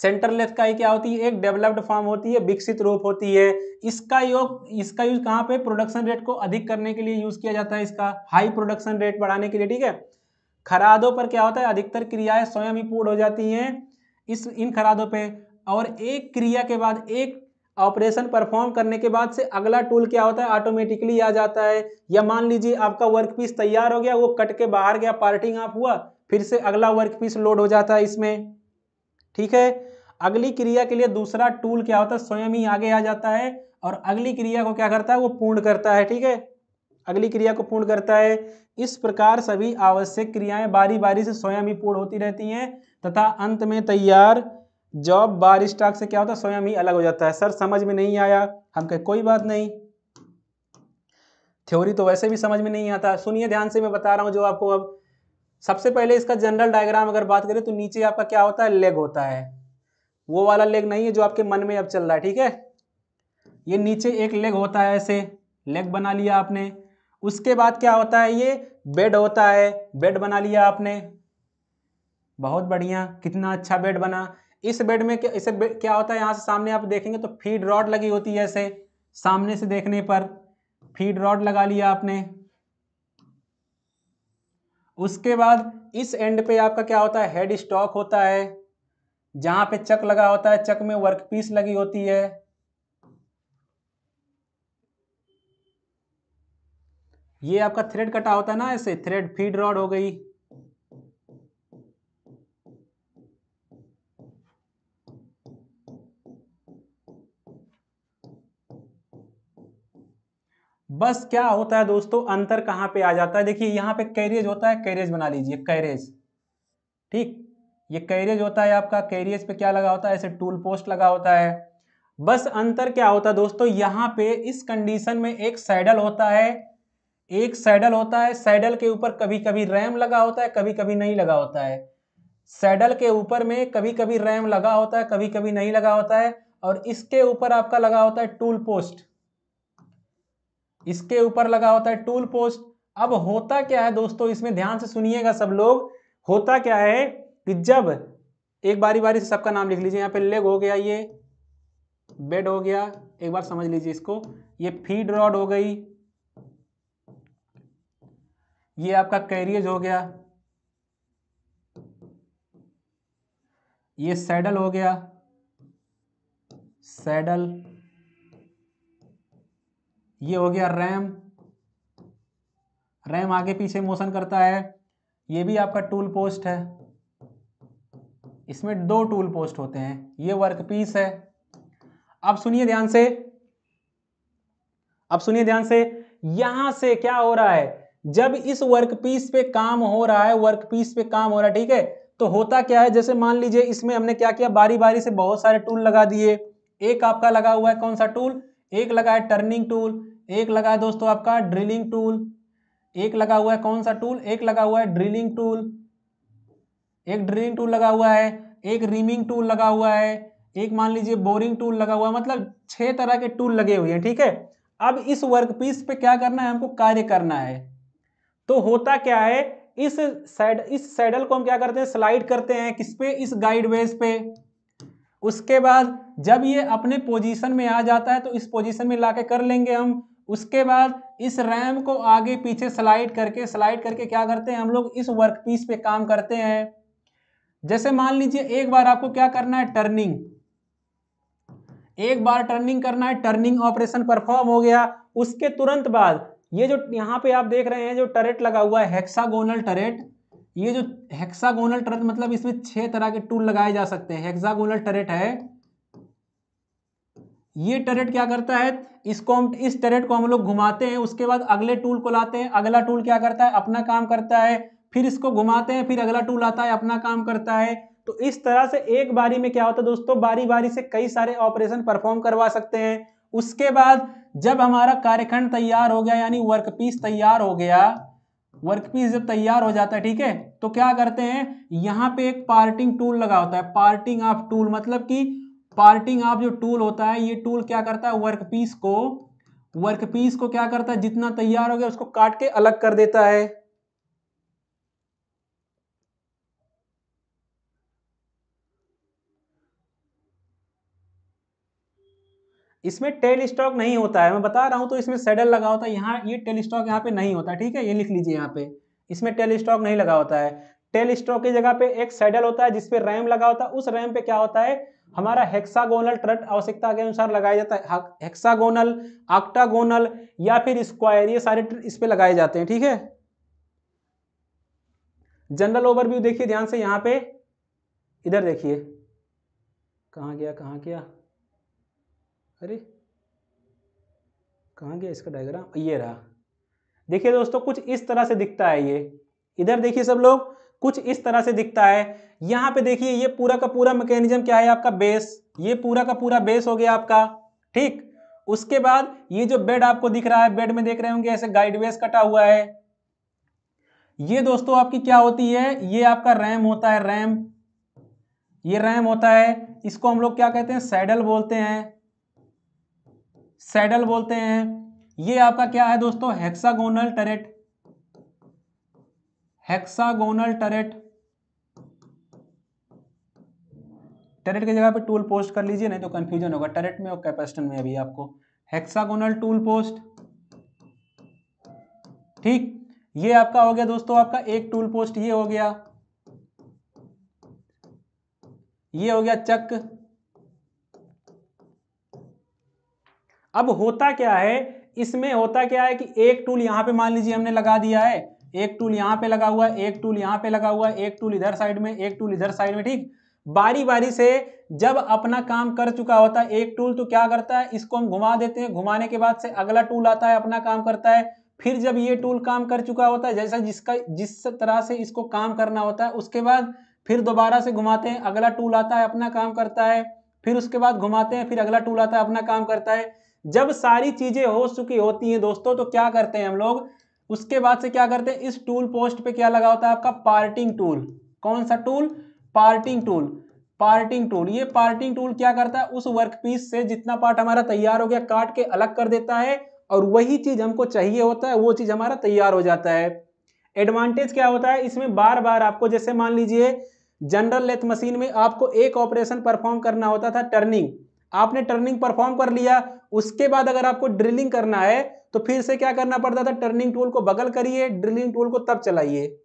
S1: सेंटर लेफ्ट का ही क्या होती है एक डेवलप्ड फॉर्म होती है विकसित रूप होती है इसका योग इसका यूज कहाँ पे प्रोडक्शन रेट को अधिक करने के लिए यूज किया जाता है इसका हाई प्रोडक्शन रेट बढ़ाने के लिए ठीक है खरादों पर क्या होता है अधिकतर क्रियाएं स्वयं ही पूर्ण हो जाती हैं इस इन खरादों पे और एक क्रिया के बाद एक ऑपरेशन परफॉर्म करने के बाद से अगला टूल क्या होता है ऑटोमेटिकली आ जाता है या मान लीजिए आपका वर्क पीस तैयार हो गया वो कट के बाहर गया पार्टिंग आप हुआ फिर से अगला वर्क पीस लोड हो जाता है इसमें ठीक है अगली क्रिया के लिए दूसरा टूल क्या होता है स्वयं ही आगे आ जाता है और अगली क्रिया को क्या करता है वो पूर्ण करता है ठीक है अगली क्रिया को पूर्ण करता है इस प्रकार सभी आवश्यक क्रियाएं बारी बारी से स्वयं ही पूर्ण होती रहती हैं तथा अंत में तैयार जॉब बार स्टॉक से क्या होता है स्वयं ही अलग हो जाता है सर समझ में नहीं आया हम कहे कोई बात नहीं थ्योरी तो वैसे भी समझ में नहीं आता सुनिए ध्यान से मैं बता रहा हूं जो आपको अब सबसे पहले इसका जनरल डायग्राम अगर बात करें तो नीचे आपका क्या होता है लेग होता है वो वाला लेग नहीं है जो आपके मन में अब चल रहा है ठीक है ये नीचे एक लेग होता है ऐसे लेग बना लिया आपने उसके बाद क्या होता है ये बेड होता है बेड बना लिया आपने बहुत बढ़िया कितना अच्छा बेड बना इस बेड में क्या इसे बेड क्या होता है यहाँ से सामने आप देखेंगे तो फीड रॉड लगी होती है ऐसे सामने से देखने पर फीड रॉड लगा लिया आपने उसके बाद इस एंड पे आपका क्या होता है हेड स्टॉक होता है जहां पे चक लगा होता है चक में वर्क पीस लगी होती है ये आपका थ्रेड कटा होता है ना ऐसे थ्रेड फीड रॉड हो गई बस क्या होता है दोस्तों अंतर कहाँ पे आ जाता है देखिए यहाँ पे कैरियज होता है कैरियज बना लीजिए कैरेज ठीक ये कैरियज होता है आपका कैरियज पे क्या लगा होता है ऐसे टूल पोस्ट लगा होता है बस अंतर क्या होता है दोस्तों यहाँ पे इस कंडीशन में एक सैडल होता है एक सैडल होता है सैडल के ऊपर कभी कभी रैम लगा होता है कभी कभी नहीं लगा होता है सैडल के ऊपर में कभी कभी रैम लगा होता है कभी कभी नहीं लगा होता है और इसके ऊपर आपका लगा होता है टूल पोस्ट इसके ऊपर लगा होता है टूल पोस्ट अब होता क्या है दोस्तों इसमें ध्यान से सुनिएगा सब लोग होता क्या है कि जब एक बारी बारी से सबका नाम लिख लीजिए यहाँ पे लेग हो गया ये बेड हो गया एक बार समझ लीजिए इसको ये फीड रॉड हो गई ये आपका कैरियज हो गया ये सैडल हो गया सैडल ये हो गया रैम रैम आगे पीछे मोशन करता है ये भी आपका टूल पोस्ट है इसमें दो टूल पोस्ट होते हैं ये वर्क पीस है अब सुनिए ध्यान से अब सुनिए ध्यान से यहां से क्या हो रहा है जब इस वर्क पीस पे काम हो रहा है वर्क पीस पे काम हो रहा है ठीक है तो होता क्या है जैसे मान लीजिए इसमें हमने क्या किया बारी बारी से बहुत सारे टूल लगा दिए एक आपका लगा हुआ है कौन सा टूल एक लगा है टर्निंग टूल एक लगा है दोस्तों आपका ड्रिलिंग टूल एक लगा हुआ है कौन सा टूल एक लगा हुआ है ड्रिलिंग टूल एक ड्रिलिंग टूल लगा हुआ है एक रीमिंग टूल लगा हुआ है एक मान लीजिए बोरिंग टूल लगा हुआ है मतलब छह तरह के टूल लगे हुए हैं ठीक है अब इस वर्क पीस पे क्या करना है हमको कार्य करना है तो होता क्या है इस सैड इस सैडल को हम क्या करते हैं स्लाइड करते हैं किस पे इस गाइड वेज पे उसके बाद जब ये अपने पोजीशन में आ जाता है तो इस पोजीशन में लाके कर लेंगे हम उसके बाद इस रैम को आगे पीछे स्लाइड करके स्लाइड करके क्या करते हैं हम लोग इस वर्क पीस पे काम करते हैं जैसे मान लीजिए एक बार आपको क्या करना है टर्निंग एक बार टर्निंग करना है टर्निंग ऑपरेशन परफॉर्म हो गया उसके तुरंत बाद ये जो यहाँ पे आप देख रहे हैं जो टरेट लगा हुआ है हेक्सागोनल टरेट ये जो हेक्सागोनल टरेट मतलब इसमें छह तरह के टूल लगाए जा सकते हैं हेक्सागोनल टरेट है ये टरेट क्या करता है इसको हम इस टरेट को हम लोग घुमाते हैं उसके बाद अगले टूल को लाते हैं अगला टूल क्या करता है अपना काम करता है फिर इसको घुमाते हैं फिर अगला टूल आता है अपना काम करता है तो इस तरह से एक बारी में क्या होता है दोस्तों बारी बारी से कई सारे ऑपरेशन परफॉर्म करवा सकते हैं उसके बाद जब हमारा कार्यखंड तैयार हो गया यानी वर्कपीस तैयार हो गया वर्कपीस जब तैयार हो जाता है ठीक है तो क्या करते हैं यहाँ पे एक पार्टिंग टूल लगा होता है पार्टिंग ऑफ टूल मतलब कि पार्टिंग आप जो टूल होता है ये टूल क्या करता है वर्क पीस को वर्क पीस को क्या करता है जितना तैयार हो गया उसको काट के अलग कर देता है इसमें टेल स्टॉक नहीं होता है मैं बता रहा हूं तो इसमें सेडल लगा होता है यहाँ ये टेल स्टॉक यहाँ पे नहीं होता ठीक है ये लिख लीजिए यहाँ पे इसमें टेल स्टॉक नहीं लगा होता है टेल स्टॉक की जगह पे एक सेडल होता है जिसपे रैम लगा होता है उस रैम पे क्या होता है हमारा हेक्सागोनल ट्रट आवश्यकता के अनुसार लगाया जाता है हेक्सागोनल आक्टागोनल या फिर स्क्वायर ये सारे ट्रट इस पे लगाए जाते हैं ठीक है जनरल ओवरव्यू देखिए ध्यान से यहाँ पे इधर देखिए कहाँ गया कहाँ गया अरे कहाँ गया इसका डायग्राम ये रहा देखिए दोस्तों कुछ इस तरह से दिखता है ये इधर देखिए सब लोग कुछ इस तरह से दिखता है यहां पे देखिए ये पूरा का पूरा मैकेनिज्म क्या है आपका बेस ये पूरा का पूरा बेस हो गया आपका ठीक उसके बाद ये जो बेड आपको दिख रहा है बेड में देख रहे होंगे ऐसे गाइडवेस कटा हुआ है ये दोस्तों आपकी क्या होती है ये आपका रैम होता है रैम ये रैम होता है इसको हम लोग क्या कहते हैं सैडल बोलते हैं सैडल बोलते हैं ये आपका क्या है दोस्तों hexagonal turret hexagonal turret turret की जगह पे टूल पोस्ट कर लीजिए नहीं तो कंफ्यूजन होगा टरेट में और कैपेसिटन में अभी आपको हेक्सागोनल टूल पोस्ट ठीक ये आपका हो गया दोस्तों आपका एक टूल पोस्ट ये हो गया ये हो गया चक अब होता क्या है इसमें होता क्या है कि एक टूल यहां पे मान लीजिए हमने लगा दिया है एक टूल यहाँ पे लगा हुआ है एक टूल यहाँ पे लगा हुआ है एक टूल इधर साइड में एक टूल इधर साइड में ठीक बारी बारी से जब अपना काम कर चुका होता है एक टूल तो क्या करता है इसको हम घुमा देते हैं घुमाने के बाद से अगला टूल आता है अपना काम करता है फिर जब ये टूल काम कर चुका होता है जैसा जिसका जिस तरह से इसको काम करना होता है उसके बाद फिर दोबारा से घुमाते हैं अगला टूल आता है अपना काम करता है फिर उसके बाद घुमाते हैं फिर अगला टूल आता है अपना काम करता है जब सारी चीज़ें हो चुकी होती हैं दोस्तों तो क्या करते हैं हम लोग उसके बाद से क्या करते हैं इस टूल पोस्ट पे क्या लगा होता है आपका पार्टिंग टूल कौन सा tool parting tool parting tool ये पार्टिंग टूल क्या करता है उस वर्कपीस से जितना पार्ट हमारा तैयार हो गया काट के अलग कर देता है और वही चीज हमको चाहिए होता है वो चीज हमारा तैयार हो जाता है एडवांटेज क्या होता है इसमें बार बार आपको जैसे मान लीजिए जनरल लेथ मशीन में आपको एक ऑपरेशन परफॉर्म करना होता था टर्निंग आपने टर्निंग परफॉर्म कर लिया उसके बाद अगर आपको ड्रिलिंग करना है तो फिर से क्या करना पड़ता था टर्निंग टूल को बगल करिए ड्रिलिंग टूल को तब चलाइए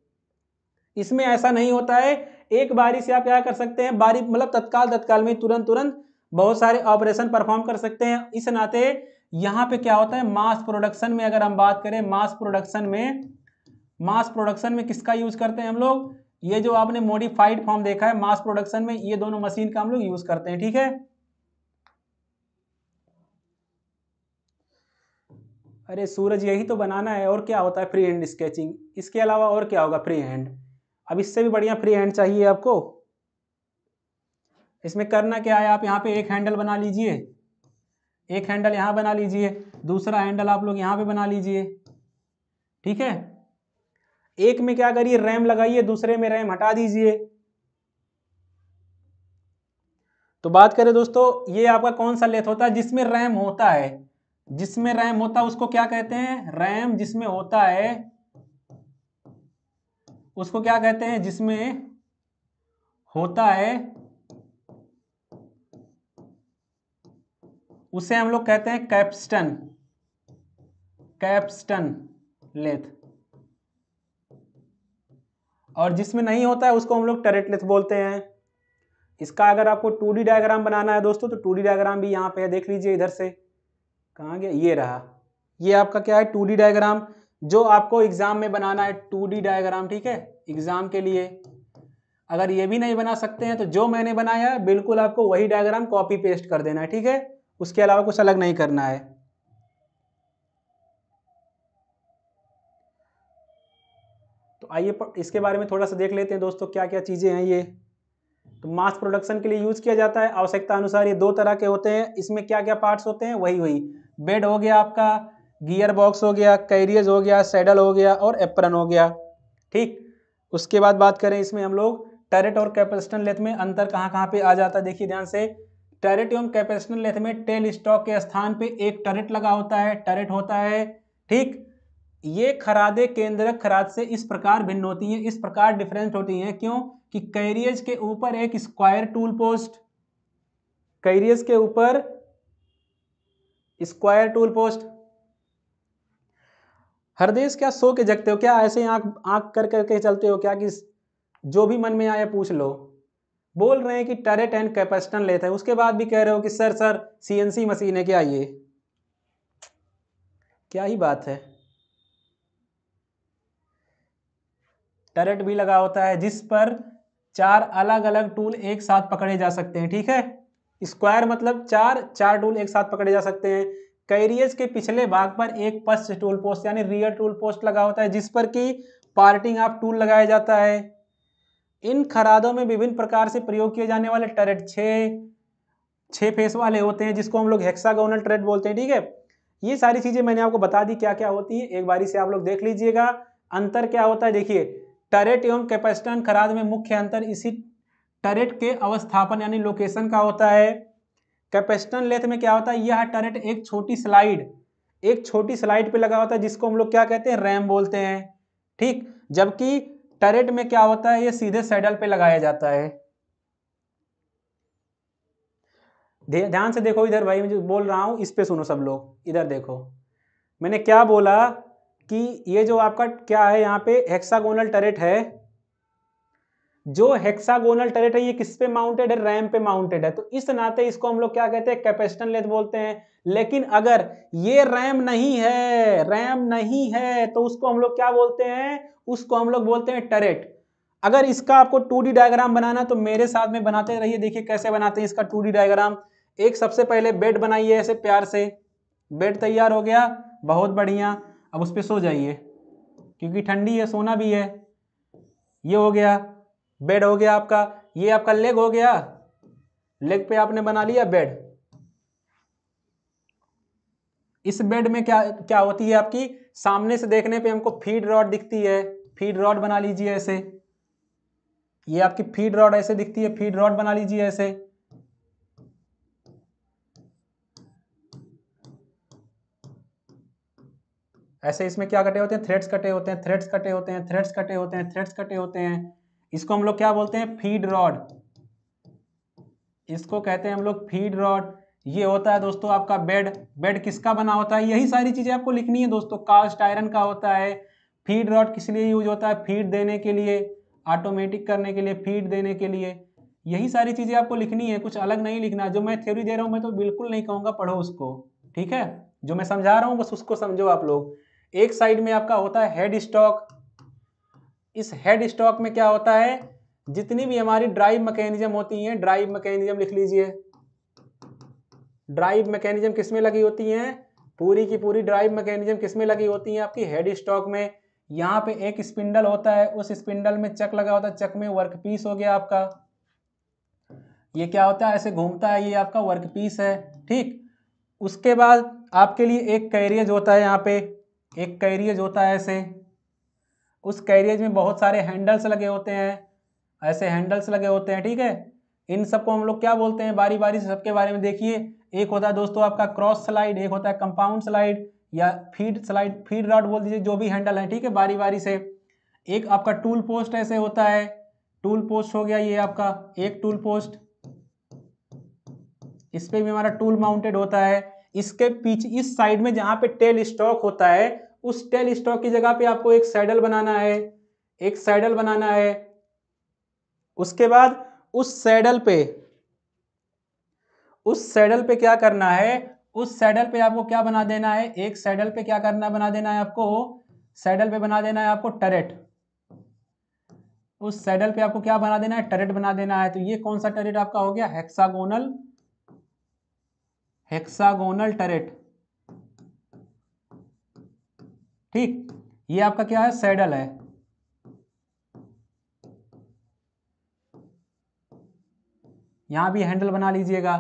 S1: इसमें ऐसा नहीं होता है एक बारी से आप क्या कर सकते हैं बारी मतलब तत्काल तत्काल में तुरंत तुरंत बहुत सारे ऑपरेशन परफॉर्म कर सकते हैं इस नाते यहाँ पे क्या होता है मास प्रोडक्शन में अगर हम बात करें मास प्रोडक्शन में मास प्रोडक्शन में किसका यूज करते हैं हम लोग ये जो आपने मॉडिफाइड फॉर्म देखा है मास प्रोडक्शन में ये दोनों मशीन का हम लोग यूज करते हैं ठीक है अरे सूरज यही तो बनाना है और क्या होता है फ्री हैंड स्केचिंग इसके अलावा और क्या होगा फ्री हैंड अब इससे भी बढ़िया फ्री हैंड चाहिए आपको इसमें करना क्या है आप यहाँ पे एक हैंडल बना लीजिए एक हैंडल यहाँ बना लीजिए दूसरा हैंडल आप लोग यहाँ पे बना लीजिए ठीक है एक में क्या करिए रैम लगाइए दूसरे में रैम हटा दीजिए तो बात करें दोस्तों ये आपका कौन सा लेथ होता है जिसमें रैम होता है जिसमें रैम होता है उसको क्या कहते हैं रैम जिसमें होता है उसको क्या कहते हैं जिसमें होता है उसे हम लोग कहते हैं कैप्सटन कैप्सटन लेथ और जिसमें नहीं होता है उसको हम लोग टरेट लेथ बोलते हैं इसका अगर आपको टू डी डायग्राम बनाना है दोस्तों तो टू डी डायग्राम भी यहां पे है देख लीजिए इधर से कहाँ गया ये रहा ये आपका क्या है टू डी डायग्राम जो आपको एग्जाम में बनाना है टू डी डायग्राम ठीक है एग्जाम के लिए अगर ये भी नहीं बना सकते हैं तो जो मैंने बनाया है बिल्कुल आपको वही डायग्राम कॉपी पेस्ट कर देना है ठीक है उसके अलावा कुछ अलग नहीं करना है तो आइए इसके बारे में थोड़ा सा देख लेते हैं दोस्तों क्या क्या चीज़ें हैं ये तो मास प्रोडक्शन के लिए यूज़ किया जाता है आवश्यकता अनुसार ये दो तरह के होते हैं इसमें क्या क्या पार्ट्स होते हैं वही वही बेड हो गया आपका गियर बॉक्स हो गया कैरियज हो गया सैडल हो गया और एप्रन हो गया ठीक उसके बाद बात करें इसमें हम लोग टैरेट और कैपेसिटन लेथ में अंतर कहाँ कहाँ पे आ जाता है देखिए ध्यान से टैरेट एवं कैपेसिटन लेथ में टेल स्टॉक के स्थान पे एक टरेट लगा होता है टरेट होता है ठीक ये खरादे केंद्रक खराद से इस प्रकार भिन्न होती हैं इस प्रकार डिफरेंस होती हैं क्यों कि कैरियज के ऊपर एक स्क्वायर टूल पोस्ट कैरियज के ऊपर स्क्वायर टूल पोस्ट हर देश क्या सो के जगते हो क्या ऐसे आंख आंख कर करके चलते हो क्या कि जो भी मन में आया पूछ लो बोल रहे हैं कि टरेट एंड कैपेसिटन लेते हैं उसके बाद भी कह रहे हो कि सर सर सीएनसी मशीन है क्या ये क्या ही बात है टरेट भी लगा होता है जिस पर चार अलग अलग टूल एक साथ पकड़े जा सकते हैं ठीक है स्क्वायर मतलब चार चार टूल एक साथ पकड़े जा सकते हैं कैरियज के पिछले भाग पर एक पश्च टूल पोस्ट यानी रियर टूल पोस्ट लगा होता है जिस पर की पार्टिंग आप टूल लगाया जाता है इन खरादों में विभिन्न प्रकार से प्रयोग किए जाने वाले टरेट छः छः फेस वाले होते हैं जिसको हम लोग हेक्सागोनल टरेट बोलते हैं ठीक है ये सारी चीज़ें मैंने आपको बता दी क्या क्या होती है एक बारी से आप लोग देख लीजिएगा अंतर क्या होता है देखिए टरेट एवं कैपेसिटन खराद में मुख्य अंतर इसी टरेट के अवस्थापन यानी लोकेशन का होता है कैपेस्टन लेथ में क्या होता है यह टरेट एक छोटी स्लाइड एक छोटी स्लाइड पे लगा होता है जिसको हम लोग क्या कहते हैं रैम बोलते हैं ठीक जबकि टरेट में क्या होता है यह सीधे सैडल पे लगाया जाता है ध्यान से देखो इधर भाई मैं जो बोल रहा हूं इस पे सुनो सब लोग इधर देखो मैंने क्या बोला कि ये जो आपका क्या है यहाँ पे हेक्सागोनल टरेट है जो हेक्सागोनल टरेट है ये किस पे माउंटेड है रैम पे माउंटेड है तो इस नाते इसको हम लोग क्या कहते हैं कैपेसिटन लेथ बोलते हैं लेकिन अगर ये रैम नहीं है रैम नहीं है तो उसको हम लोग क्या बोलते हैं उसको हम लोग बोलते हैं टरेट अगर इसका आपको टू डायग्राम बनाना तो मेरे साथ में बनाते रहिए देखिए कैसे बनाते हैं इसका टू डायग्राम एक सबसे पहले बेड बनाइए ऐसे प्यार से बेड तैयार हो गया बहुत बढ़िया अब उस पर सो जाइए क्योंकि ठंडी है सोना भी है ये हो गया बेड हो गया आपका ये आपका लेग हो गया लेग पे आपने बना लिया बेड इस बेड में क्या क्या होती है आपकी सामने से देखने पे हमको फीड रॉड दिखती है फीड रॉड बना लीजिए ऐसे ये आपकी फीड रॉड ऐसे दिखती है फीड रॉड बना लीजिए ऐसे ऐसे इसमें क्या कटे होते हैं थ्रेड्स कटे होते हैं थ्रेड्स कटे होते हैं थ्रेड्स कटे होते हैं थ्रेड्स कटे होते हैं इसको हम लोग क्या बोलते हैं फीड रॉड इसको कहते हैं हम लोग फीड रॉड ये होता है दोस्तों आपका बेड बेड किसका बना होता है यही सारी चीज़ें आपको लिखनी है दोस्तों कास्ट आयरन का होता है फीड रॉड किस लिए यूज होता है फीड देने के लिए ऑटोमेटिक करने के लिए फीड देने के लिए यही सारी चीज़ें आपको लिखनी है कुछ अलग नहीं लिखना जो मैं थ्योरी दे रहा हूं मैं तो बिल्कुल नहीं कहूंगा पढ़ो उसको ठीक है जो मैं समझा रहा हूँ बस उसको समझो आप लोग एक साइड में आपका होता है हेड स्टॉक इस हेड स्टॉक में क्या होता है जितनी भी हमारी ड्राइव मैकेनिज्म होती है ड्राइव मैकेनिज्म लिख लीजिए ड्राइव मैकेनिज्म किसमें लगी होती हैं पूरी की पूरी ड्राइव मैकेनिज्म किसमें लगी होती है आपकी हेड स्टॉक में यहाँ पे एक स्पिंडल होता है उस स्पिंडल में चक लगा होता है चक में वर्क पीस हो गया आपका ये क्या होता है ऐसे घूमता है ये आपका वर्क पीस है ठीक उसके बाद आपके लिए एक कैरियज होता है यहाँ पे एक कैरियज होता है ऐसे उस कैरियज में बहुत सारे हैंडल्स लगे होते हैं ऐसे हैंडल्स लगे होते हैं ठीक है इन सबको हम लोग क्या बोलते हैं बारी बारी से सबके बारे में देखिए एक होता है दोस्तों आपका क्रॉस स्लाइड एक होता है कंपाउंड स्लाइड या फीड स्लाइड फीड रॉड बोल दीजिए जो भी हैंडल है ठीक है बारी बारी से एक आपका टूल पोस्ट ऐसे होता है टूल पोस्ट हो गया ये आपका एक टूल पोस्ट इस पर भी हमारा टूल माउंटेड होता है इसके पीछे इस साइड में जहां पे टेल स्टॉक होता है उस टेल स्टॉक की जगह पे आपको एक सैडल बनाना है एक सैडल बनाना है उसके बाद उस सैडल पे उस सैडल पे क्या करना है उस सैडल पे आपको क्या बना देना है एक सैडल पे क्या करना बना देना है आपको सैडल पे बना देना है आपको टरेट उस सैडल पे आपको क्या बना देना है टरेट बना देना है तो ये कौन सा टरेट आपका हो गया हेक्सागोनल हेक्सागोनल टरेट ठीक ये आपका क्या है सैडल है यहां भी हैंडल बना लीजिएगा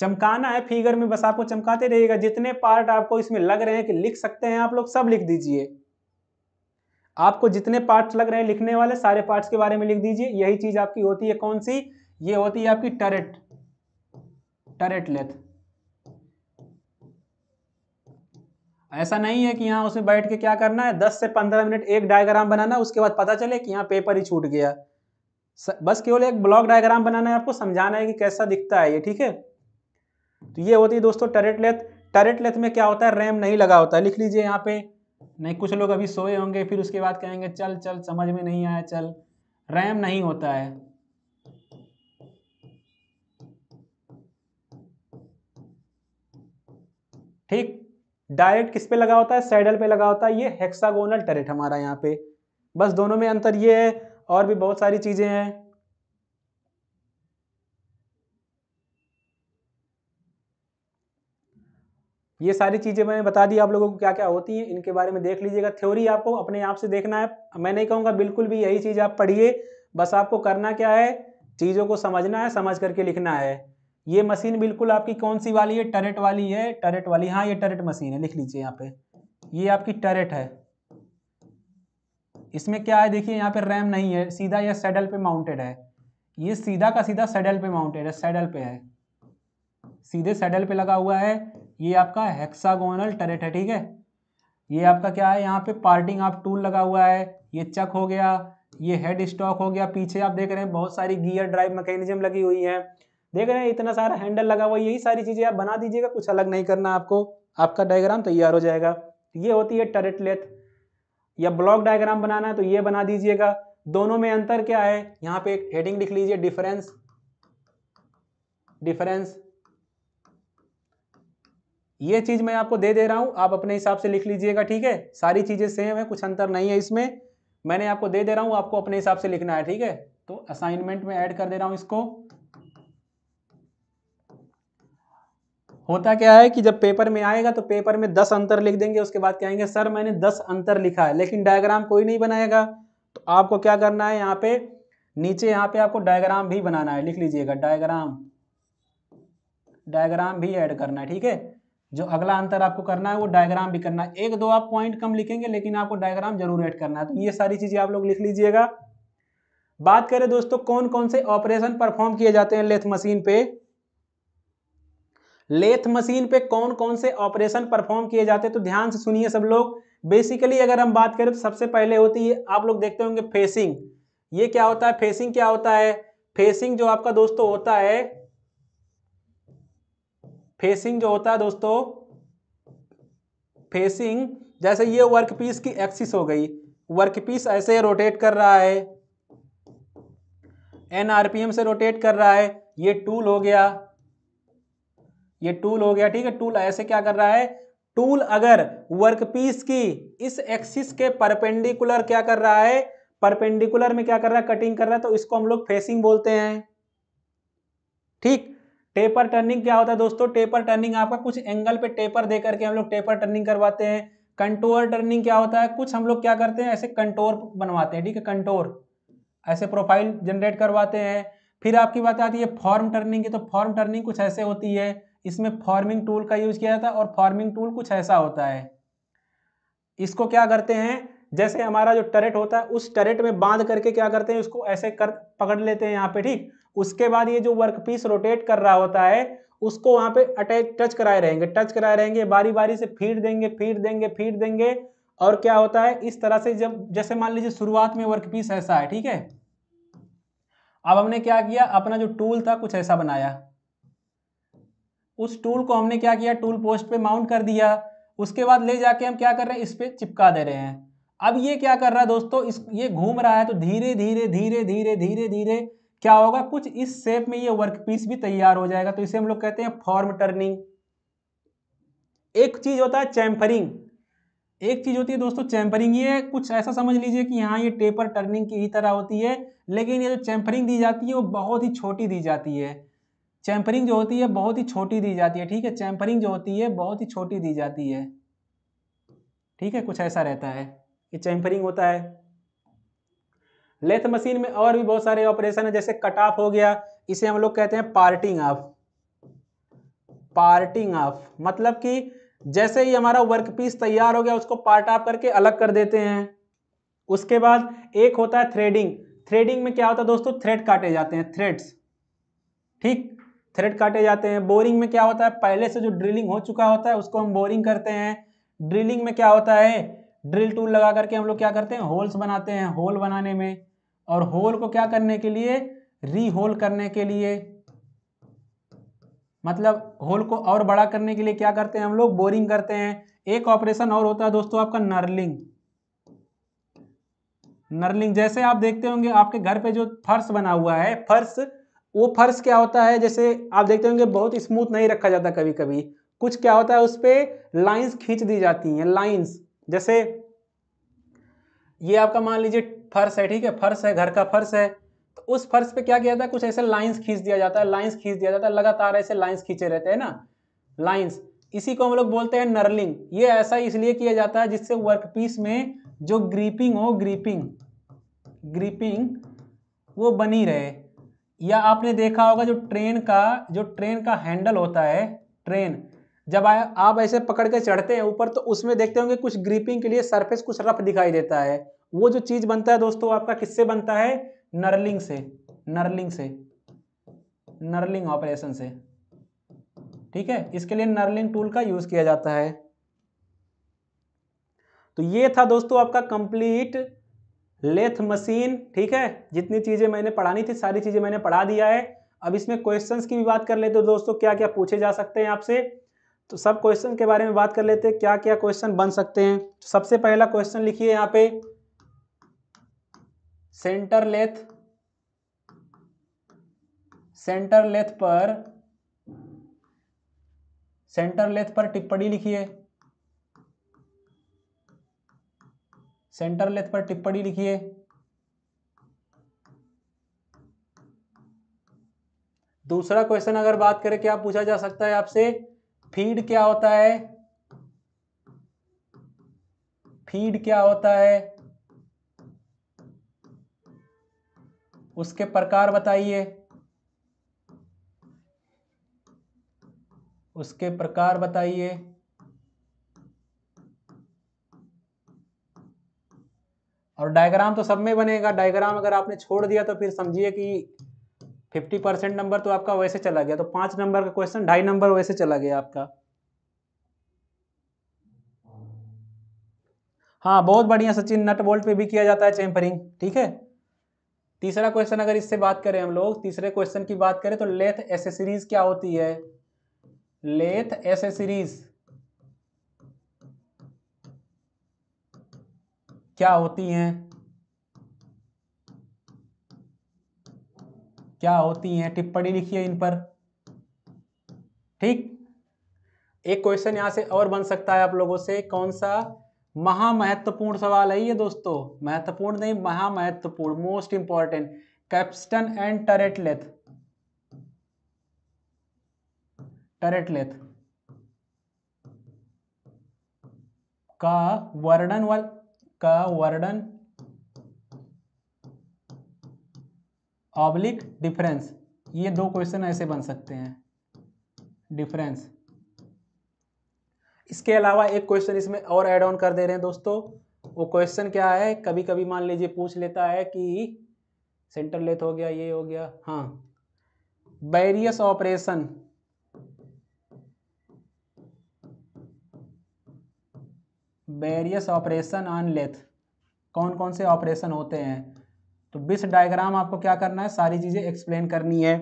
S1: चमकाना है फिगर में बस आपको चमकाते रहिएगा जितने पार्ट आपको इसमें लग रहे हैं कि लिख सकते हैं आप लोग सब लिख दीजिए आपको जितने पार्ट्स लग रहे हैं लिखने वाले सारे पार्ट्स के बारे में लिख दीजिए यही चीज आपकी होती है कौन सी ये होती है आपकी टरेट टरेट लेथ ऐसा नहीं है कि यहाँ उसमें बैठ के क्या करना है दस से पंद्रह मिनट एक डायग्राम बनाना उसके बाद पता चले कि यहाँ पेपर ही छूट गया बस केवल एक ब्लॉक डायग्राम बनाना है आपको समझाना है कि कैसा दिखता है ये ठीक है तो ये होती है दोस्तों टरेट लेथ टरेट लेथ में क्या होता है रैम नहीं लगा होता लिख लीजिए यहाँ पे नहीं कुछ लोग अभी सोए होंगे फिर उसके बाद कहेंगे चल चल समझ में नहीं आया चल रैम नहीं होता है ठीक डायरेक्ट किस पे लगा होता है सैडल पे लगा होता है ये हेक्सागोनल टरेट हमारा यहाँ पे बस दोनों में अंतर ये है और भी बहुत सारी चीजें हैं ये सारी चीज़ें मैंने बता दी आप लोगों को क्या क्या होती हैं इनके बारे में देख लीजिएगा थ्योरी आपको अपने आप से देखना है मैं नहीं कहूंगा बिल्कुल भी यही चीज़ आप पढ़िए बस आपको करना क्या है चीज़ों को समझना है समझ करके लिखना है ये मशीन बिल्कुल आपकी कौन सी वाली है टरेट वाली है टरेट वाली हाँ ये टरेट मशीन है लिख लीजिए यहाँ पे ये आपकी टरेट है इसमें क्या है देखिए यहाँ पे रैम नहीं है सीधा यह सैडल पे माउंटेड है ये सीधा का सीधा सेडल पे माउंटेड है सेडल पे है सीधे सेडल पे लगा हुआ है ये आपका हेक्सागोनल टरेट है ठीक है ये आपका क्या है यहाँ पे पार्टिंग आप टूल लगा हुआ है ये चक हो गया ये हेड स्टॉक हो गया पीछे आप देख रहे हैं बहुत सारी गियर ड्राइव मैकेनिज्म लगी हुई है देख रहे हैं इतना सारा हैंडल लगा हुआ यही सारी चीज़ें आप बना दीजिएगा कुछ अलग नहीं करना आपको आपका डायग्राम तैयार हो जाएगा ये होती है टरेट लेथ या ब्लॉक डायग्राम बनाना है तो ये बना दीजिएगा दोनों में अंतर क्या है यहाँ पे एक हेडिंग लिख लीजिए डिफरेंस डिफरेंस ये चीज मैं आपको दे दे रहा हूं आप अपने हिसाब से लिख लीजिएगा ठीक है सारी चीजें सेम है कुछ अंतर नहीं है इसमें मैंने आपको दे दे रहा हूं आपको अपने हिसाब से लिखना है ठीक है तो असाइनमेंट में ऐड कर दे रहा हूं इसको होता क्या है कि जब पेपर में आएगा तो पेपर में दस अंतर लिख देंगे उसके बाद कहेंगे सर मैंने दस अंतर लिखा है लेकिन डायग्राम कोई नहीं बनाएगा तो आपको क्या करना है यहाँ पे नीचे यहाँ पे आपको डायग्राम भी बनाना है लिख लीजिएगा डायग्राम डायग्राम भी ऐड करना है ठीक है जो अगला अंतर आपको करना है वो डायग्राम भी करना है एक दो आप पॉइंट कम लिखेंगे लेकिन आपको डायग्राम जरूर ऐड करना है तो ये सारी चीज़ें आप लोग लिख लीजिएगा बात करें दोस्तों कौन कौन से ऑपरेशन परफॉर्म किए जाते हैं लेथ मशीन पे लेथ मशीन पे कौन कौन से ऑपरेशन परफॉर्म किए जाते हैं तो ध्यान से सुनिए सब लोग बेसिकली अगर हम बात करें तो सबसे पहले होती है आप लोग देखते होंगे फेसिंग ये क्या होता है फेसिंग क्या होता है फेसिंग जो आपका दोस्तों होता है फेसिंग जो होता है दोस्तों फेसिंग जैसे ये वर्क पीस की एक्सिस हो गई वर्क पीस ऐसे रोटेट कर रहा है एन एम से रोटेट कर रहा है ये टूल हो गया ये टूल हो गया ठीक है टूल ऐसे क्या कर रहा है टूल अगर वर्कपीस की इस एक्सिस के परपेंडिकुलर क्या कर रहा है परपेंडिकुलर में क्या कर रहा है कटिंग कर रहा है तो इसको हम लोग फेसिंग बोलते हैं ठीक टेपर टर्निंग क्या होता है दोस्तों टेपर टर्निंग आपका कुछ एंगल पे टेपर दे करके हम लोग टेपर टर्निंग करवाते हैं कंटोर टर्निंग क्या होता है कुछ हम लोग क्या करते हैं ऐसे कंटोर बनवाते हैं ठीक है कंटोर ऐसे प्रोफाइल जनरेट करवाते हैं फिर आपकी बात आती है फॉर्म टर्निंग की तो फॉर्म टर्निंग कुछ ऐसे होती है इसमें फॉर्मिंग टूल का यूज किया जाता है और फॉर्मिंग टूल कुछ ऐसा होता है इसको क्या करते हैं जैसे हमारा जो टरेट होता है उस टरेट में बांध करके क्या करते हैं उसको ऐसे कर पकड़ लेते हैं यहाँ पे ठीक उसके बाद ये जो वर्क पीस रोटेट कर रहा होता है उसको वहां पे अटैच टच कराए रहेंगे टच कराए रहेंगे बारी बारी से फीड देंगे फीड देंगे फीड देंगे और क्या होता है इस तरह से जब जैसे मान लीजिए शुरुआत में वर्क पीस ऐसा है ठीक है अब हमने क्या किया अपना जो टूल था कुछ ऐसा बनाया उस टूल को हमने क्या किया टूल पोस्ट पे माउंट कर दिया उसके बाद ले जाके हम क्या कर रहे हैं इस पर चिपका दे रहे हैं अब ये क्या कर रहा है दोस्तों इस ये घूम रहा है तो धीरे धीरे धीरे धीरे धीरे धीरे क्या होगा कुछ इस शेप में ये वर्क पीस भी तैयार हो जाएगा तो इसे हम लोग कहते हैं फॉर्म टर्निंग एक चीज होता है चैम्परिंग एक चीज होती है दोस्तों चैम्परिंग ये कुछ ऐसा समझ लीजिए कि यहाँ ये टेपर टर्निंग की ही तरह होती है लेकिन ये जो चैम्परिंग दी जाती है वो बहुत ही छोटी दी जाती है चैम्परिंग जो होती है बहुत ही छोटी दी जाती है ठीक है चैम्परिंग जो होती है बहुत ही छोटी दी जाती है ठीक है कुछ ऐसा रहता है ये चैम्परिंग होता है लेथ मशीन में और भी बहुत सारे ऑपरेशन है जैसे कट ऑफ हो गया इसे हम लोग कहते हैं पार्टिंग ऑफ पार्टिंग ऑफ मतलब कि जैसे ही हमारा वर्क पीस तैयार हो गया उसको पार्ट ऑफ करके अलग कर देते हैं उसके बाद एक होता है थ्रेडिंग थ्रेडिंग में क्या होता है दोस्तों थ्रेड काटे जाते हैं थ्रेड्स ठीक थ्रेड काटे जाते हैं बोरिंग में क्या होता है पहले से जो ड्रिलिंग हो चुका होता है उसको हम बोरिंग करते हैं ड्रिलिंग में क्या होता है ड्रिल टूल लगा करके हम लोग क्या करते हैं होल्स बनाते हैं होल बनाने में और होल को क्या करने के लिए री होल करने के लिए मतलब होल को और बड़ा करने के लिए क्या करते हैं हम लोग बोरिंग करते हैं एक ऑपरेशन और होता है दोस्तों आपका नर्लिंग नर्लिंग जैसे आप देखते होंगे आपके घर पे जो फर्श बना हुआ है फर्श वो फर्श क्या होता है जैसे आप देखते होंगे बहुत स्मूथ नहीं रखा जाता कभी कभी कुछ क्या होता है उस पर लाइन्स खींच दी जाती हैं लाइन्स जैसे ये आपका मान लीजिए फर्श है ठीक है फर्श है घर का फर्श है तो उस फर्श पे क्या किया जाता है कुछ ऐसे लाइन्स खींच दिया जाता है लाइन्स खींच दिया जाता है लगातार ऐसे लाइन्स खींचे रहते हैं ना लाइन्स इसी को हम लोग बोलते हैं नर्लिंग ये ऐसा इसलिए किया जाता है जिससे वर्कपीस में जो ग्रीपिंग हो ग्रीपिंग ग्रीपिंग वो बनी रहे या आपने देखा होगा जो ट्रेन का जो ट्रेन का हैंडल होता है ट्रेन जब आ, आप ऐसे पकड़ के चढ़ते हैं ऊपर तो उसमें देखते होंगे कुछ ग्रीपिंग के लिए सरफेस कुछ रफ दिखाई देता है वो जो चीज़ बनता है दोस्तों आपका किससे बनता है नर्लिंग से नर्लिंग से नर्लिंग ऑपरेशन से ठीक है इसके लिए नर्लिंग टूल का यूज़ किया जाता है तो ये था दोस्तों आपका कंप्लीट लेथ मशीन ठीक है जितनी चीज़ें मैंने पढ़ानी थी सारी चीज़ें मैंने पढ़ा दिया है अब इसमें क्वेश्चंस की भी बात कर लेते हो दोस्तों क्या क्या पूछे जा सकते हैं आपसे तो सब क्वेश्चन के बारे में बात कर लेते हैं क्या क्या क्वेश्चन बन सकते हैं तो सबसे पहला क्वेश्चन लिखिए यहाँ पे सेंटर लेथ सेंटर लेथ पर सेंटर लेथ पर टिप्पणी लिखिए सेंटर लेथ पर टिप्पणी लिखिए दूसरा क्वेश्चन अगर बात करें क्या पूछा जा सकता है आपसे फीड क्या होता है फीड क्या होता है उसके प्रकार बताइए उसके प्रकार बताइए और डायग्राम तो सब में बनेगा डायग्राम अगर आपने छोड़ दिया तो फिर समझिए कि फिफ्टी परसेंट नंबर तो आपका वैसे चला गया तो पांच नंबर का क्वेश्चन ढाई नंबर वैसे चला गया आपका हाँ बहुत बढ़िया सचिन नट बोल्ट पे भी किया जाता है चैम्परिंग ठीक है तीसरा क्वेश्चन अगर इससे बात करें हम लोग तीसरे क्वेश्चन की बात करें तो लेथ एसेसरीज क्या होती है लेथ एसेसरीज क्या होती हैं क्या होती हैं टिप्पणी लिखिए इन पर ठीक एक क्वेश्चन यहां से और बन सकता है आप लोगों से कौन सा महा महत्वपूर्ण सवाल है ये दोस्तों महत्वपूर्ण नहीं महा महत्वपूर्ण most important capstan and turret lathe turret lathe का वर्णन वाल का वर्णन ऑब्लिक डिफरेंस ये दो क्वेश्चन ऐसे बन सकते हैं डिफरेंस इसके अलावा एक क्वेश्चन इसमें और एड ऑन कर दे रहे हैं दोस्तों वो क्वेश्चन क्या है कभी कभी मान लीजिए पूछ लेता है कि सेंटर लेथ हो गया ये हो गया हाँ various operation various operation on lathe कौन कौन से ऑपरेशन होते हैं तो बिस डायग्राम आपको क्या करना है सारी चीज़ें एक्सप्लेन करनी है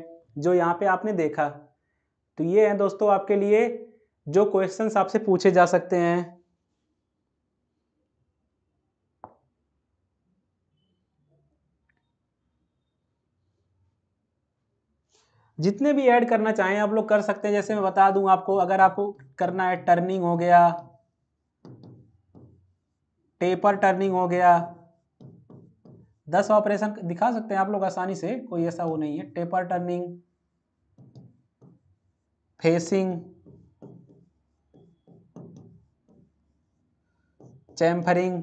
S1: जो यहाँ पे आपने देखा तो ये हैं दोस्तों आपके लिए जो क्वेश्चंस आपसे पूछे जा सकते हैं जितने भी ऐड करना चाहें आप लोग कर सकते हैं जैसे मैं बता दूं आपको अगर आपको करना है टर्निंग हो गया टेपर टर्निंग हो गया दस ऑपरेशन दिखा सकते हैं आप लोग आसानी से कोई ऐसा वो नहीं है टेपर टर्निंग फेसिंग चैम्फरिंग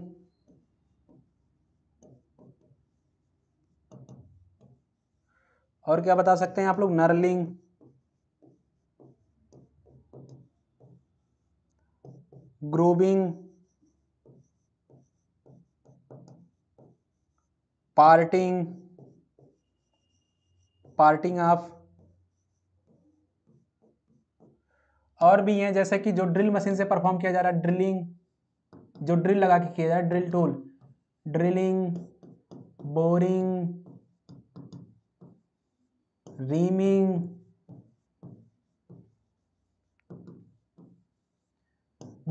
S1: और क्या बता सकते हैं आप लोग knurling grooving parting parting off और भी हैं जैसे कि जो ड्रिल मशीन से परफॉर्म किया जा रहा है ड्रिलिंग जो ड्रिल लगा के किया जा रहा है drill tool drilling boring reaming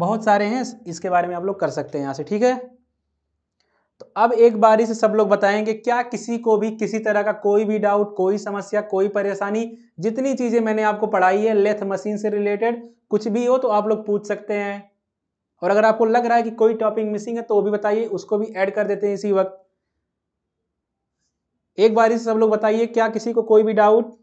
S1: बहुत सारे हैं इसके बारे में आप लोग कर सकते हैं यहाँ से ठीक है तो अब एक बारी से सब लोग बताएंगे क्या किसी को भी किसी तरह का कोई भी डाउट कोई समस्या कोई परेशानी जितनी चीज़ें मैंने आपको पढ़ाई है लेथ मशीन से रिलेटेड कुछ भी हो तो आप लोग पूछ सकते हैं और अगर आपको लग रहा है कि कोई टॉपिक मिसिंग है तो वो भी बताइए उसको भी ऐड कर देते हैं इसी वक्त एक बारी से सब लोग बताइए क्या किसी को कोई भी doubt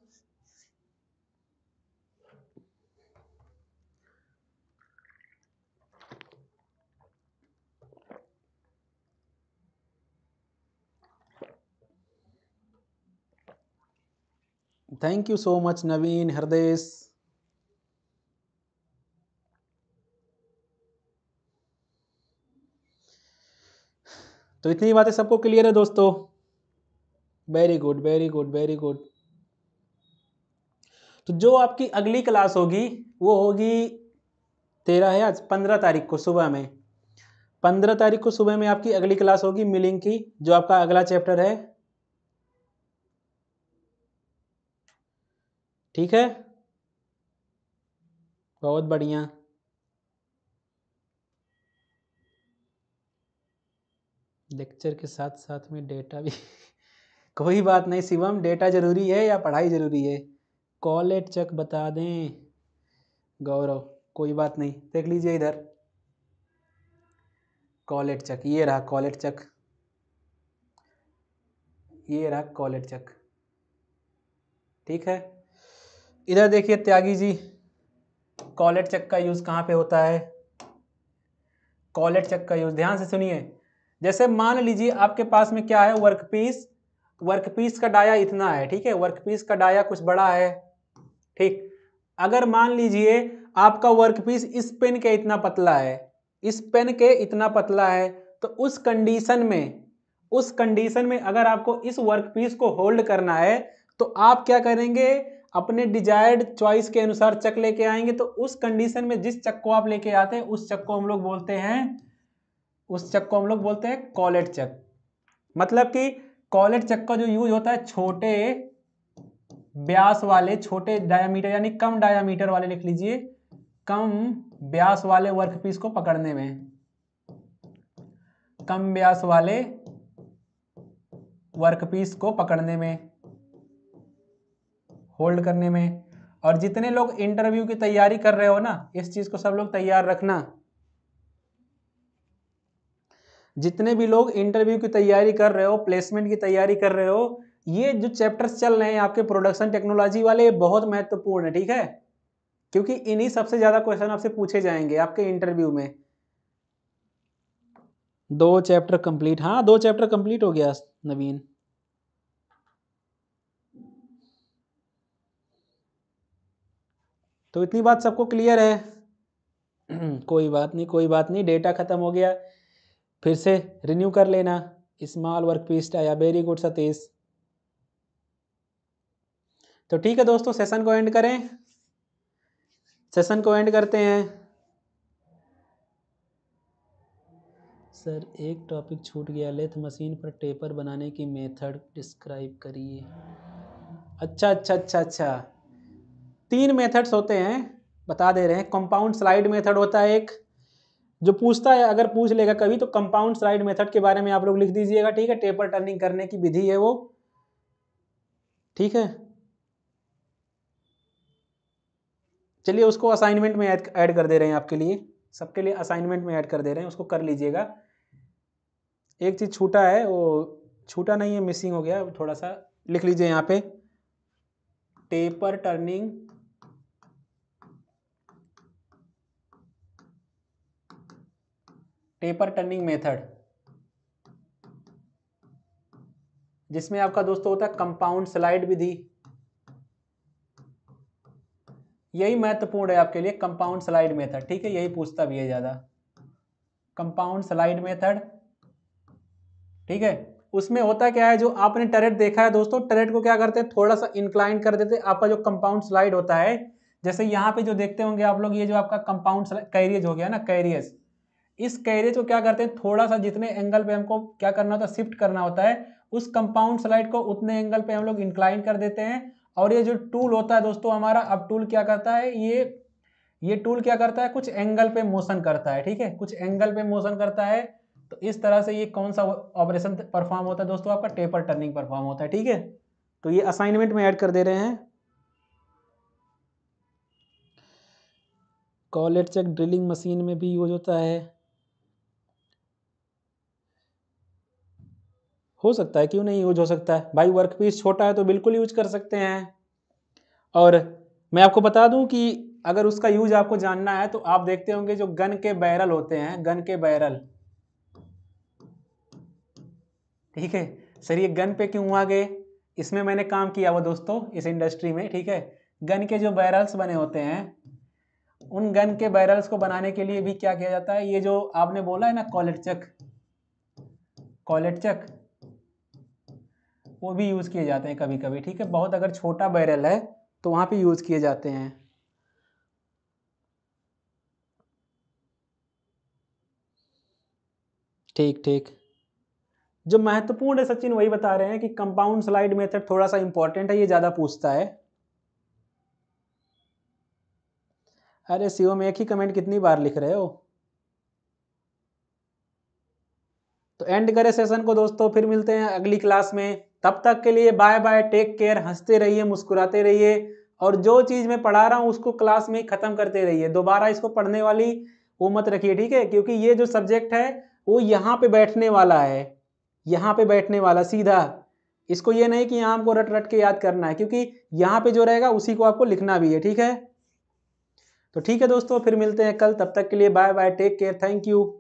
S1: thank you so much Naveen हृदयस तो इतनी बातें सबको क्लियर है दोस्तों very good very good very good तो जो आपकी अगली क्लास होगी वो होगी तेरह है आज पंद्रह तारीख को सुबह में पंद्रह तारीख को सुबह में आपकी अगली क्लास होगी मिलिंग की जो आपका अगला चैप्टर है ठीक है बहुत बढ़िया लेक्चर के साथ साथ में डेटा भी कोई बात नहीं शिवम डेटा ज़रूरी है या पढ़ाई ज़रूरी है कॉल एट चक बता दें गौरव कोई बात नहीं देख लीजिए इधर कॉल एट चक ये रहा कॉल एट चक ये रहा कॉल एट चक ठीक है इधर देखिए त्यागी जी कॉलेट चक का यूज़ कहाँ पे होता है कॉलेट चक का यूज़ ध्यान से सुनिए जैसे मान लीजिए आपके पास में क्या है वर्क पीस वर्क पीस का डाया इतना है ठीक है वर्क पीस का डाया कुछ बड़ा है ठीक अगर मान लीजिए आपका वर्क पीस इस पेन के इतना पतला है इस पेन के इतना पतला है तो उस कंडीशन में उस कंडीशन में अगर आपको इस वर्क पीस को होल्ड करना है तो आप क्या करेंगे अपने डिजायर्ड चॉइस के अनुसार चक लेके आएंगे तो उस कंडीशन में जिस चक को आप लेके आते हैं उस चक को हम लोग बोलते हैं उस चक को हम लोग बोलते हैं कॉलेट चक मतलब कि कॉलेट चक का जो यूज होता है छोटे ब्यास वाले छोटे डायामीटर यानी कम डायामीटर वाले लिख लीजिए कम ब्यास वाले वर्कपीस को पकड़ने में कम ब्यास वाले वर्कपीस को पकड़ने में होल्ड करने में और जितने लोग इंटरव्यू की तैयारी कर रहे हो ना इस चीज़ को सब लोग तैयार रखना जितने भी लोग इंटरव्यू की तैयारी कर रहे हो प्लेसमेंट की तैयारी कर रहे हो ये जो चैप्टर्स चल रहे हैं आपके प्रोडक्शन टेक्नोलॉजी वाले ये बहुत महत्वपूर्ण है ठीक है क्योंकि इन्हीं सबसे ज़्यादा क्वेश्चन आपसे पूछे जाएंगे आपके इंटरव्यू में दो चैप्टर कंप्लीट हाँ दो चैप्टर कंप्लीट हो गया नवीन तो इतनी बात सबको क्लियर है कोई बात नहीं कोई बात नहीं डेटा ख़त्म हो गया फिर से रिन्यू कर लेना स्मॉल वर्क पीस आया वेरी गुड सतीश तो ठीक है दोस्तों सेशन को एंड करें सेशन को एंड करते हैं सर एक टॉपिक छूट गया लेथ मशीन पर टेपर बनाने की मेथड डिस्क्राइब करिए अच्छा अच्छा अच्छा अच्छा तीन मेथड्स होते हैं बता दे रहे हैं कंपाउंड स्लाइड मेथड होता है एक जो पूछता है अगर पूछ लेगा कभी तो कंपाउंड स्लाइड मेथड के बारे में आप लोग लिख दीजिएगा ठीक है टेपर टर्निंग करने की विधि है वो ठीक है चलिए उसको असाइनमेंट में ऐड कर दे रहे हैं आपके लिए सबके लिए असाइनमेंट में ऐड कर दे रहे हैं उसको कर लीजिएगा एक चीज़ छूटा है वो छूटा नहीं है मिसिंग हो गया थोड़ा सा लिख लीजिए यहाँ पे taper turning taper turning method जिसमें आपका दोस्तों होता है कंपाउंड स्लाइड विधि यही महत्वपूर्ण है आपके लिए कंपाउंड स्लाइड मेथड ठीक है यही पूछता भी है ज़्यादा कंपाउंड स्लाइड मेथड ठीक है उसमें होता क्या है जो आपने टरेट देखा है दोस्तों टरेट को क्या करते हैं थोड़ा सा इंक्लाइन कर देते हैं आपका जो कंपाउंड स्लाइड होता है जैसे यहाँ पे जो देखते होंगे आप लोग ये जो आपका कंपाउंड कैरियज हो गया ना कैरियज इस कैरेज को क्या करते हैं थोड़ा सा जितने एंगल पे हमको क्या करना होता है शिफ्ट करना होता है उस कंपाउंड स्लाइड को उतने एंगल पे हम लोग इंक्लाइन कर देते हैं और ये जो टूल होता है दोस्तों हमारा अब टूल क्या करता है ये ये टूल क्या करता है कुछ एंगल पे मोशन करता है ठीक है कुछ एंगल पे मोशन करता है तो इस तरह से ये कौन सा ऑपरेशन परफॉर्म होता है दोस्तों आपका टेपर टर्निंग परफॉर्म होता है ठीक है तो ये असाइनमेंट में ऐड कर दे रहे हैं कॉलेट चेक ड्रिलिंग मशीन में भी यूज होता है हो सकता है क्यों नहीं यूज हो सकता है भाई वर्क पीस छोटा है तो बिल्कुल यूज कर सकते हैं और मैं आपको बता दूं कि अगर उसका यूज आपको जानना है तो आप देखते होंगे जो गन के बैरल होते हैं गन के बैरल ठीक है सर ये गन पे क्यों आ गए इसमें मैंने काम किया वो दोस्तों इस इंडस्ट्री में ठीक है गन के जो बैरल्स बने होते हैं उन गन के बैरल्स को बनाने के लिए भी क्या किया जाता है ये जो आपने बोला है ना कॉलेट चक कॉलेट चक वो भी यूज़ किए जाते हैं कभी कभी ठीक है बहुत अगर छोटा बैरल है तो वहाँ पे यूज़ किए जाते हैं ठीक ठीक जो महत्वपूर्ण है सचिन वही बता रहे हैं कि कंपाउंड स्लाइड मेथड थोड़ा सा इंपॉर्टेंट है ये ज़्यादा पूछता है अरे सीओ में एक ही कमेंट कितनी बार लिख रहे हो तो एंड करें सेशन को दोस्तों फिर मिलते हैं अगली क्लास में तब तक के लिए बाय बाय टेक केयर हंसते रहिए मुस्कुराते रहिए और जो चीज़ मैं पढ़ा रहा हूँ उसको क्लास में ही ख़त्म करते रहिए दोबारा इसको पढ़ने वाली वो मत रखिए ठीक है क्योंकि ये जो सब्जेक्ट है वो यहाँ पे बैठने वाला है यहाँ पे बैठने वाला सीधा इसको ये नहीं कि यहाँ आपको रट रट के याद करना है क्योंकि यहाँ पे जो रहेगा उसी को आपको लिखना भी है ठीक है तो ठीक है दोस्तों फिर मिलते हैं कल तब तक के लिए bye bye take care thank you